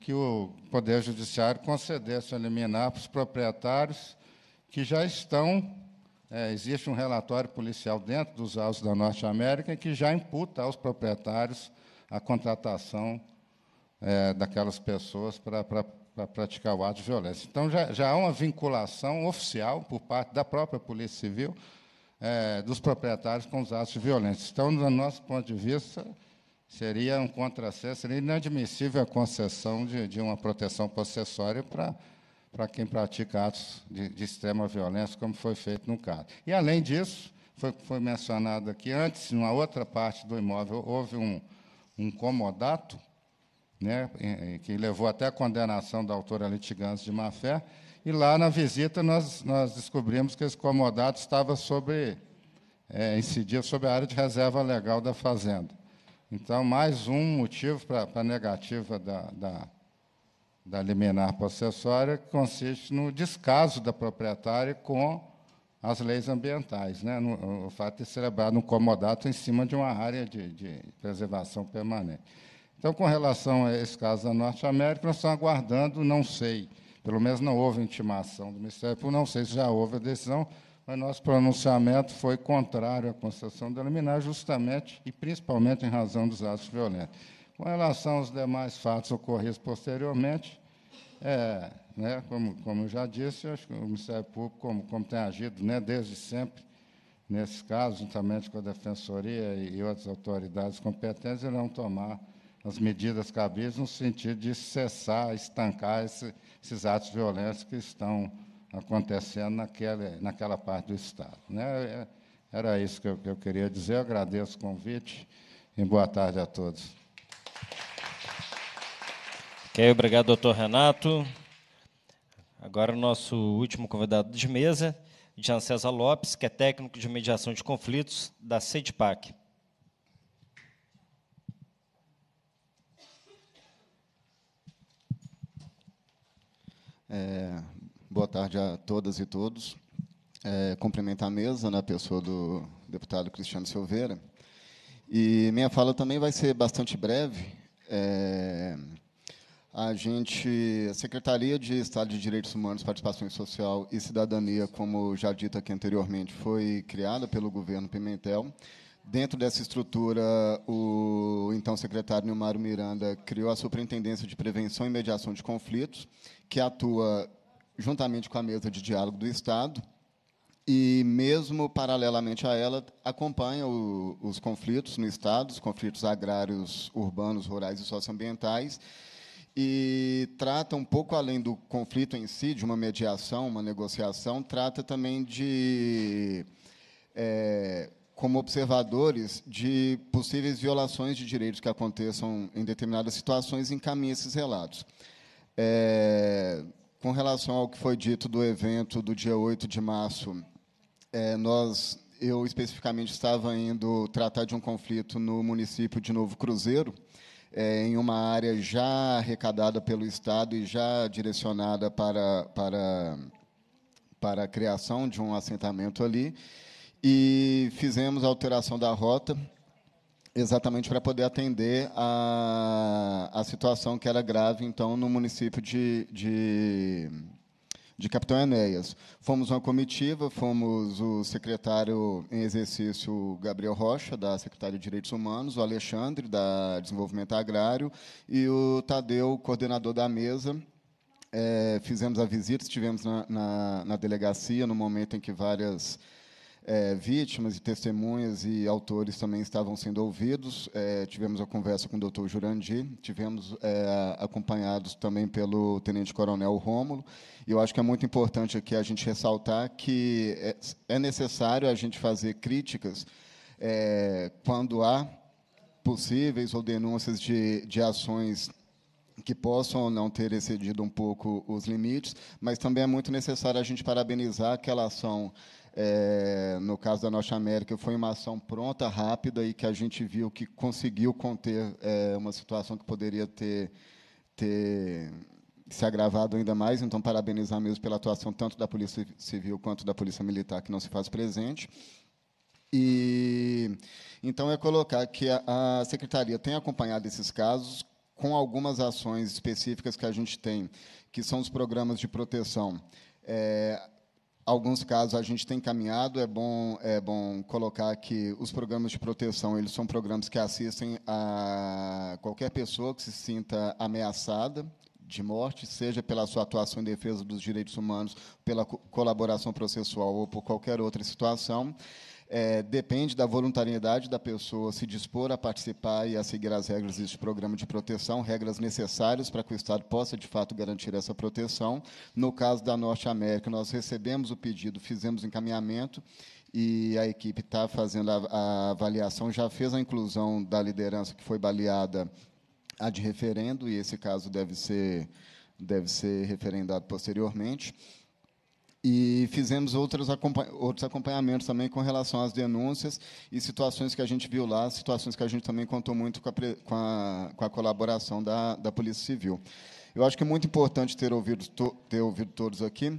S6: que o Poder Judiciário concedesse a liminar para os proprietários que já estão. É, existe um relatório policial dentro dos autos da Norte América que já imputa aos proprietários a contratação é, daquelas pessoas para, praticar o ato de violência. Então, já, já há uma vinculação oficial por parte da própria Polícia Civil é, dos proprietários com os atos de violência. Então, do nosso ponto de vista, seria um contrassenso, seria inadmissível a concessão de, de uma proteção possessória para para quem pratica atos de, de, extrema violência, como foi feito no caso. E, além disso, foi, foi mencionado aqui antes, numa outra parte do imóvel, houve um, um comodato, né, que levou até a condenação da autora litigante de má-fé, e lá na visita nós, nós descobrimos que esse comodato estava sobre, é, incidia sobre a área de reserva legal da fazenda. Então, mais um motivo para a negativa da, da, da liminar possessória, que consiste no descaso da proprietária com as leis ambientais, né? No, o fato de ser celebrado um comodato em cima de uma área de, de preservação permanente. Então, com relação a esse caso da Norte América, nós estamos aguardando, não sei, pelo menos não houve intimação do Ministério Público, não sei se já houve a decisão, mas nosso pronunciamento foi contrário à concessão da liminar, justamente e principalmente em razão dos atos violentos. Com relação aos demais fatos ocorridos posteriormente, é, né, como, como eu já disse, acho que o Ministério Público, como, como tem agido né, desde sempre, nesses casos, juntamente com a Defensoria e outras autoridades competentes, irão tomar as medidas cabíveis no sentido de cessar, estancar esse, esses atos violentos que estão acontecendo naquela, naquela parte do Estado. Né? É, era isso que eu, que eu queria dizer. Eu agradeço o convite e boa tarde a todos.
S1: Ok, obrigado, doutor Renato. Agora o nosso último convidado de mesa, Jean César Lopes, que é técnico de mediação de conflitos da
S10: CEDPAC. É, Boa tarde a todas e todos. É, cumprimentar a mesa na né, pessoa do deputado Cristiano Silveira. E minha fala também vai ser bastante breve. É, a gente, a Secretaria de Estado de Direitos Humanos, Participação Social e Cidadania, como já dito aqui anteriormente, foi criada pelo governo Pimentel. Dentro dessa estrutura, o então secretário Nilmar Miranda criou a Superintendência de Prevenção e Mediação de Conflitos, que atua juntamente com a mesa de diálogo do Estado, e mesmo paralelamente a ela, acompanha o, os conflitos no Estado, os conflitos agrários, urbanos, rurais e socioambientais, e trata um pouco além do conflito em si, de uma mediação, uma negociação, trata também de, é, como observadores, de possíveis violações de direitos que aconteçam em determinadas situações e encaminha esses relatos. É, com relação ao que foi dito do evento do dia 8 de março, é, nós, eu especificamente estava indo tratar de um conflito no município de Novo Cruzeiro, é, em uma área já arrecadada pelo Estado e já direcionada para, para, para a criação de um assentamento ali. E fizemos a alteração da rota, exatamente para poder atender a, a situação que era grave, então, no município de, de, de Capitão Enéas. Fomos uma comitiva, fomos o secretário em exercício Gabriel Rocha, da Secretaria de Direitos Humanos, o Alexandre, da Desenvolvimento Agrário, e o Tadeu, coordenador da mesa, é, fizemos a visita, estivemos na, na, na, delegacia, no momento em que várias é, vítimas e testemunhas e autores também estavam sendo ouvidos. É, tivemos a conversa com o doutor Jurandi tivemos é, acompanhados também pelo tenente-coronel Rômulo. E eu acho que é muito importante aqui a gente ressaltar que é, é necessário a gente fazer críticas é, quando há possíveis ou denúncias de, de ações que possam ou não ter excedido um pouco os limites, mas também é muito necessário a gente parabenizar aquela ação é, no caso da Norte América, foi uma ação pronta, rápida e que a gente viu que conseguiu conter é, uma situação que poderia ter, ter se agravado ainda mais. Então, parabenizar mesmo pela atuação tanto da Polícia Civil quanto da Polícia Militar, que não se faz presente. E então é colocar que a, a secretaria tem acompanhado esses casos com algumas ações específicas que a gente tem, que são os programas de proteção. É, alguns casos a gente tem caminhado. É bom, é bom colocar que os programas de proteção eles são programas que assistem a qualquer pessoa que se sinta ameaçada de morte, seja pela sua atuação em defesa dos direitos humanos, pela colaboração processual ou por qualquer outra situação. É, depende da voluntariedade da pessoa se dispor a participar e a seguir as regras deste programa de proteção, regras necessárias para que o Estado possa, de fato, garantir essa proteção. No caso da Norte América, nós recebemos o pedido, fizemos encaminhamento e a equipe está fazendo a, a, avaliação, já fez a inclusão da liderança que foi baleada a de referendo, e esse caso deve ser, deve ser referendado posteriormente e fizemos outros, acompanhamentos também com relação às denúncias e situações que a gente viu lá, situações que a gente também contou muito com a, com a, com a colaboração da, da Polícia Civil. Eu acho que é muito importante ter ouvido, ter ouvido todos aqui,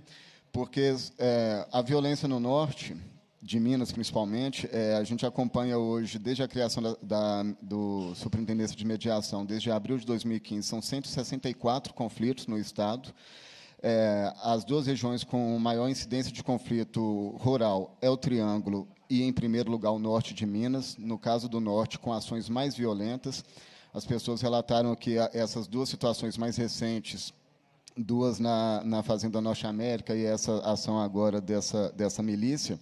S10: porque é, a violência no Norte, de Minas principalmente, é, a gente acompanha hoje, desde a criação da, da, do Superintendência de Mediação, desde abril de 2015, são 164 conflitos no Estado, é, as duas regiões com maior incidência de conflito rural é o Triângulo e, em primeiro lugar, o norte de Minas. No caso do norte, com ações mais violentas. As pessoas relataram que essas duas situações mais recentes, duas na, na Fazenda Norte América e essa ação agora dessa, dessa milícia,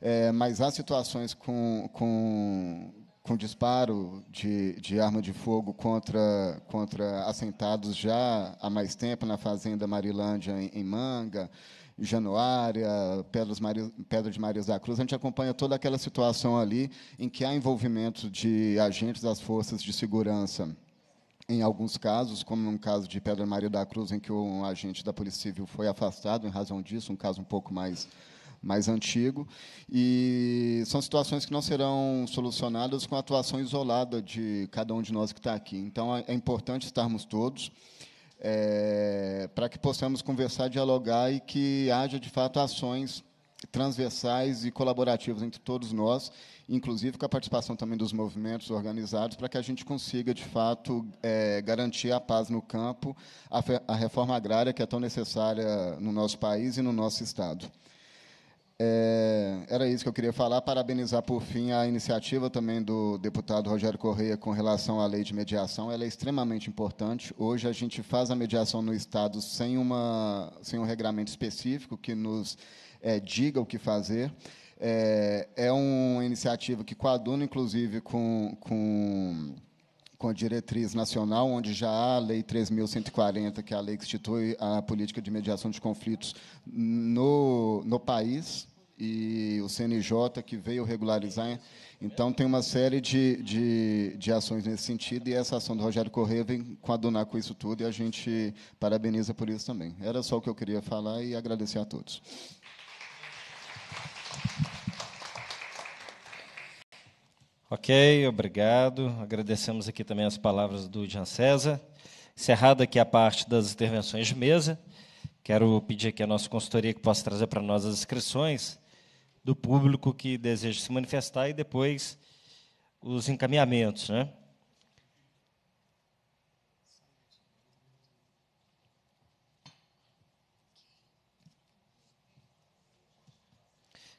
S10: é, mas há situações com, com com disparo de, de, arma de fogo contra, contra assentados já há mais tempo na Fazenda Marilândia, em, em Manga, Januária, Pedras Maria, Pedra de Maria da Cruz. A gente acompanha toda aquela situação ali em que há envolvimento de agentes das forças de segurança. Em alguns casos, como no caso de Pedra Maria da Cruz, em que um agente da Polícia Civil foi afastado em razão disso, um caso um pouco mais mais antigo, e são situações que não serão solucionadas com a atuação isolada de cada um de nós que está aqui. Então, é, é importante estarmos todos é, para que possamos conversar, dialogar e que haja, de fato, ações transversais e colaborativas entre todos nós, inclusive com a participação também dos movimentos organizados, para que a gente consiga, de fato, é, garantir a paz no campo, a, a reforma agrária que é tão necessária no nosso país e no nosso Estado. É, era isso que eu queria falar. Parabenizar, por fim, a iniciativa também do deputado Rogério Correia com relação à lei de mediação. Ela é extremamente importante. Hoje, a gente faz a mediação no Estado sem, uma, sem um regramento específico que nos é, diga o que fazer. É, é uma iniciativa que coaduna, inclusive, com, com com a diretriz nacional, onde já há a Lei 3.140, que é a lei que institui a política de mediação de conflitos no, no país, e o CNJ, que veio regularizar. Então, tem uma série de, de, de ações nesse sentido, e essa ação do Rogério Corrêa vem coadunar com isso tudo, e a gente parabeniza por isso também. Era só o que eu queria falar e agradecer a todos.
S1: Ok, obrigado. Agradecemos aqui também as palavras do Jean César. Encerrada aqui a parte das intervenções de mesa, quero pedir aqui à nossa consultoria que possa trazer para nós as inscrições do público que deseja se manifestar e depois os encaminhamentos, né?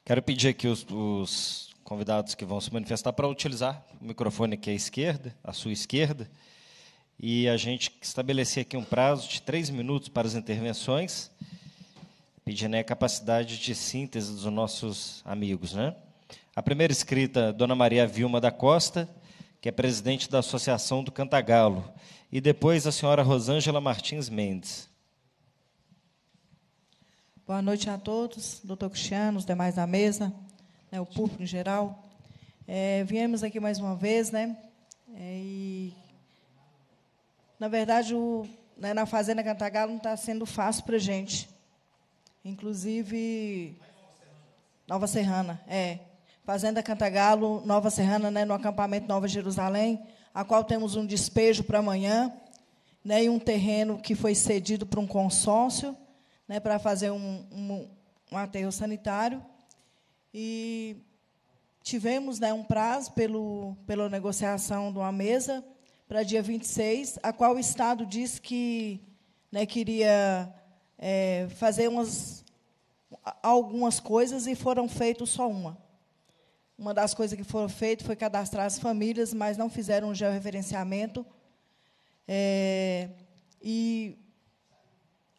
S1: Quero pedir aqui os, os convidados que vão se manifestar para utilizar o microfone aqui à esquerda, à sua esquerda, e a gente estabelecer aqui um prazo de três minutos para as intervenções, pedindo a capacidade de síntese dos nossos amigos. Né? A primeira escrita, Dona Maria Vilma da Costa, que é presidente da Associação do Cantagalo, e depois a senhora Rosângela Martins Mendes.
S11: Boa noite a todos, doutor Cristiano, os demais da mesa, né, o público em geral. É, viemos aqui mais uma vez, né? É, e, na verdade, o, né, na Fazenda Cantagalo não está sendo fácil para a gente. Inclusive. Nova Serrana, é. Fazenda Cantagalo, Nova Serrana, né, no acampamento Nova Jerusalém, a qual temos um despejo para amanhã, né, e um terreno que foi cedido para um consórcio, né, para fazer um, um, um aterro sanitário. E tivemos né, um prazo pelo, pela negociação de uma mesa para dia 26, a qual o Estado disse que né, queria é, fazer umas, algumas coisas e foram feitas só uma. Uma das coisas que foram feitas foi cadastrar as famílias, mas não fizeram o georreferenciamento. É, e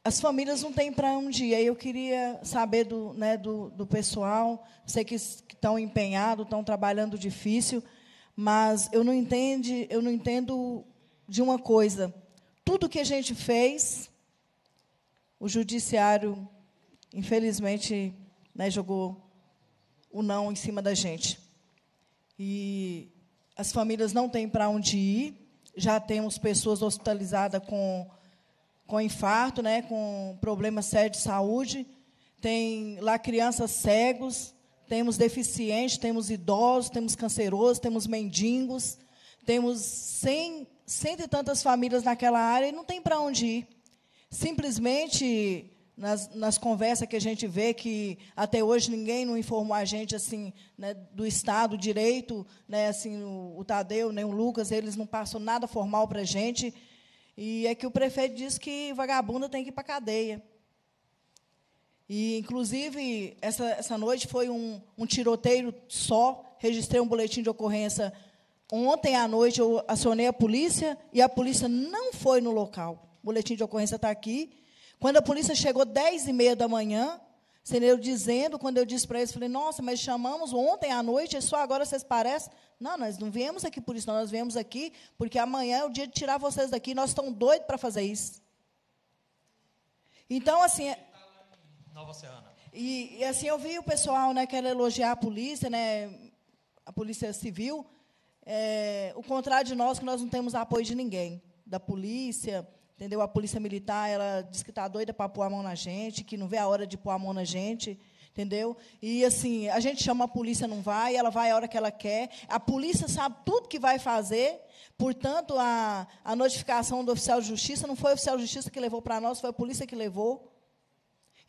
S11: as famílias não têm para onde ir. Eu queria saber do, né, do, do pessoal, sei que estão empenhados, estão trabalhando difícil, mas eu não entendo, eu não entendo de uma coisa. Tudo que a gente fez, o judiciário, infelizmente, né, jogou o não em cima da gente. E as famílias não têm para onde ir. Já temos pessoas hospitalizadas com com infarto, né, com problemas sérios de saúde. Tem lá crianças cegos, temos deficientes, temos idosos, temos cancerosos, temos mendigos, temos cem, cento e tantas famílias naquela área e não tem para onde ir. Simplesmente nas, nas, conversas que a gente vê que até hoje ninguém não informou a gente assim né, do estado direito, né, assim o, o Tadeu nem o Lucas eles não passam nada formal para a gente e é que o prefeito diz que vagabunda tem que ir para a cadeia. E, inclusive, essa, essa noite foi um, um tiroteio só. Registrei um boletim de ocorrência. Ontem à noite eu acionei a polícia e a polícia não foi no local. O boletim de ocorrência está aqui. Quando a polícia chegou 10 e meia da manhã, senhor dizendo, quando eu disse para eles, falei, nossa, mas chamamos ontem à noite, é só agora vocês parecem. Não, nós não viemos aqui por isso, nós viemos aqui porque amanhã é o dia de tirar vocês daqui, nós estamos doidos para fazer isso. Então, assim. É
S5: Nova Oceana. E, e, assim, eu vi
S11: o pessoal né, querendo elogiar a polícia, né, a polícia civil. É, o contrário de nós, que nós não temos apoio de ninguém, da polícia, Entendeu? A polícia militar, ela diz que está doida para pôr a mão na gente, que não vê a hora de pôr a mão na gente entendeu? E assim, a gente chama a polícia, não vai, ela vai a hora que ela quer. A polícia sabe tudo que vai fazer. Portanto, a, a notificação do oficial de justiça não foi o oficial de justiça que levou para nós, foi a polícia que levou.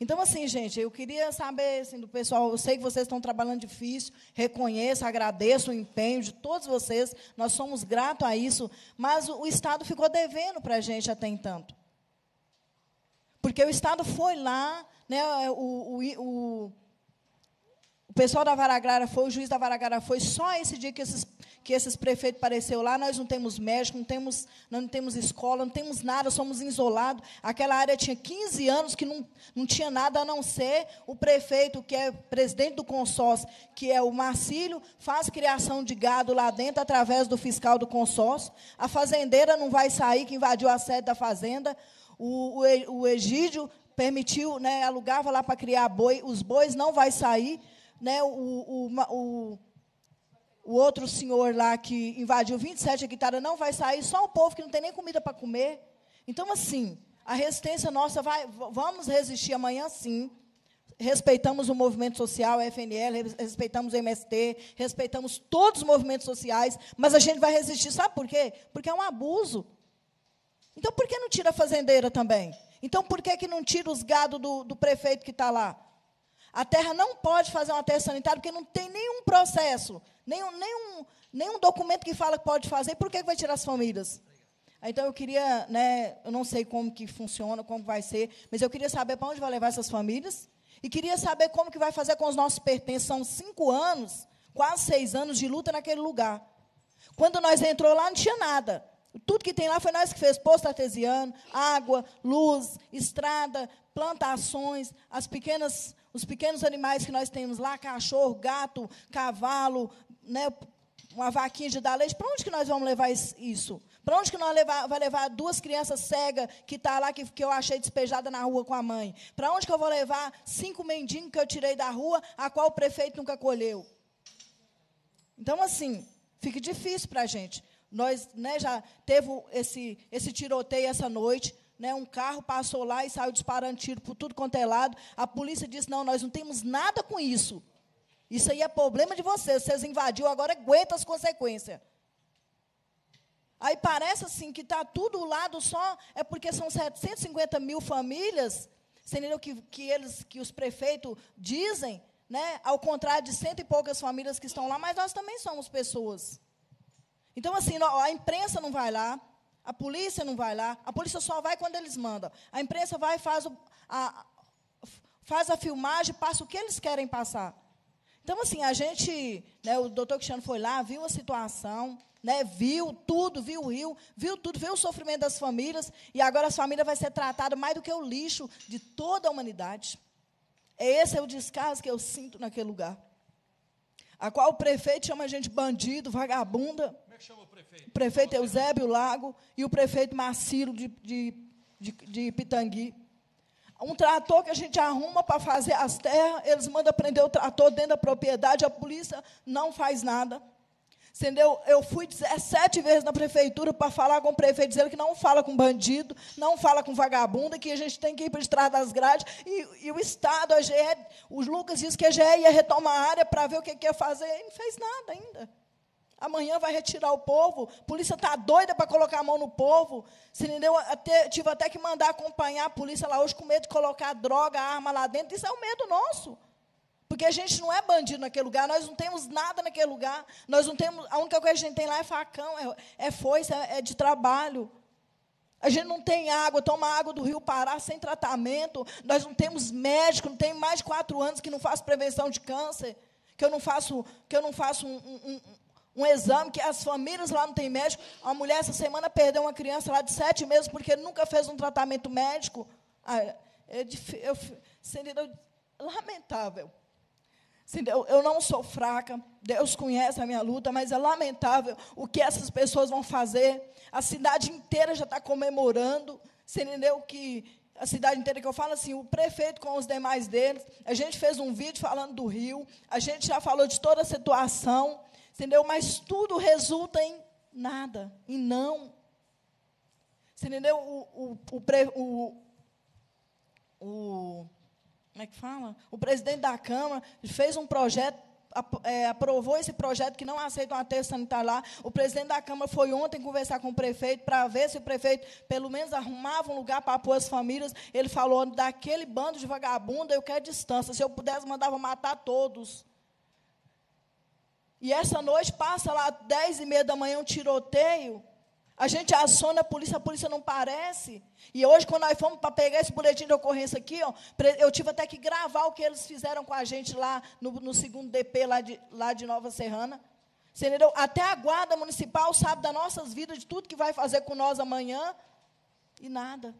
S11: Então, assim, gente, eu queria saber assim, do pessoal, eu sei que vocês estão trabalhando difícil, reconheço, agradeço o empenho de todos vocês, nós somos gratos a isso, mas o, Estado ficou devendo para a gente até entanto. Porque o Estado foi lá, né, o, o, o pessoal da Varagrara foi, o juiz da Varagrara foi, só esse dia que esses, que esses prefeitos apareceram lá, nós não temos médico, não temos, não temos escola, não temos nada, somos isolados. Aquela área tinha 15 anos que não, não tinha nada a não ser o prefeito, que é presidente do consórcio, que é o Marcílio, faz criação de gado lá dentro através do fiscal do consórcio. A fazendeira não vai sair, que invadiu a sede da fazenda. O, o, o Egídio permitiu, né, alugava lá para criar boi, os bois não vai sair né, o, o, o, o outro senhor lá que invadiu 27 hectares não vai sair, só o povo que não tem nem comida para comer. Então, assim, a resistência nossa vai. Vamos resistir amanhã sim. Respeitamos o movimento social, a FNL, respeitamos o MST, respeitamos todos os movimentos sociais, mas a gente vai resistir, sabe por quê? Porque é um abuso. Então, por que não tira a fazendeira também? Então, por que, que não tira os gado do, do prefeito que está lá? A terra não pode fazer uma terra sanitária porque não tem nenhum processo, nenhum, nenhum, nenhum documento que fala que pode fazer. Por que vai tirar as famílias? Então eu queria, né, eu não sei como que funciona, como vai ser, mas eu queria saber para onde vai levar essas famílias e queria saber como que vai fazer com os nossos pertences. São cinco anos, quase seis anos de luta naquele lugar. Quando nós entrou lá não tinha nada. Tudo que tem lá foi nós que fez posto artesiano, água, luz, estrada, plantações, as pequenas os pequenos animais que nós temos lá, cachorro, gato, cavalo, né, uma vaquinha de dar leite, para onde que nós vamos levar isso? Para onde que nós levar, vai levar duas crianças cegas que está lá, que, que eu achei despejada na rua com a mãe? Para onde que eu vou levar cinco mendigos que eu tirei da rua, a qual o prefeito nunca colheu? Então, assim, fica difícil para a gente. Nós né, já teve esse, esse tiroteio essa noite, né, um carro passou lá e saiu disparando tiro por tudo quanto é lado. A polícia disse: não, nós não temos nada com isso. Isso aí é problema de vocês. Vocês invadiram, agora aguenta as consequências. Aí parece assim que está tudo lado só, é porque são 750 mil famílias, entendeu? Que, que eles, que os prefeitos dizem, né? ao contrário de cento e poucas famílias que estão lá, mas nós também somos pessoas. Então, assim, a imprensa não vai lá, a polícia não vai lá, a polícia só vai quando eles mandam. A imprensa vai e faz, o, a, faz a filmagem, passa o que eles querem passar. Então, assim, a gente, né, o doutor Cristiano foi lá, viu a situação, né, viu tudo, viu o rio, viu tudo, viu o sofrimento das famílias, e agora as famílias vai ser tratada mais do que o lixo de toda a humanidade. Esse é o descaso que eu sinto naquele lugar. A qual o prefeito chama a gente bandido, vagabunda, que chama o prefeito? O prefeito Eusébio é Lago e o prefeito Marcilo de, de, de, de Pitangui. Um trator que a gente arruma para fazer as terras, eles mandam prender o trator dentro da propriedade, a polícia não faz nada. Entendeu? Eu fui 17 vezes na prefeitura para falar com o prefeito, dizendo que não fala com bandido, não fala com vagabunda, que a gente tem que ir para a estrada das grades. E, e, o Estado, a GE, os Lucas disse que a GE ia retomar a área para ver o que, que ia fazer, e não fez nada ainda. Amanhã vai retirar o povo. A polícia está doida para colocar a mão no povo. Se entendeu? Até, tive até que mandar acompanhar a polícia lá hoje com medo de colocar droga, arma lá dentro. Isso é um medo nosso. Porque a gente não é bandido naquele lugar, nós não temos nada naquele lugar. Nós não temos. A única coisa que a gente tem lá é facão, é, é foice, é, é de trabalho. A gente não tem água, toma água do Rio Pará sem tratamento. Nós não temos médico, não tem mais de quatro anos que não faço prevenção de câncer, que eu não faço, que eu não faço um, um, um exame que as famílias lá não têm médico. A mulher essa semana perdeu uma criança lá de sete meses porque nunca fez um tratamento médico. Ah, é eu, eu, eu, lamentável. Eu não sou fraca, Deus conhece a minha luta, mas é lamentável o que essas pessoas vão fazer. A cidade inteira já está comemorando. Você entendeu que a cidade inteira que eu falo assim, o prefeito com os demais deles, a gente fez um vídeo falando do Rio, a gente já falou de toda a situação. Entendeu? Mas tudo resulta em nada, em não. Você entendeu? O, o, o, o, como é que fala? O presidente da Câmara fez um projeto, é, aprovou esse projeto que não aceita uma terça sanitária lá. O presidente da Câmara foi ontem conversar com o prefeito para ver se o prefeito, pelo menos, arrumava um lugar para pôr as famílias. Ele falou, daquele bando de vagabundo, eu quero distância. Se eu pudesse, mandava matar todos. E essa noite passa lá dez e meia da manhã um tiroteio. A gente assona a polícia, a polícia não parece. E hoje, quando nós fomos para pegar esse boletim de ocorrência aqui, ó, eu tive até que gravar o que eles fizeram com a gente lá no, no segundo DP, lá de, lá de Nova Serrana. Você entendeu? Até a guarda municipal sabe das nossas vidas, de tudo que vai fazer com nós amanhã. E nada.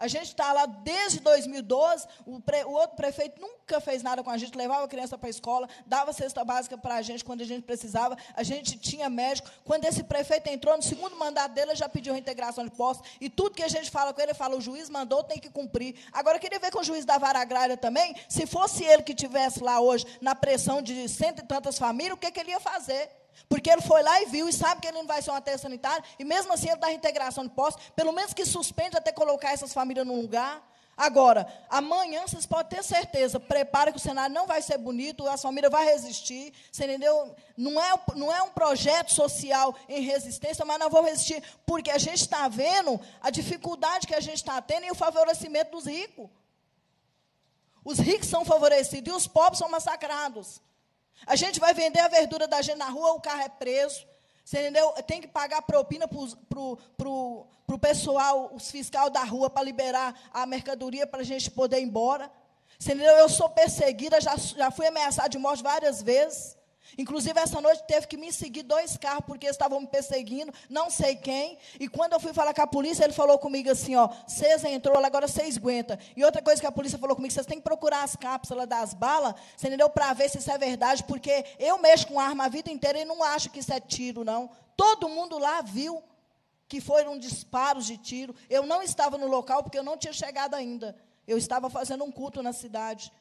S11: A gente está lá desde 2012, o, pre, o, outro prefeito nunca fez nada com a gente, levava a criança para a escola, dava cesta básica para a gente quando a gente precisava, a gente tinha médico. Quando esse prefeito entrou, no segundo mandato dele, já pediu reintegração de postos, e tudo que a gente fala com ele, ele fala, o juiz mandou, tem que cumprir. Agora, eu queria ver com o juiz da vara agrária também, se fosse ele que tivesse lá hoje, na pressão de cento e tantas famílias, o que, que ele ia fazer? Porque ele foi lá e viu e sabe que ele não vai ser uma terra sanitária, e mesmo assim ele dá reintegração de posse, pelo menos que suspende até colocar essas famílias num lugar. Agora, amanhã vocês podem ter certeza, Prepare que o cenário não vai ser bonito, a família vai resistir, você entendeu? Não é, não é um projeto social em resistência, mas nós vamos resistir, porque a gente está vendo a dificuldade que a gente está tendo e o favorecimento dos ricos. Os ricos são favorecidos e os pobres são massacrados. A gente vai vender a verdura da gente na rua, o carro é preso. Você entendeu? Tem que pagar propina para o pro, pro, pro pessoal, os fiscal da rua, para liberar a mercadoria para a gente poder ir embora. Você entendeu? Eu sou perseguida, já, já fui ameaçada de morte várias vezes. Inclusive, essa noite teve que me seguir dois carros, porque estavam me perseguindo, não sei quem. E quando eu fui falar com a polícia, ele falou comigo assim: ó, vocês entrou, agora vocês aguentam. E outra coisa que a polícia falou comigo: vocês têm que procurar as cápsulas das balas, você entendeu? Para ver se isso é verdade, porque eu mexo com arma a vida inteira e não acho que isso é tiro, não. Todo mundo lá viu que foram disparos de tiro. Eu não estava no local, porque eu não tinha chegado ainda. Eu estava fazendo um culto na cidade.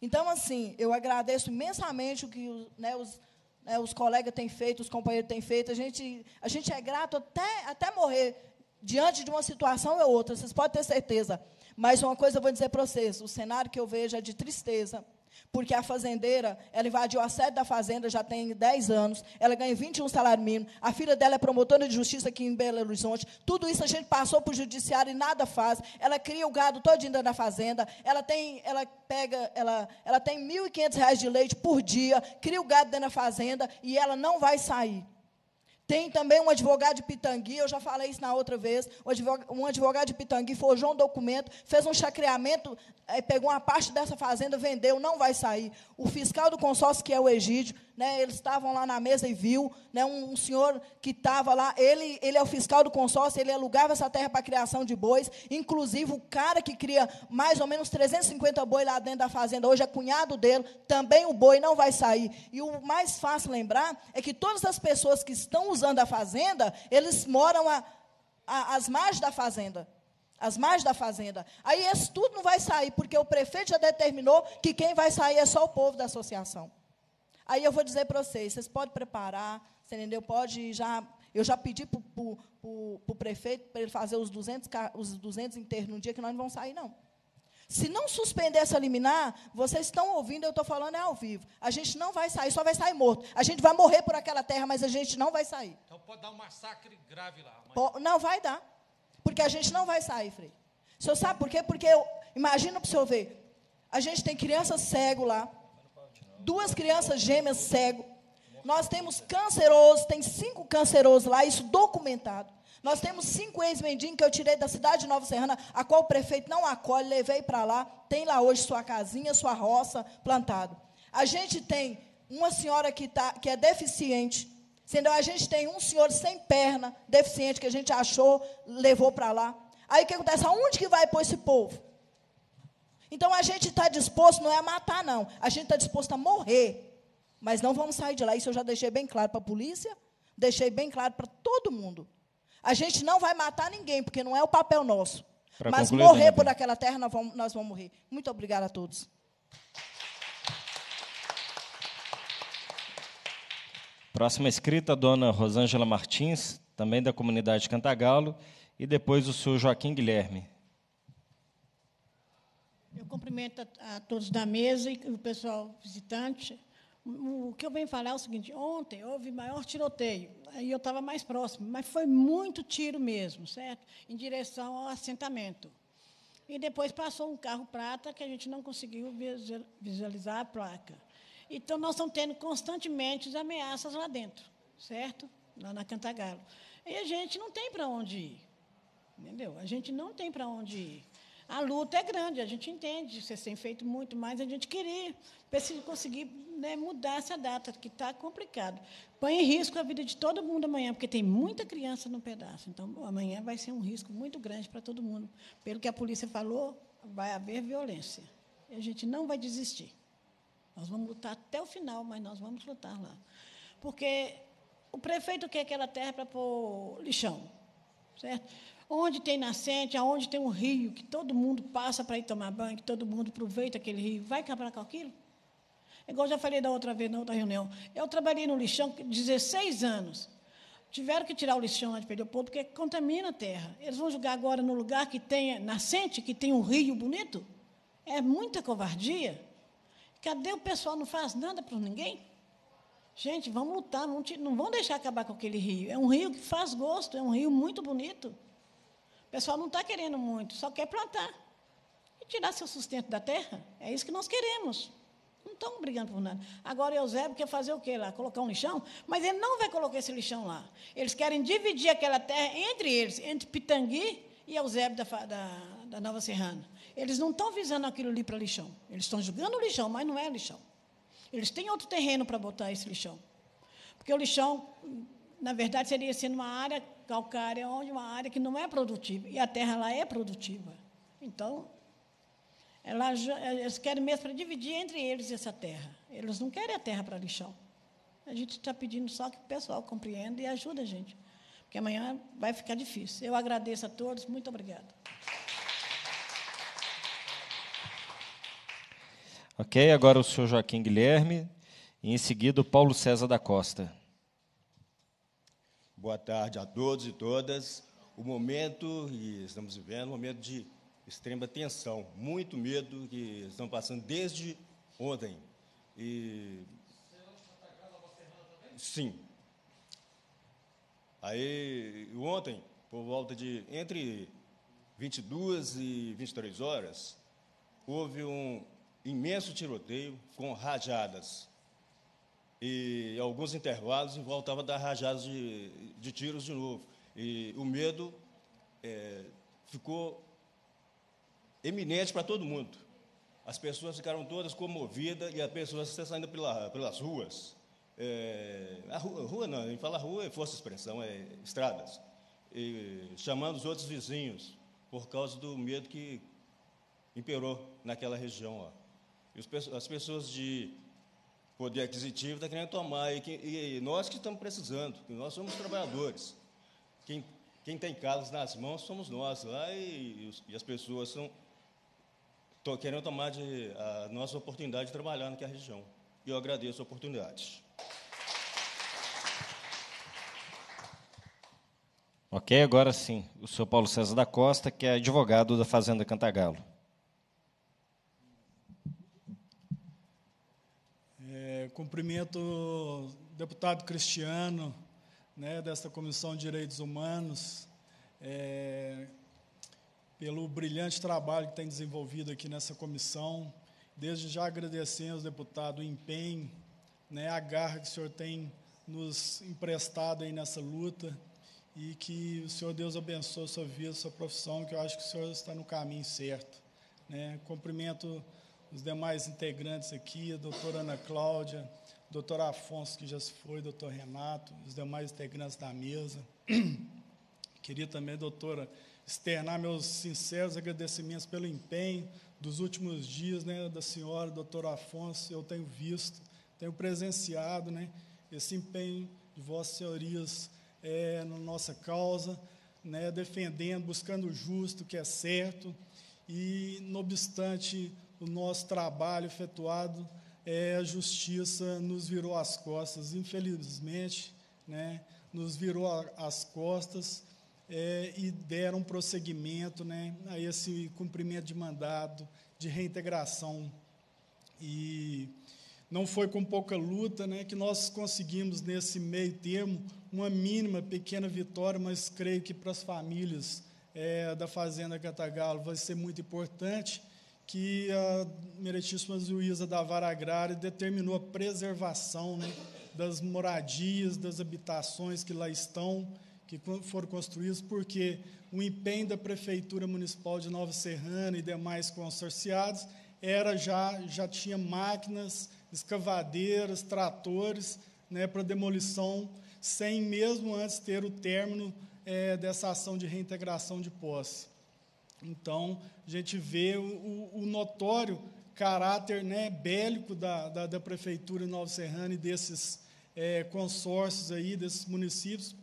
S11: Então, assim, eu agradeço imensamente o que né, os, né, os colegas têm feito, os companheiros têm feito. A gente, a gente é grato até, até morrer diante de uma situação ou outra, vocês podem ter certeza. Mas uma coisa eu vou dizer para vocês: o cenário que eu vejo é de tristeza, porque a fazendeira, ela invadiu a sede da fazenda já tem 10 anos, ela ganha 21 salário mínimo, a filha dela é promotora de justiça aqui em Belo Horizonte, tudo isso a gente passou para o judiciário e nada faz. Ela cria o gado todo dia na fazenda, ela tem, ela pega, ela, ela tem R$ 1.500 de leite por dia, cria o gado dentro da fazenda e ela não vai sair. Tem também um advogado de Pitangui, eu já falei isso na outra vez. Um advogado, de Pitangui forjou um documento, fez um chacreamento, eh, pegou uma parte dessa fazenda, vendeu, não vai sair. O fiscal do consórcio, que é o Egídio, né, eles estavam lá na mesa e viu, né, um, um senhor que estava lá, ele, ele é o fiscal do consórcio, ele alugava essa terra para criação de bois, inclusive o cara que cria mais ou menos 350 bois lá dentro da fazenda, hoje é cunhado dele, também o boi não vai sair. E o mais fácil lembrar é que todas as pessoas que estão usando a fazenda, eles moram a, a, às margens da fazenda as margens da fazenda. Aí esse tudo não vai sair, porque o prefeito já determinou que quem vai sair é só o povo da associação. Aí eu vou dizer para vocês, vocês podem preparar, você entendeu? Pode já. Eu já pedi para o prefeito para ele fazer os 200, os 200 internos no dia que nós não vamos sair, não. Se não suspender essa liminar, vocês estão ouvindo, eu estou falando é ao vivo. A gente não vai sair, só vai sair morto. A gente vai morrer por aquela terra, mas a gente não vai sair.
S5: Então pode dar um massacre grave lá.
S11: não vai dar. Porque a gente não vai sair, Frei. O senhor sabe por quê? Porque eu, imagina para o senhor ver. A gente tem criança cego lá duas crianças gêmeas cego. Nós temos canceroso, tem cinco cancerosos lá, isso documentado. Nós temos cinco ex-mendigos que eu tirei da cidade de Nova Serrana, a qual o prefeito não acolhe, levei para lá, tem lá hoje sua casinha, sua roça plantado. A gente tem uma senhora que, tá, que é deficiente, sendo a gente tem um senhor sem perna, deficiente, que a gente achou, levou para lá. Aí o que acontece? Aonde que vai pôr esse povo? Então a gente está disposto, não é a matar, não. A gente está disposto a morrer. Mas não vamos sair de lá. Isso eu já deixei bem claro para a polícia, deixei bem claro para todo mundo. A gente não vai matar ninguém, porque não é o papel nosso. Pra mas concluir, morrer por aquela terra, nós vamos, nós vamos morrer. Muito obrigada a todos.
S1: Próxima escrita, dona Rosângela Martins, também da comunidade Cantagalo, e depois o senhor Joaquim Guilherme.
S12: Eu cumprimento a, a, todos da mesa e o pessoal visitante. O, o que eu venho falar é o seguinte: ontem houve maior tiroteio, aí eu estava mais próximo, mas foi muito tiro mesmo, certo? Em direção ao assentamento. E depois passou um carro prata que a gente não conseguiu visualizar a placa. Então, nós estamos tendo constantemente as ameaças lá dentro, certo? Lá na Cantagalo. E a gente não tem para onde ir, entendeu? A gente não tem para onde ir. A luta é grande, a gente entende, vocês têm feito muito, mas a gente queria precisa conseguir né, mudar essa data, que está complicado. Põe em risco a vida de todo mundo amanhã, porque tem muita criança no pedaço. Então, amanhã vai ser um risco muito grande para todo mundo. Pelo que a polícia falou, vai haver violência. E a gente não vai desistir. Nós vamos lutar até o final, mas nós vamos lutar lá. Porque o prefeito quer aquela terra para pôr lixão, certo? Onde tem nascente, aonde tem um rio que todo mundo passa para ir tomar banho, que todo mundo aproveita aquele rio, vai acabar com aquilo? É igual eu já falei da outra vez, na outra reunião. Eu trabalhei no lixão 16 anos. Tiveram que tirar o lixão lá de Pedro Povo, porque contamina a terra. Eles vão jogar agora no lugar que tem nascente, que tem um rio bonito? É muita covardia. Cadê o pessoal? Não faz nada para ninguém? Gente, vamos lutar, não vão deixar acabar com aquele rio. É um rio que faz gosto, é um rio muito bonito. O pessoal não está querendo muito, só quer plantar e tirar seu sustento da terra. É isso que nós queremos. Não estão brigando por nada. Agora Eusébio quer fazer o quê lá? Colocar um lixão? Mas ele não vai colocar esse lixão lá. Eles querem dividir aquela terra entre eles, entre Pitangui e Eusébio da, da, da Nova Serrana. Eles não estão visando aquilo ali para lixão. Eles estão jogando o lixão, mas não é lixão. Eles têm outro terreno para botar esse lixão. Porque o lixão na verdade, seria sendo assim, uma área calcária, onde uma área que não é produtiva, e a terra lá é produtiva. Então, ela, eles querem mesmo para dividir entre eles essa terra. Eles não querem a terra para lixão. A gente está pedindo só que o pessoal compreenda e ajude a gente, porque amanhã vai ficar difícil. Eu agradeço a todos, muito obrigada.
S1: Ok, agora o senhor Joaquim Guilherme e em seguida o Paulo César da Costa.
S13: Boa tarde a todos e todas. O momento que estamos vivendo é um momento de extrema tensão, muito medo que estão passando desde ontem. E sim. Aí ontem, por volta de entre 22 e 23 horas, houve um imenso tiroteio com rajadas e alguns intervalos voltava a dar rajadas de, de tiros de novo. E o medo é, ficou eminente para todo mundo. As pessoas ficaram todas comovidas e as pessoas estão saindo pela, pelas ruas. É, a rua, rua não, a gente fala rua é força de expressão, é estradas. E, chamando os outros vizinhos por causa do medo que imperou naquela região. Ó. E os, as pessoas de poder aquisitivo está querendo tomar. E, e, nós que estamos precisando, que nós somos trabalhadores. Quem, quem tem casas nas mãos somos nós lá e, e as pessoas são tô querendo tomar de, a nossa oportunidade de trabalhar naquela região. E eu agradeço a oportunidade.
S1: Ok, agora sim, o senhor Paulo César da Costa, que é advogado da Fazenda Cantagalo.
S2: Cumprimento o deputado Cristiano, né, desta Comissão de Direitos Humanos, é, pelo brilhante trabalho que tem desenvolvido aqui nessa comissão. Desde já agradecemos, deputado, o empenho, né, a garra que o senhor tem nos emprestado aí nessa luta e que o Senhor Deus abençoe a sua vida, a sua profissão, que eu acho que o Senhor está no caminho certo. Né? Cumprimento os demais integrantes aqui, a doutora Ana Cláudia, doutor Afonso, que já se foi, doutor Renato, os demais integrantes da mesa. Queria também, doutora, externar meus sinceros agradecimentos pelo empenho dos últimos dias né, da senhora, doutor Afonso. Eu tenho visto, tenho presenciado né, esse empenho de vossas senhorias é, na nossa causa, né, defendendo, buscando o justo, o que é certo, e, no obstante, o nosso trabalho efetuado, é, a justiça nos virou as costas, infelizmente, né, nos virou a, as costas é, e deram prosseguimento né, a esse cumprimento de mandado, de reintegração. E não foi com pouca luta né, que nós conseguimos, nesse meio termo, uma mínima, pequena vitória, mas creio que para as famílias é, da Fazenda Catagalo vai ser muito importante que a Meritíssima Juíza da Vara Agrária determinou a preservação né, das moradias, das habitações que lá estão, que foram construídas, porque o empenho da Prefeitura Municipal de Nova Serrana e demais consorciados era já, já tinha máquinas, escavadeiras, tratores né, para demolição, sem mesmo antes ter o término é, dessa ação de reintegração de posse. Então, a gente vê o, o notório caráter né, bélico da, da, da Prefeitura Nova Serrana e desses é, consórcios aí, desses municípios.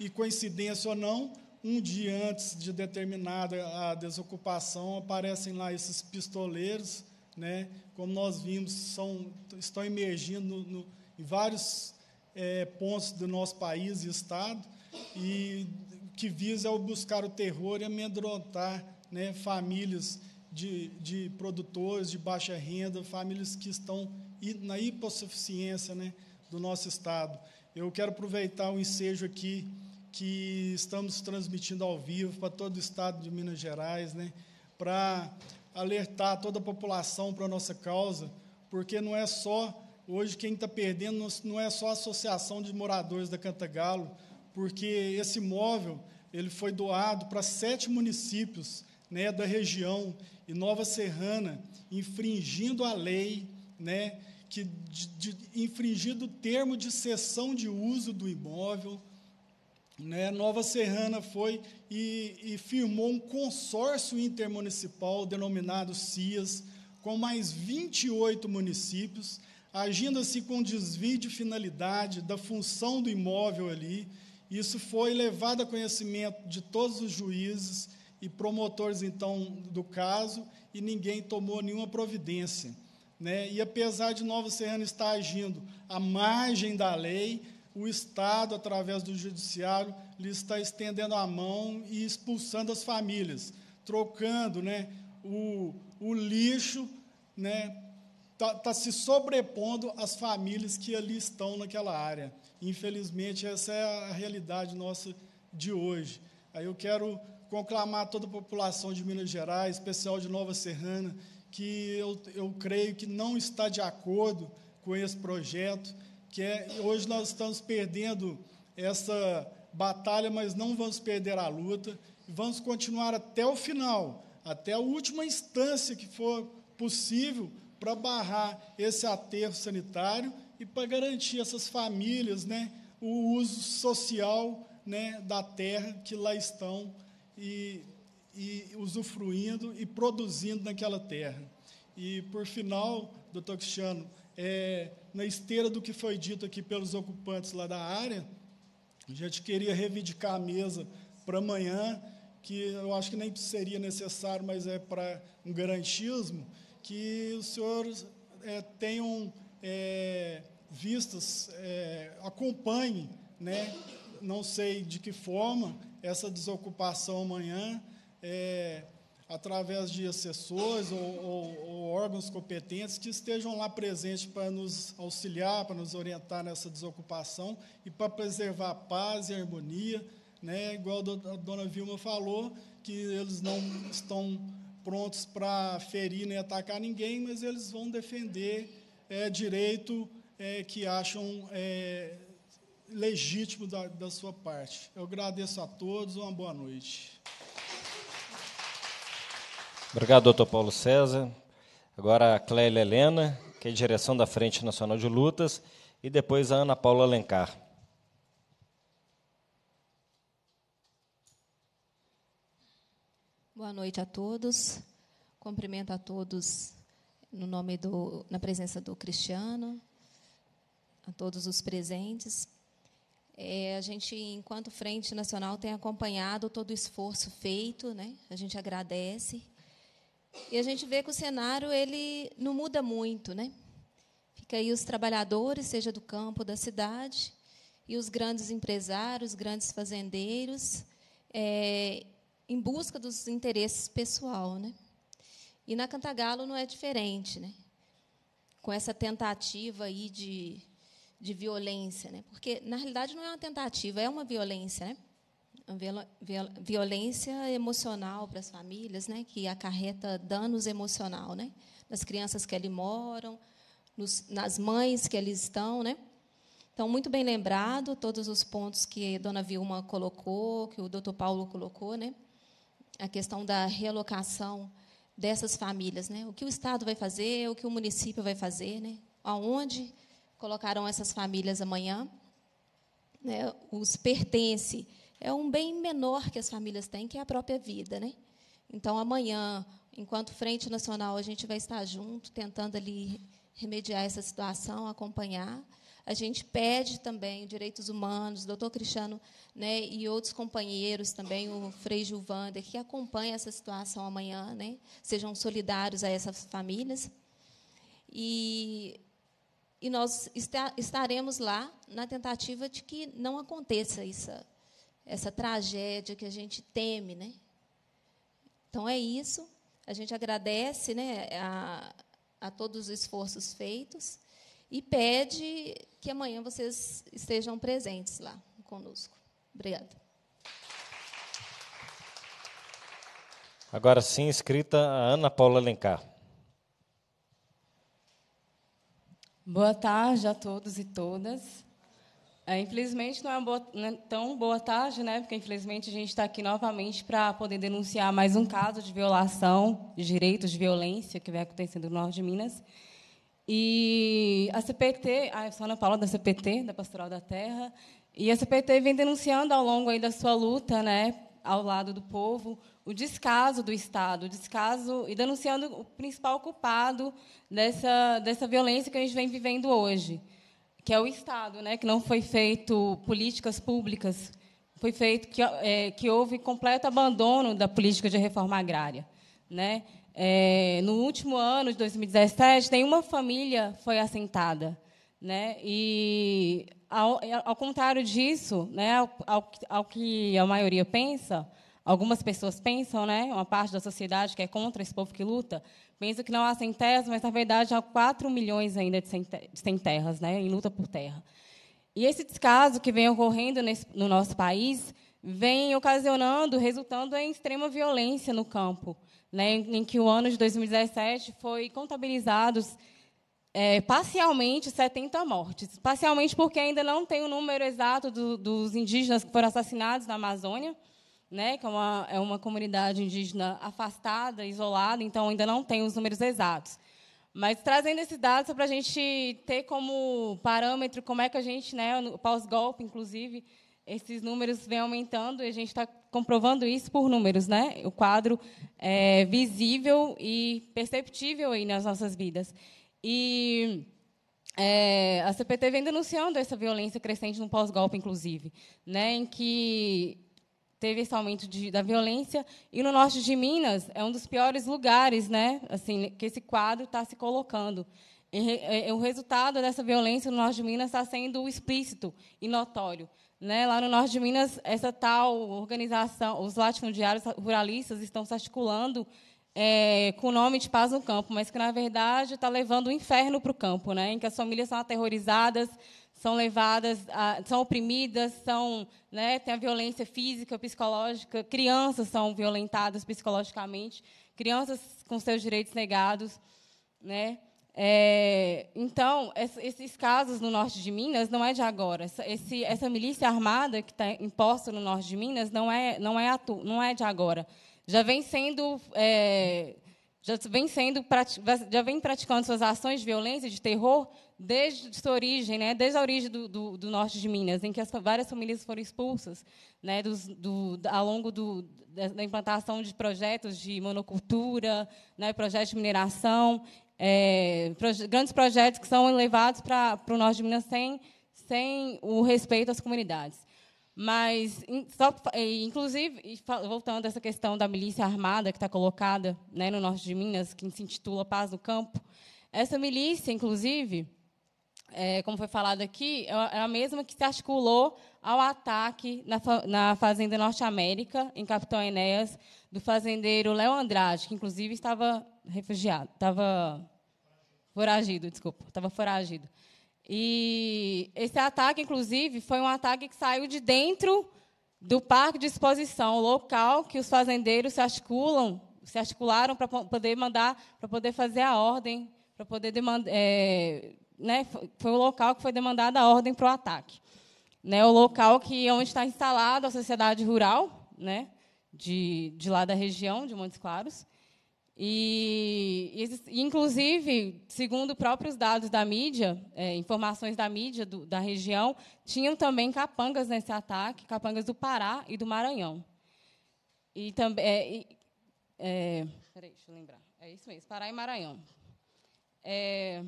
S2: E, coincidência ou não, um dia antes de determinada a desocupação, aparecem lá esses pistoleiros, né? como nós vimos, são, estão emergindo no, no, em vários é, pontos do nosso país e Estado, e que visa é buscar o terror e amedrontar né, famílias de, de produtores de baixa renda, famílias que estão na hipossuficiência né, do nosso Estado. Eu quero aproveitar o ensejo aqui que estamos transmitindo ao vivo para todo o Estado de Minas Gerais, né, para alertar toda a população para a nossa causa, porque não é só, hoje quem está perdendo não é só a Associação de Moradores da Cantagalo, porque esse imóvel ele foi doado para sete municípios né, da região e Nova Serrana, infringindo a lei, né, que, de, de, infringindo o termo de cessão de uso do imóvel. Né, Nova Serrana foi e, e firmou um consórcio intermunicipal denominado CIAS, com mais 28 municípios, agindo assim com desvio de finalidade da função do imóvel ali. Isso foi levado a conhecimento de todos os juízes e promotores então do caso e ninguém tomou nenhuma providência. Né? E apesar de Nova Serrana estar agindo à margem da lei, o Estado, através do Judiciário, lhe está estendendo a mão e expulsando as famílias, trocando né, o, o lixo, né, está tá se sobrepondo às famílias que ali estão naquela área. Infelizmente, essa é a realidade nossa de hoje. Aí eu quero conclamar toda a população de Minas Gerais, especial de Nova Serrana, que eu, eu creio que não está de acordo com esse projeto, que é, hoje nós estamos perdendo essa batalha, mas não vamos perder a luta, vamos continuar até o final, até a última instância que for possível para barrar esse aterro sanitário e para garantir essas famílias né, o uso social né, da terra que lá estão e, e usufruindo e produzindo naquela terra. E, por final, doutor Cristiano, é, na esteira do que foi dito aqui pelos ocupantes lá da área, a gente queria reivindicar a mesa para amanhã, que eu acho que nem seria necessário, mas é para um garantismo, que os senhores é, tenham é, vistas, é, acompanhem, né, não sei de que forma, essa desocupação amanhã é, através de assessores ou, ou, ou, órgãos competentes que estejam lá presentes para nos auxiliar, para nos orientar nessa desocupação e para preservar a paz e a harmonia, né? igual a dona Vilma falou, que eles não estão prontos para ferir nem atacar ninguém, mas eles vão defender é, direito é, que acham é, legítimo da, da sua parte. Eu agradeço a todos, uma boa noite.
S1: Obrigado, doutor Paulo César. Agora a Clélia Helena, que é direção da Frente Nacional de Lutas, e depois a Ana Paula Alencar.
S14: Boa noite a todos. Cumprimento a todos no nome do, na presença do Cristiano, a todos os presentes. É, a gente, enquanto Frente Nacional, tem acompanhado todo o esforço feito, né? a gente agradece. E a gente vê que o cenário ele não muda muito. Né? Fica aí os trabalhadores, seja do campo, da cidade, e os grandes empresários, grandes fazendeiros, é, em busca dos interesses pessoal. Né? E na Cantagalo não é diferente. Né? Com essa tentativa aí de de violência, né? Porque na realidade não é uma tentativa, é uma violência, né? violência emocional para as famílias, né, que acarreta danos emocional, né, nas crianças que ali moram, nos, nas mães que ali estão, né. Então muito bem lembrado todos os pontos que a Dona Vilma colocou, que o Dr. Paulo colocou, né, a questão da realocação dessas famílias, né, o que o Estado vai fazer, o que o município vai fazer, né, aonde colocaram essas famílias amanhã, né, os pertence, é um bem menor que as famílias têm, que é a própria vida. Né? Então, amanhã, enquanto Frente Nacional, a gente vai estar junto, tentando ali remediar essa situação, acompanhar. A gente pede também direitos humanos, doutor Cristiano né, e outros companheiros também, o Frei Gilvander, que acompanha essa situação amanhã, né, sejam solidários a essas famílias. E e nós estaremos lá na tentativa de que não aconteça essa, essa tragédia que a gente teme, né? Então é isso. A gente agradece, né, a, a todos os esforços feitos e pede que amanhã vocês estejam presentes lá conosco. Obrigada.
S1: Agora sim, escrita a Ana Paula Alencar.
S15: Boa tarde a todos e todas. É, infelizmente, não é, boa, não é, tão boa tarde, né? porque, infelizmente, a gente está aqui novamente para poder denunciar mais um caso de violação de direitos de violência que vem acontecendo no norte de Minas. E a CPT, a Sônia Paula da CPT, da Pastoral da Terra, e a CPT vem denunciando ao longo aí da sua luta, né, ao lado do povo, o descaso do Estado, o descaso e denunciando o principal culpado dessa, dessa violência que a gente vem vivendo hoje, que é o Estado, né, que não foi feito políticas públicas, foi feito que, é, que houve completo abandono da política de reforma agrária, né? É, no último ano de 2017, nenhuma família foi assentada, né? E ao, ao contrário disso, né, ao, ao, ao que a maioria pensa, Algumas pessoas pensam, né, uma parte da sociedade que é contra esse povo que luta, pensa que não há sem terras, mas, na verdade, há 4 milhões ainda de sem terras, né, em luta por terra. E esse descaso que vem ocorrendo nesse, no nosso país vem ocasionando, resultando em extrema violência no campo, né, em que o ano de 2017 foi contabilizados é, parcialmente 70 mortes. Parcialmente porque ainda não tem o número exato do, dos indígenas que foram assassinados na Amazônia, né, que é uma, é uma comunidade indígena afastada, isolada, então ainda não tem os números exatos. Mas trazendo esses dados para a gente ter como parâmetro como é que a gente, né, pós-golpe, inclusive, esses números vêm aumentando e a gente está comprovando isso por números, né? O quadro é visível e perceptível aí nas nossas vidas. E é, a CPT vem denunciando essa violência crescente no pós-golpe, inclusive, né? Em que teve esse aumento de, da violência. E no norte de Minas é um dos piores lugares né, assim, que esse quadro está se colocando. E, e, é, é, o resultado dessa violência no norte de Minas está sendo explícito e notório. Né? Lá no norte de Minas, essa tal organização, os latifundiários ruralistas estão se articulando é, com o nome de paz no campo, mas que, na verdade, está levando o um inferno para o campo, né? em que as famílias são aterrorizadas, são levadas, a, são oprimidas, são, né, tem a violência física, psicológica, crianças são violentadas psicologicamente, crianças com seus direitos negados, né? É, então, esses casos no norte de Minas não é de agora. Essa, esse, essa milícia armada que está imposta no norte de Minas não é, não é, atu, não é de agora. Já vem sendo é, já vem sendo já vem praticando suas ações de violência de terror desde sua origem, né, desde a origem do, do, do, norte de Minas, em que as, várias famílias foram expulsas né, dos, do, ao longo da implantação de projetos de monocultura, né, projetos de mineração, é, proje grandes projetos que são levados para o norte de Minas sem, sem o respeito às comunidades. Mas, só, inclusive, voltando a essa questão da milícia armada que está colocada né, no norte de Minas, que se intitula Paz no Campo, essa milícia, inclusive, é, como foi falado aqui, é, é a mesma que se articulou ao ataque na, na Fazenda Norte América, em Capitão Enéas, do fazendeiro Léo Andrade, que, inclusive, estava refugiado, estava foragido, desculpa, estava foragido. E esse ataque, inclusive, foi um ataque que saiu de dentro do parque de exposição, local que os fazendeiros se articulam, se articularam para poder mandar, para poder fazer a ordem, para poder demandar. é, né, foi o local que foi demandada a ordem para o ataque. Né, o local que é onde está instalada a sociedade rural, né, de, de lá da região, de Montes Claros. E, inclusive, segundo próprios dados da mídia, é, informações da mídia do, da região, tinham também capangas nesse ataque, capangas do Pará e do Maranhão. E também. É, é, deixa eu lembrar. É isso mesmo, Pará e Maranhão. É,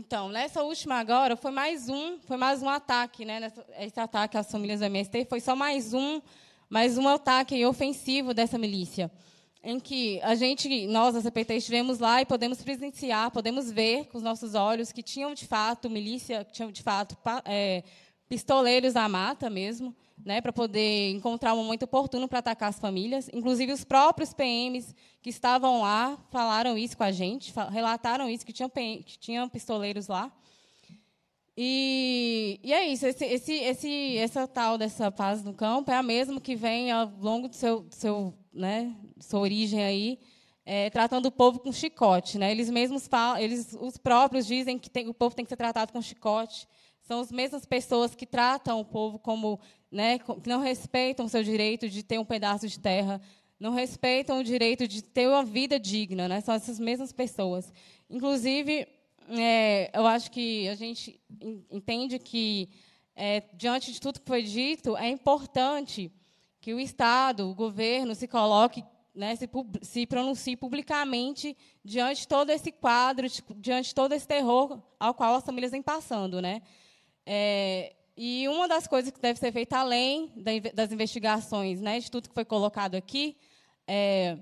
S15: Então, nessa última agora, foi mais um, foi mais um ataque, né? Nessa, esse ataque às famílias do MST foi só mais um, mais um ataque ofensivo dessa milícia, em que a gente, nós, a CPT, estivemos lá e podemos presenciar, podemos ver com os nossos olhos que tinham, de fato, milícia, que tinham, de fato, é, pistoleiros da mata mesmo, né, para poder encontrar um momento oportuno para atacar as famílias. Inclusive, os próprios PMs que estavam lá falaram isso com a gente, relataram isso, que tinham, PM, que tinham pistoleiros lá. E, e é isso, esse, esse, esse, essa tal dessa paz no campo é a mesma que vem ao longo do seu, seu né, sua origem aí, é, tratando o povo com chicote. Né? Eles mesmos falam, eles, os próprios dizem que tem, o povo tem que ser tratado com chicote. São as mesmas pessoas que tratam o povo como né, que não respeitam o seu direito de ter um pedaço de terra, não respeitam o direito de ter uma vida digna, né? São essas mesmas pessoas. Inclusive, é, eu acho que a gente entende que é, diante de tudo que foi dito, é importante que o Estado, o governo, se coloque, né, se, se pronuncie publicamente diante de todo esse quadro, diante de todo esse terror ao qual as famílias vêm passando, né? É, e uma das coisas que deve ser feita além das investigações, né, de tudo que foi colocado aqui, é,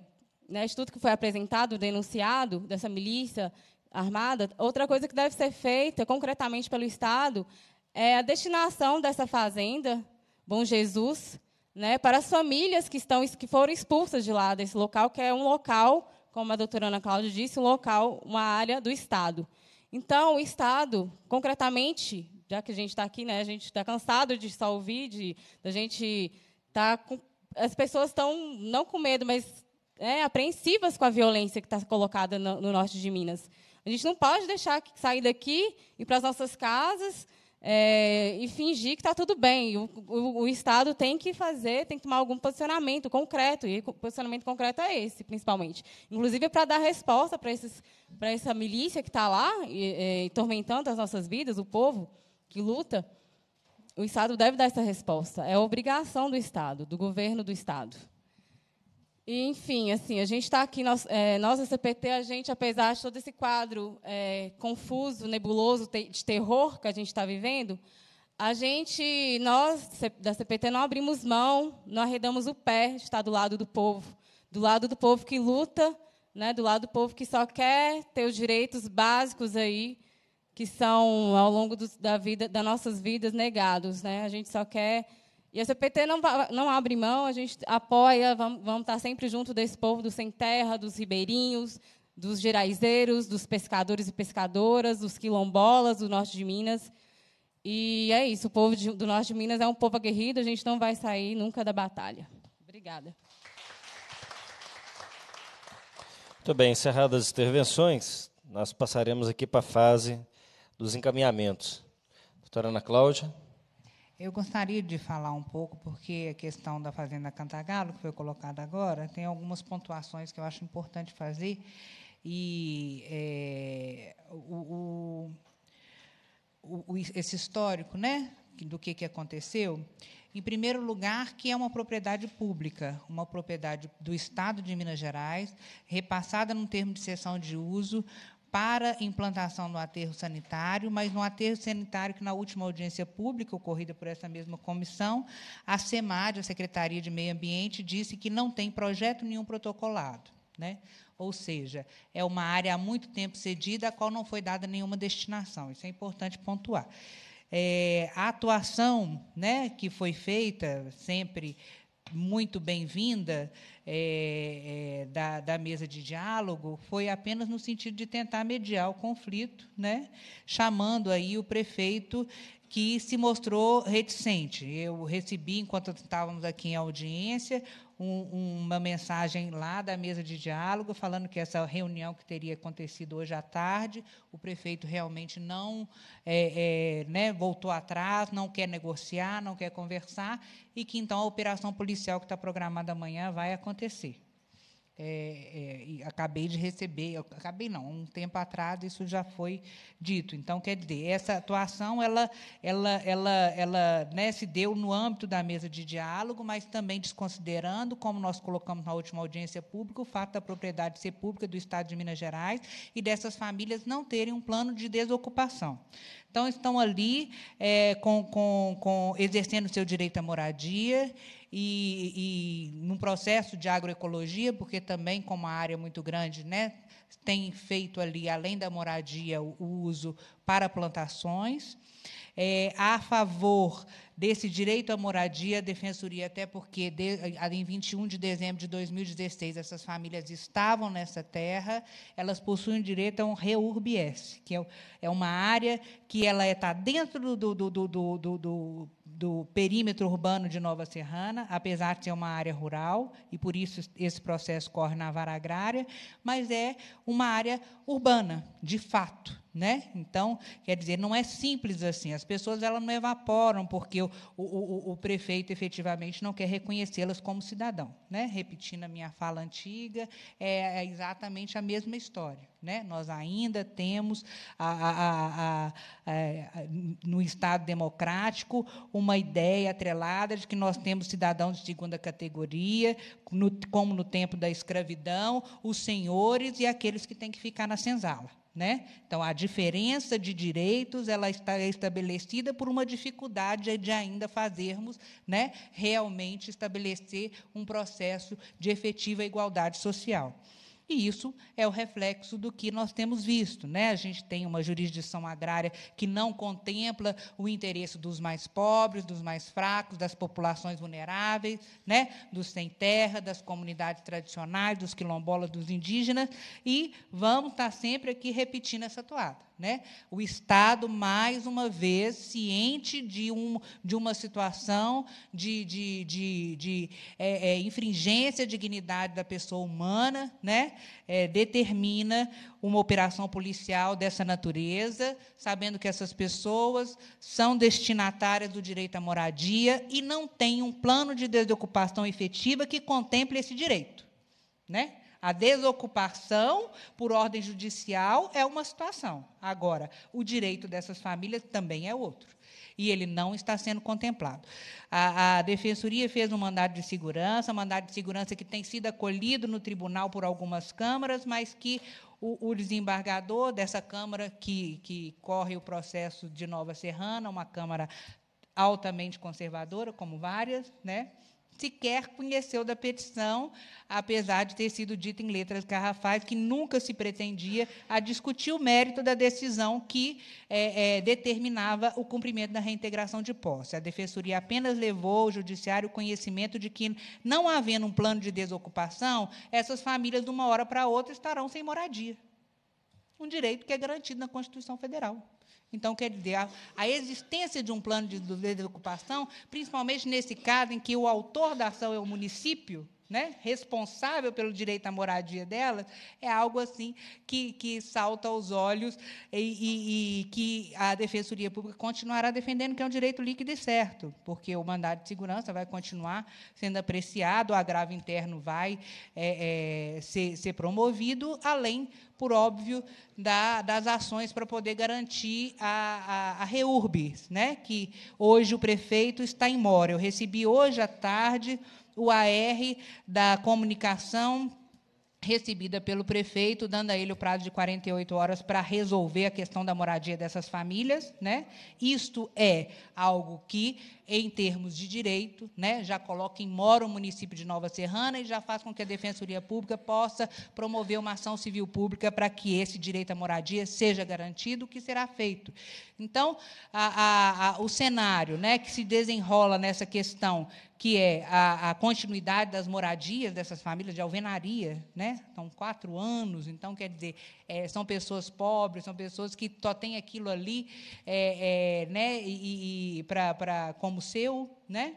S15: né, de tudo que foi apresentado, denunciado dessa milícia armada, outra coisa que deve ser feita concretamente pelo Estado é a destinação dessa fazenda Bom Jesus, né, para as famílias que estão que foram expulsas de lá desse local, que é um local, como a doutora Ana Cláudia disse, um local, uma área do Estado. Então, o Estado, concretamente, já que a gente está aqui, né, a gente está cansado de só ouvir, de, da gente tá com, as pessoas estão não com medo, mas é, apreensivas com a violência que está colocada no, no, norte de Minas. A gente não pode deixar que sair daqui e para as nossas casas é, e fingir que está tudo bem. O, o, o, Estado tem que fazer, tem que tomar algum posicionamento concreto, e o posicionamento concreto é esse, principalmente. Inclusive, para dar resposta para essa milícia que está lá, e, é, e, tormentando as nossas vidas, o povo que luta, o Estado deve dar essa resposta. É obrigação do Estado, do governo do Estado. E, enfim, assim, a gente está aqui, nós, é, nós, CPT, a gente, apesar de todo esse quadro é, confuso, nebuloso, de terror que a gente está vivendo, a gente, nós, da CPT, não abrimos mão, não arredamos o pé de estar do lado do povo, do lado do povo que luta, né, do lado do povo que só quer ter os direitos básicos aí, que são ao longo do, da vida, das nossas vidas negados, né? A gente só quer e a CPT não, não abre mão, a gente apoia, vamos, vamos estar sempre junto desse povo do sem terra, dos ribeirinhos, dos geraizeiros, dos pescadores e pescadoras, dos quilombolas do norte de Minas. E é isso, o povo de, do norte de Minas é um povo aguerrido, a gente não vai sair nunca da batalha. Obrigada.
S1: Muito bem, encerradas as intervenções, nós passaremos aqui para a fase dos encaminhamentos. Doutora Ana Cláudia.
S9: Eu gostaria de falar um pouco, porque a questão da Fazenda Cantagalo, que foi colocada agora, tem algumas pontuações que eu acho importante fazer. E é, o, o, o, esse histórico né, do que, que aconteceu. Em primeiro lugar, que é uma propriedade pública, uma propriedade do Estado de Minas Gerais, repassada num termo de cessão de uso para implantação no aterro sanitário, mas no aterro sanitário que na última audiência pública ocorrida por essa mesma comissão, a SEMAD, a Secretaria de Meio Ambiente, disse que não tem projeto nenhum protocolado, né? Ou seja, é uma área há muito tempo cedida, a qual não foi dada nenhuma destinação. Isso é importante pontuar. É, a atuação né, que foi feita, sempre muito bem-vinda, é, é, da, da, mesa de diálogo foi apenas no sentido de tentar mediar o conflito, né? chamando aí o prefeito que se mostrou reticente. Eu recebi, enquanto estávamos aqui em audiência, um, uma mensagem lá da mesa de diálogo falando que essa reunião que teria acontecido hoje à tarde, o prefeito realmente não é, é, né, voltou atrás, não quer negociar, não quer conversar, e que então a operação policial que está programada amanhã vai acontecer é, é, acabei de receber, acabei não, um tempo atrás isso já foi dito. Então, quer dizer, essa atuação ela, ela, ela, ela né, se deu no âmbito da mesa de diálogo, mas também desconsiderando, como nós colocamos na última audiência pública, o fato da propriedade ser pública do Estado de Minas Gerais e dessas famílias não terem um plano de desocupação. Então, estão ali é, com, com, com, exercendo o seu direito à moradia, e, e num processo de agroecologia, porque também, como a área é muito grande, né, tem feito ali, além da moradia, o uso para plantações. É, a favor desse direito à moradia, a defensoria, até porque de, em 21 de dezembro de 2016 essas famílias estavam nessa terra, elas possuem direito a um reurbies, que é, é uma área que ela está é, dentro do, do, do, do, do do perímetro urbano de Nova Serrana, apesar de ser uma área rural, e por isso esse processo corre na vara agrária, mas é uma área urbana, de fato. Né? Então, quer dizer, não é simples assim. As pessoas elas não evaporam porque o, o, o, o prefeito efetivamente não quer reconhecê-las como cidadão. Né? Repetindo a minha fala antiga, é, é exatamente a mesma história. Né? Nós ainda temos, a, a, a, é, no Estado democrático, uma ideia atrelada de que nós temos cidadãos de segunda categoria, no, como no tempo da escravidão, os senhores e aqueles que têm que ficar na senzala. Né? Então, a diferença de direitos ela está estabelecida por uma dificuldade de ainda fazermos né, realmente estabelecer um processo de efetiva igualdade social. E isso é o reflexo do que nós temos visto. Né? A gente tem uma jurisdição agrária que não contempla o interesse dos mais pobres, dos mais fracos, das populações vulneráveis, né? dos sem terra, das comunidades tradicionais, dos quilombolas, dos indígenas, e vamos estar sempre aqui repetindo essa toada. Né? O Estado, mais uma vez, ciente de, um, de uma situação de, de, de, de é, é, infringência à dignidade da pessoa humana, né? é, determina uma operação policial dessa natureza, sabendo que essas pessoas são destinatárias do direito à moradia e não tem um plano de desocupação efetiva que contemple esse direito. Né? A desocupação por ordem judicial é uma situação. Agora, o direito dessas famílias também é outro. E ele não está sendo contemplado. A, a Defensoria fez um mandado de segurança, um mandado de segurança que tem sido acolhido no tribunal por algumas câmaras, mas que o, o, desembargador dessa Câmara, que, que corre o processo de Nova Serrana, uma Câmara altamente conservadora, como várias, né? sequer conheceu da petição, apesar de ter sido dito em letras garrafais que nunca se pretendia a discutir o mérito da decisão que é, é, determinava o cumprimento da reintegração de posse. A defensoria apenas levou ao judiciário o conhecimento de que, não havendo um plano de desocupação, essas famílias, de uma hora para outra, estarão sem moradia. Um direito que é garantido na Constituição Federal. Então, quer dizer, a, a, existência de um plano de desocupação, principalmente nesse caso em que o autor da ação é o município, né, responsável pelo direito à moradia delas, é algo assim que, que salta aos olhos e, e, e, que a Defensoria Pública continuará defendendo que é um direito líquido e certo, porque o mandado de segurança vai continuar sendo apreciado, o agravo interno vai é, é, ser, ser promovido, além por óbvio, da, das ações para poder garantir a, a, a né? que hoje o prefeito está em mora. Eu recebi hoje à tarde o AR da comunicação recebida pelo prefeito, dando a ele o prazo de 48 horas para resolver a questão da moradia dessas famílias. Né? Isto é algo que em termos de direito, né, já coloca em mora o município de Nova Serrana e já faz com que a Defensoria Pública possa promover uma ação civil pública para que esse direito à moradia seja garantido, o que será feito. Então, a, a, a, o cenário né, que se desenrola nessa questão, que é a, continuidade das moradias dessas famílias de alvenaria, né? São quatro anos, então quer dizer, é, são pessoas pobres, são pessoas que só têm aquilo ali, é, é, né? E, e para como como seu, né?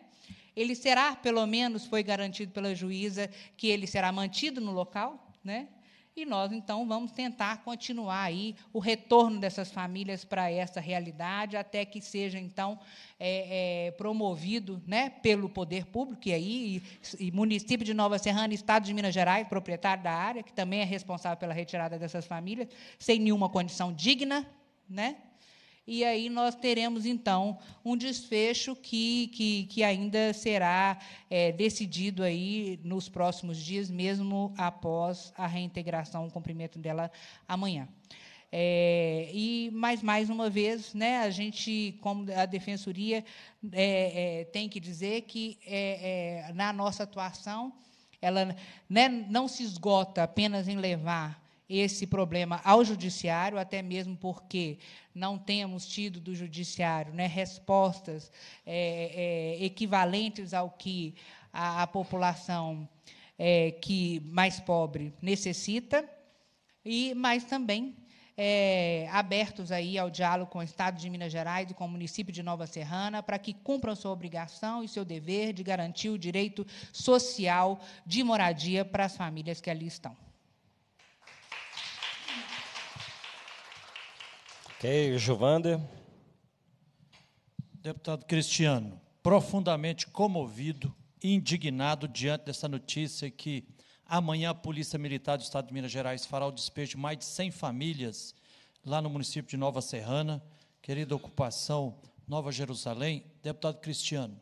S9: Ele será, pelo menos, foi garantido pela juíza que ele será mantido no local, né? E nós, então, vamos tentar continuar aí o retorno dessas famílias para essa realidade, até que seja, então, é, é, promovido né, pelo poder público, e aí, e, e município de Nova Serrana, Estado de Minas Gerais, proprietário da área, que também é responsável pela retirada dessas famílias, sem nenhuma condição digna, né? e aí nós teremos, então, um desfecho que, que, que ainda será é, decidido aí nos próximos dias, mesmo após a reintegração, o cumprimento dela amanhã. É, e mais mais uma vez, né, a gente, como a defensoria, é, é, tem que dizer que é, é, na nossa atuação ela né, não se esgota apenas em levar esse problema ao judiciário, até mesmo porque não temos tido do judiciário né, respostas é, é, equivalentes ao que a, a população é, que mais pobre necessita, e mas também é, abertos aí ao diálogo com o Estado de Minas Gerais e com o município de Nova Serrana para que cumpram sua obrigação e seu dever de garantir o direito social de moradia para as famílias que ali estão.
S5: Ok, Juvander. Deputado Cristiano, profundamente comovido e indignado diante dessa notícia que amanhã a Polícia Militar do Estado de Minas Gerais fará o despejo de mais de 100 famílias lá no município de Nova Serrana, querida ocupação Nova Jerusalém. Deputado Cristiano,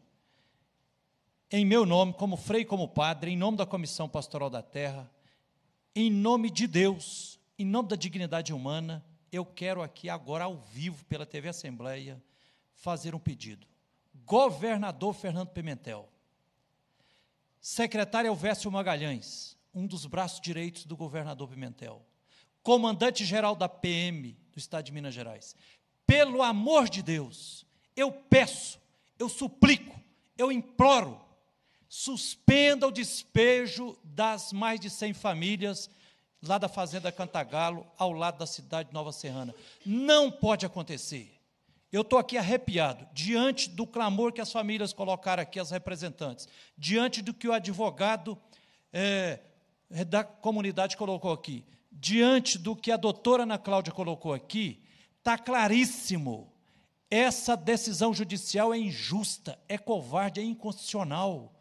S5: em meu nome, como frei, como padre, em nome da Comissão Pastoral da Terra, em nome de Deus, em nome da dignidade humana, eu quero aqui agora ao vivo pela TV Assembleia fazer um pedido. Governador Fernando Pimentel, secretário Elvésio Magalhães, um dos braços direitos do governador Pimentel, comandante-geral da PM do Estado de Minas Gerais, pelo amor de Deus, eu peço, eu suplico, eu imploro, suspenda o despejo das mais de 100 famílias lá da Fazenda Cantagalo, ao lado da cidade de Nova Serrana. Não pode acontecer. Eu estou aqui arrepiado, diante do clamor que as famílias colocaram aqui, as representantes, diante do que o advogado é, é da comunidade colocou aqui, diante do que a doutora Ana Cláudia colocou aqui, está claríssimo. Essa decisão judicial é injusta, é covarde, é inconstitucional.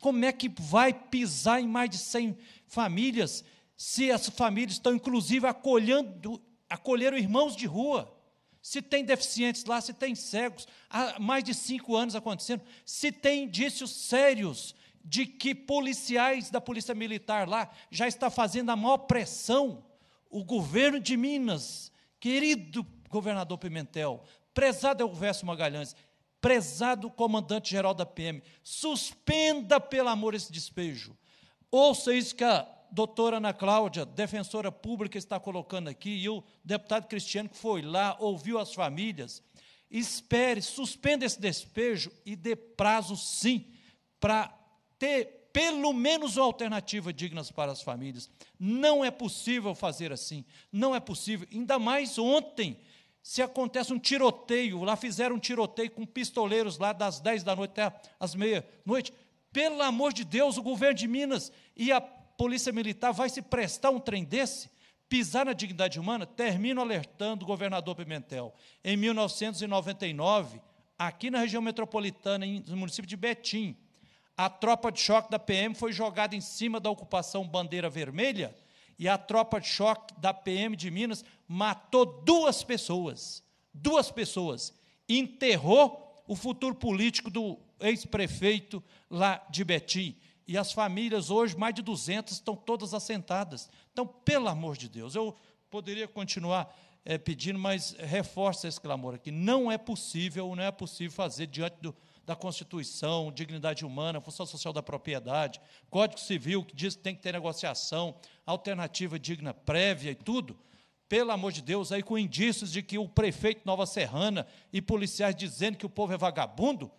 S5: Como é que vai pisar em mais de 100 famílias se as famílias estão, inclusive, acolhendo, acolheram irmãos de rua, se tem deficientes lá, se tem cegos, há mais de cinco anos acontecendo, se tem indícios sérios de que policiais da Polícia Militar lá já está fazendo a maior pressão, o governo de Minas, querido governador Pimentel, prezado Elvésio Magalhães, prezado comandante-geral da PM, suspenda, pelo amor, esse despejo. Ouça isso que a doutora Ana Cláudia, defensora pública, está colocando aqui, e o deputado Cristiano que foi lá, ouviu as famílias, espere, suspenda esse despejo e dê prazo, sim, para ter pelo menos uma alternativa digna para as famílias. Não é possível fazer assim, não é possível. Ainda mais ontem, se acontece um tiroteio, lá fizeram um tiroteio com pistoleiros lá das 10 da noite até as meia-noite. Pelo amor de Deus, o governo de Minas e a Polícia Militar vai se prestar um trem desse? Pisar na dignidade humana? Termino alertando o governador Pimentel. Em 1999, aqui na região metropolitana, no município de Betim, a tropa de choque da PM foi jogada em cima da ocupação Bandeira Vermelha e a tropa de choque da PM de Minas matou duas pessoas. Duas pessoas. Enterrou o futuro político do ex-prefeito lá de Betim. E as famílias hoje, mais de 200, estão todas assentadas. Então, pelo amor de Deus, eu poderia continuar é, pedindo, mas reforça esse clamor aqui. Não é possível, não é possível fazer diante do, da Constituição, dignidade humana, função social da propriedade, Código Civil, que diz que tem que ter negociação, alternativa digna prévia e tudo. Pelo amor de Deus, aí com indícios de que o prefeito Nova Serrana e policiais dizendo que o povo é vagabundo,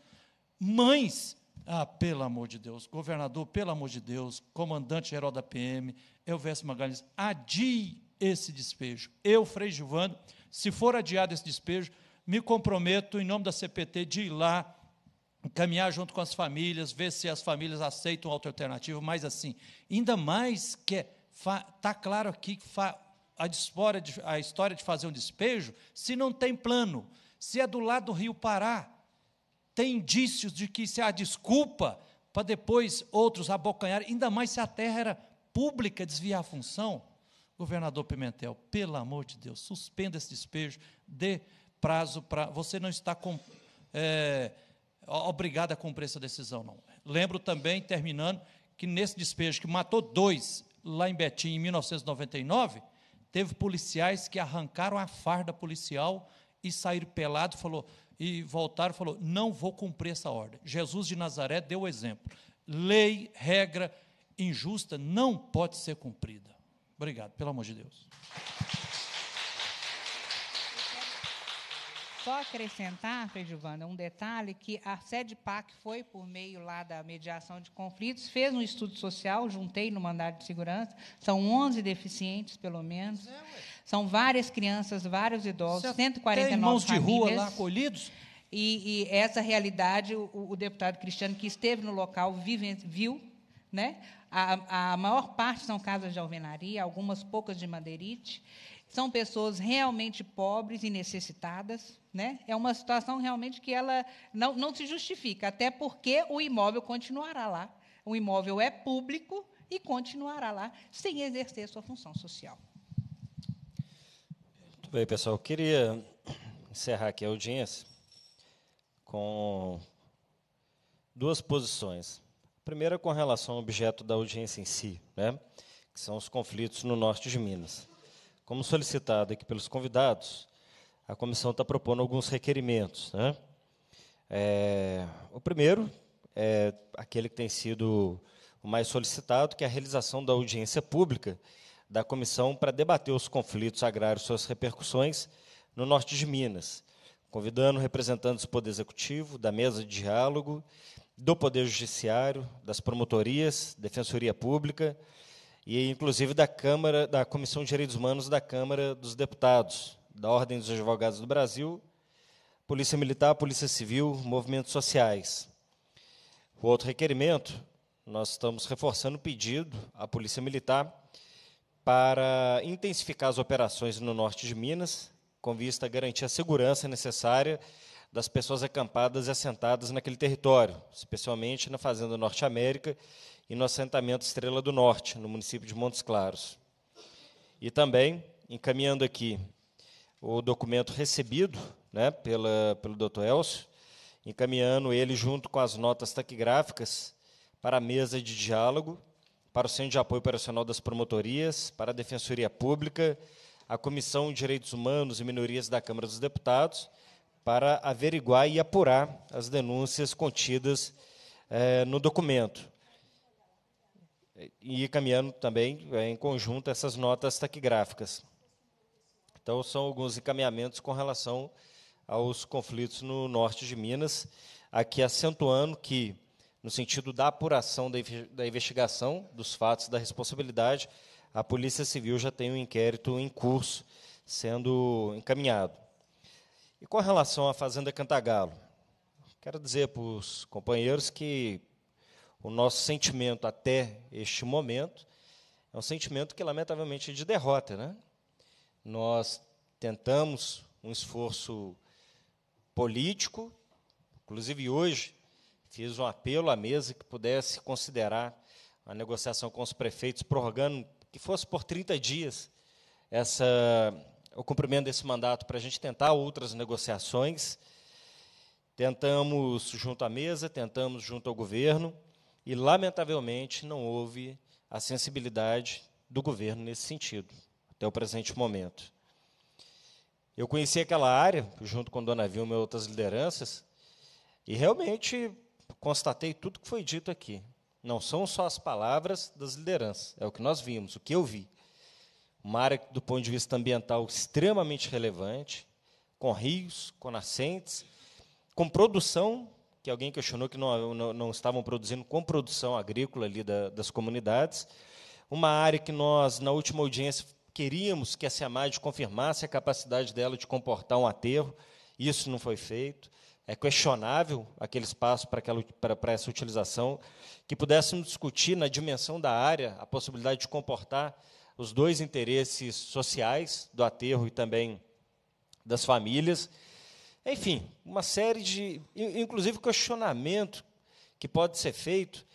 S5: mães ah, pelo amor de Deus, governador, pelo amor de Deus, comandante-geral da PM, Elvésio Magalhães, adie esse despejo. Eu, Frei Gilvando, se for adiado esse despejo, me comprometo, em nome da CPT, de ir lá, caminhar junto com as famílias, ver se as famílias aceitam outra alternativa, mas assim, ainda mais que está é claro aqui que a, história de, a história de fazer um despejo, se não tem plano, se é do lado do Rio Pará, tem indícios de que isso é a desculpa para depois outros abocanhar, ainda mais se a terra era pública, desviar a função. Governador Pimentel, pelo amor de Deus, suspenda esse despejo, dê prazo para. Você não está com, é, obrigado a cumprir essa decisão, não. Lembro também, terminando, que nesse despejo que matou dois lá em Betim em 1999, teve policiais que arrancaram a farda policial e saíram pelado, falou: e voltaram e falou: Não vou cumprir essa ordem. Jesus de Nazaré deu o exemplo. Lei, regra injusta não pode ser cumprida. Obrigado, pelo amor de Deus.
S9: Só acrescentar, Fredivana, um detalhe que a sede PAC foi por meio lá da mediação de conflitos, fez um estudo social, juntei no mandado de segurança, são 11 deficientes pelo menos. É, são várias crianças, vários idosos, Você 149 tem irmãos famílias. de rua lá acolhidos? E, e essa realidade, o, o, deputado Cristiano, que esteve no local, vive, viu. Né? A, a maior parte são casas de alvenaria, algumas poucas de madeirite. São pessoas realmente pobres e necessitadas. Né? É uma situação realmente que ela não, não se justifica, até porque o imóvel continuará lá. O imóvel é público e continuará lá sem exercer sua função social.
S1: Bem, pessoal, eu queria encerrar aqui a audiência com duas posições. A primeira com relação ao objeto da audiência em si, né? que são os conflitos no norte de Minas. Como solicitado aqui pelos convidados, a comissão está propondo alguns requerimentos. Né? É, o primeiro é aquele que tem sido o mais solicitado, que é a realização da audiência pública da comissão para debater os conflitos agrários e suas repercussões no norte de Minas, convidando representantes do Poder Executivo, da mesa de diálogo, do Poder Judiciário, das promotorias, Defensoria Pública e, inclusive, da Câmara, da Comissão de Direitos Humanos da Câmara dos Deputados, da Ordem dos Advogados do Brasil, Polícia Militar, Polícia Civil, movimentos sociais. O outro requerimento, nós estamos reforçando o pedido à Polícia Militar para intensificar as operações no norte de Minas, com vista a garantir a segurança necessária das pessoas acampadas e assentadas naquele território, especialmente na Fazenda Norte América e no assentamento Estrela do Norte, no município de Montes Claros. E também, encaminhando aqui o documento recebido né, pela, pelo Dr. Elcio, encaminhando ele junto com as notas taquigráficas para a mesa de diálogo para o Centro de Apoio Operacional das Promotorias, para a Defensoria Pública, a Comissão de Direitos Humanos e Minorias da Câmara dos Deputados, para averiguar e apurar as denúncias contidas eh, no documento. E caminhando também, eh, em conjunto, essas notas taquigráficas. Então, são alguns encaminhamentos com relação aos conflitos no norte de Minas, aqui acentuando que no sentido da apuração da investigação dos fatos da responsabilidade, a Polícia Civil já tem um inquérito em curso sendo encaminhado. E com relação à Fazenda Cantagalo, quero dizer para os companheiros que o nosso sentimento até este momento é um sentimento que, lamentavelmente, é de derrota. Né? Nós tentamos um esforço político, inclusive hoje, Fiz um apelo à mesa que pudesse considerar a negociação com os prefeitos, prorrogando que fosse por 30 dias essa, o cumprimento desse mandato para a gente tentar outras negociações. Tentamos junto à mesa, tentamos junto ao governo, e, lamentavelmente, não houve a sensibilidade do governo nesse sentido, até o presente momento. Eu conheci aquela área, junto com Dona Vilma e outras lideranças, e realmente constatei tudo que foi dito aqui. Não são só as palavras das lideranças, é o que nós vimos, o que eu vi. Uma área, do ponto de vista ambiental, extremamente relevante, com rios, com nascentes, com produção, que alguém questionou que não, não, não estavam produzindo, com produção agrícola ali da, das comunidades. Uma área que nós, na última audiência, queríamos que a SEMAD confirmasse a capacidade dela de comportar um aterro, isso não foi feito é questionável aquele espaço para, aquela, para, para essa utilização, que pudéssemos discutir na dimensão da área a possibilidade de comportar os dois interesses sociais do aterro e também das famílias. Enfim, uma série de, inclusive, questionamento que pode ser feito,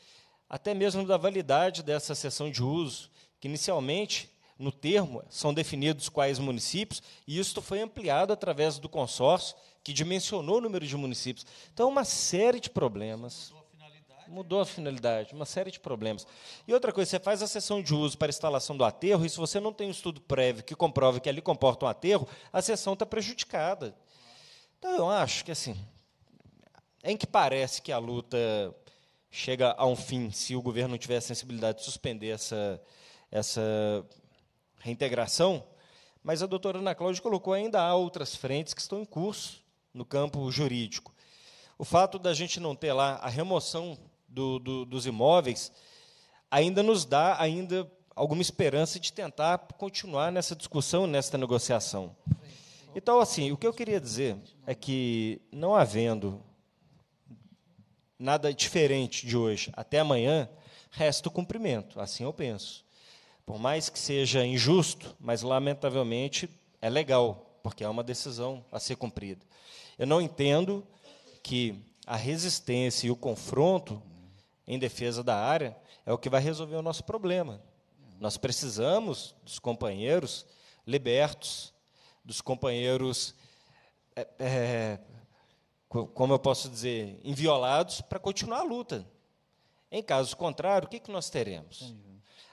S1: até mesmo da validade dessa sessão de uso, que inicialmente, no termo, são definidos quais municípios, e isso foi ampliado através do consórcio, que dimensionou o número de municípios. Então, uma série de problemas. Né? Mudou a finalidade, uma série de problemas. E outra coisa, você faz a sessão de uso para instalação do aterro, e se você não tem um estudo prévio que comprove que ali comporta um aterro, a sessão está prejudicada. Então, eu acho que, assim, é em que parece que a luta chega a um fim se o governo não tiver a sensibilidade de suspender essa, essa reintegração, mas a doutora Ana Cláudia colocou ainda há outras frentes que estão em curso no campo jurídico. O fato da gente não ter lá a remoção do, do, dos imóveis ainda nos dá ainda alguma esperança de tentar continuar nessa discussão, nessa negociação. Então, assim, o que eu queria dizer é que, não havendo nada diferente de hoje até amanhã, resta o cumprimento, assim eu penso. Por mais que seja injusto, mas, lamentavelmente, é legal, porque é uma decisão a ser cumprida. Eu não entendo que a resistência e o confronto em defesa da área é o que vai resolver o nosso problema. Nós precisamos dos companheiros libertos, dos companheiros, é, é, como eu posso dizer, inviolados, para continuar a luta. Em caso contrário, o que, que nós teremos?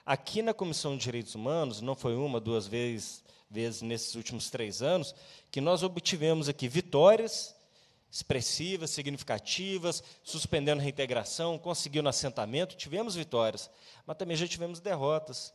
S1: Aqui na Comissão de Direitos Humanos, não foi uma, duas vezes, vezes nesses últimos três anos, que nós obtivemos aqui vitórias expressivas, significativas, suspendendo reintegração, conseguindo assentamento, tivemos vitórias, mas também já tivemos derrotas.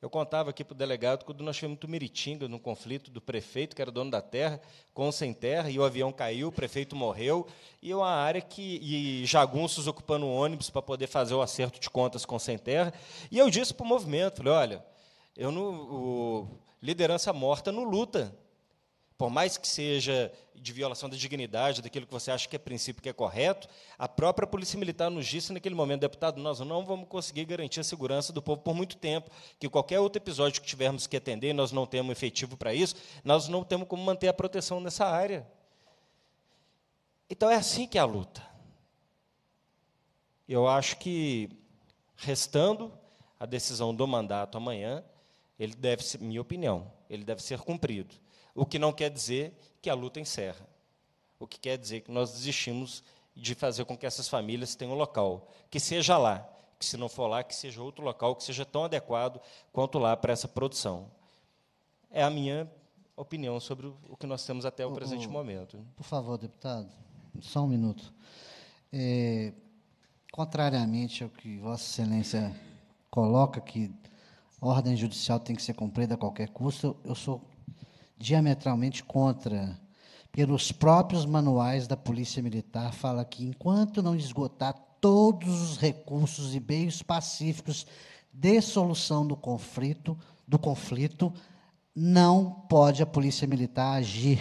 S1: Eu contava aqui para o delegado quando nós tivemos Tumiritinga, num conflito do prefeito, que era dono da terra, com o sem terra, e o avião caiu, o prefeito morreu, e é uma área que. e jagunços ocupando o ônibus para poder fazer o acerto de contas com o sem terra. E eu disse para o movimento: falei, olha, eu não, o, liderança morta não luta. Por mais que seja de violação da dignidade, daquilo que você acha que é princípio, que é correto, a própria Polícia Militar nos disse naquele momento, deputado, nós não vamos conseguir garantir a segurança do povo por muito tempo, que qualquer outro episódio que tivermos que atender, nós não temos efetivo para isso, nós não temos como manter a proteção nessa área. Então é assim que é a luta. Eu acho que, restando a decisão do mandato amanhã, ele deve, ser, minha opinião, ele deve ser cumprido. O que não quer dizer que a luta encerra. O que quer dizer que nós desistimos de fazer com que essas famílias tenham um local, que seja lá, que se não for lá, que seja outro local que seja tão adequado quanto lá para essa produção. É a minha opinião sobre o que nós temos até o, presente o, momento.
S3: Por favor, deputado, só um minuto. É, contrariamente ao que Vossa Excelência coloca, que ordem judicial tem que ser cumprida a qualquer custo, eu sou diametralmente contra. Pelos próprios manuais da Polícia Militar, fala que enquanto não esgotar todos os recursos e meios pacíficos de solução do conflito, do conflito, não pode a polícia militar agir.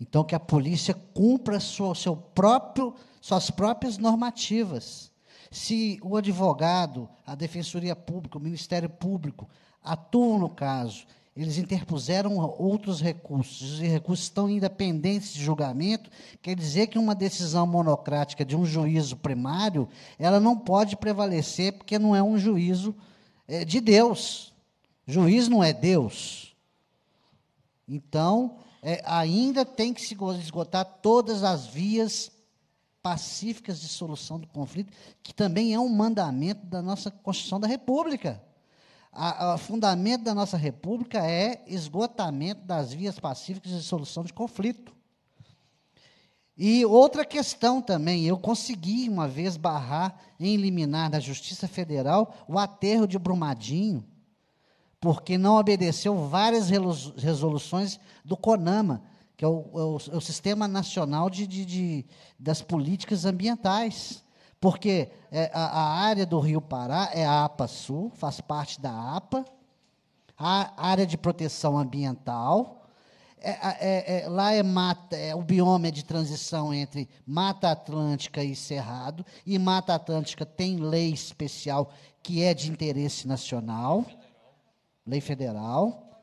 S3: Então que a polícia cumpra sua, seu próprio, suas próprias normativas. Se o advogado, a defensoria pública, o Ministério Público atuam no caso, eles interpuseram outros recursos, e recursos estão independentes de julgamento, quer dizer que uma decisão monocrática de um juízo primário, ela não pode prevalecer porque não é um juízo é, de Deus. Juiz não é Deus. Então, é, ainda tem que se esgotar todas as vias pacíficas de solução do conflito, que também é um mandamento da nossa Constituição da República. O fundamento da nossa República é esgotamento das vias pacíficas de solução de conflito. E outra questão também, eu consegui uma vez barrar em eliminar da Justiça Federal o aterro de Brumadinho, porque não obedeceu várias resoluções do CONAMA, que é o, é o, é o Sistema Nacional de, de, de, das Políticas Ambientais. Porque é, a, a, área do Rio Pará é a APA Sul, faz parte da APA, a área de proteção ambiental. É, é, é, lá é mata, é, o bioma é de transição entre Mata Atlântica e Cerrado, e Mata Atlântica tem lei especial que é de interesse nacional, lei federal.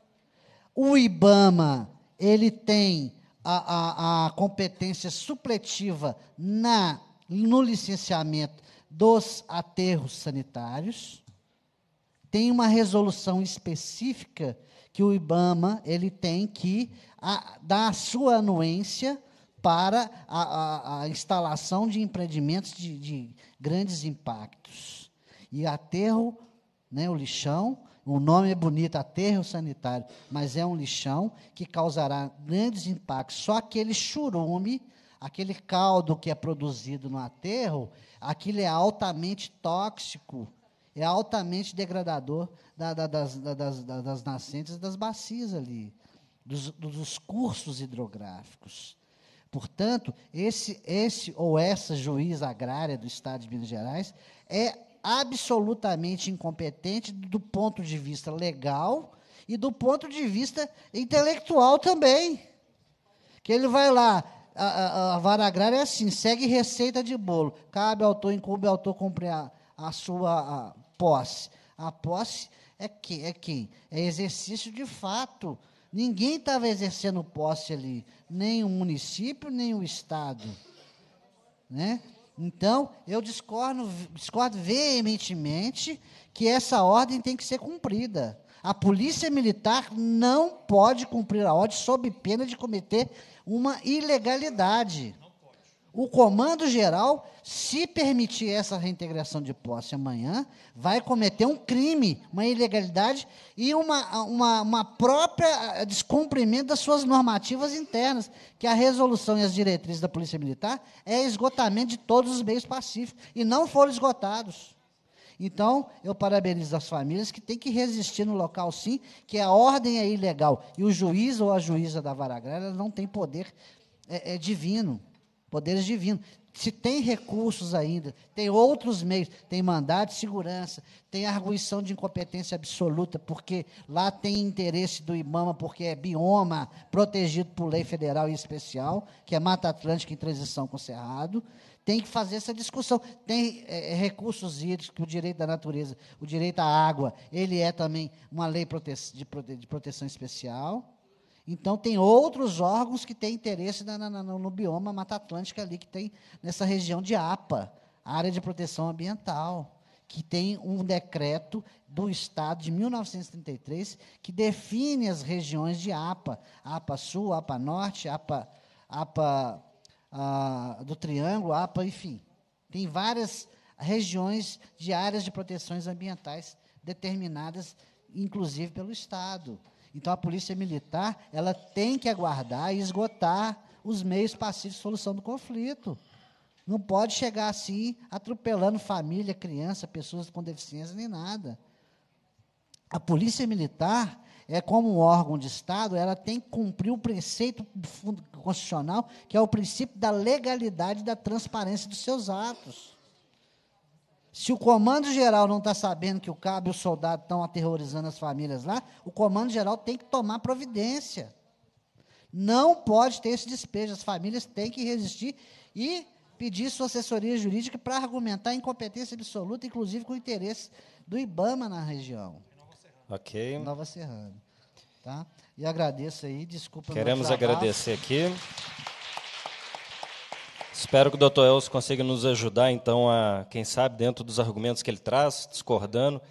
S3: O IBAMA ele tem a, a, a competência supletiva na, no licenciamento dos aterros sanitários, tem uma resolução específica que o IBAMA ele tem que a, dar a sua anuência para a, a, a instalação de empreendimentos de, de, grandes impactos. E aterro, né, o lixão, o nome é bonito, aterro sanitário, mas é um lixão que causará grandes impactos. Só aquele churume, aquele caldo que é produzido no aterro, aquilo é altamente tóxico, é altamente degradador da, da, das, da, das, das, nascentes e das bacias ali, dos, dos cursos hidrográficos. Portanto, esse, esse ou essa juiz agrária do Estado de Minas Gerais é absolutamente incompetente do ponto de vista legal e do ponto de vista intelectual também. Que ele vai lá, a, a, a vara agrária é assim, segue receita de bolo. Cabe ao autor, incumbe ao autor cumprir a, a sua a posse. A posse é que é quem? É exercício de fato. Ninguém estava exercendo posse ali, nem o município, nem o estado, né? Então, eu discordo, discordo veementemente que essa ordem tem que ser cumprida. A polícia militar não pode cumprir a ordem sob pena de cometer uma ilegalidade o comando geral, se permitir essa reintegração de posse amanhã, vai cometer um crime, uma ilegalidade e uma, uma, uma própria eh, descumprimento das suas normativas internas, que a resolução e as diretrizes da Polícia Militar é esgotamento de todos os meios pacíficos, e não foram esgotados. Então, eu parabenizo as famílias que têm que resistir no local, sim, que a ordem é ilegal. E o juiz ou a juíza da vara agrária não tem poder é, é divino. Poderes divinos. Se tem recursos ainda, tem outros meios, tem mandado de segurança, tem arguição de incompetência absoluta, porque lá tem interesse do IBAMA, porque é bioma protegido por lei federal e especial, que é Mata Atlântica em transição com o Cerrado. Tem que fazer essa discussão. Tem é, é recursos hídricos, o direito da natureza, o direito à água, ele é também uma lei prote de, prote de proteção especial. Então, tem outros órgãos que têm interesse na, na, no, no bioma Mata Atlântica ali, que tem nessa região de APA, Área de Proteção Ambiental, que tem um decreto do Estado de 1933 que define as regiões de APA, APA Sul, APA Norte, APA, APA ah, do Triângulo, APA, enfim. Tem várias regiões de áreas de proteções ambientais determinadas, inclusive pelo Estado. Então a polícia militar, ela tem que aguardar e esgotar os meios passivos de solução do conflito. Não pode chegar assim atropelando família, criança, pessoas com deficiência nem nada. A polícia militar é como um órgão de Estado, ela tem que cumprir o preceito constitucional, que é o princípio da legalidade e da transparência dos seus atos. Se o comando geral não está sabendo que o cabo e o soldado estão aterrorizando as famílias lá, o comando geral tem que tomar providência. Não pode ter esse despejo. As famílias têm que resistir e pedir sua assessoria jurídica para argumentar incompetência absoluta, inclusive com o interesse do IBAMA na região.
S1: Ok. Nova
S3: Serrana. Tá? E agradeço aí, desculpa. Queremos agradecer
S1: aqui. Espero que o Dr. Elcio consiga nos ajudar, então, a, quem sabe, dentro dos argumentos que ele traz, discordando,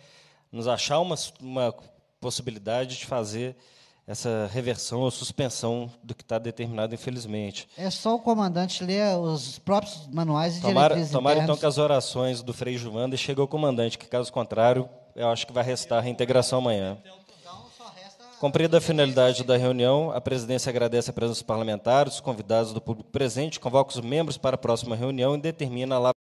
S1: nos achar uma, uma possibilidade de fazer essa reversão ou suspensão do que está determinado, infelizmente.
S3: É só o comandante ler os próprios manuais e tomara, diretrizes Tomara, então, internos. então, que
S1: as orações do Frei Juvanda chegue ao comandante, que, caso contrário, eu acho que vai restar a reintegração amanhã. Cumprida a finalidade da reunião, a presidência agradece a presença dos parlamentares, convidados do público presente, convoca os membros para a próxima reunião e determina a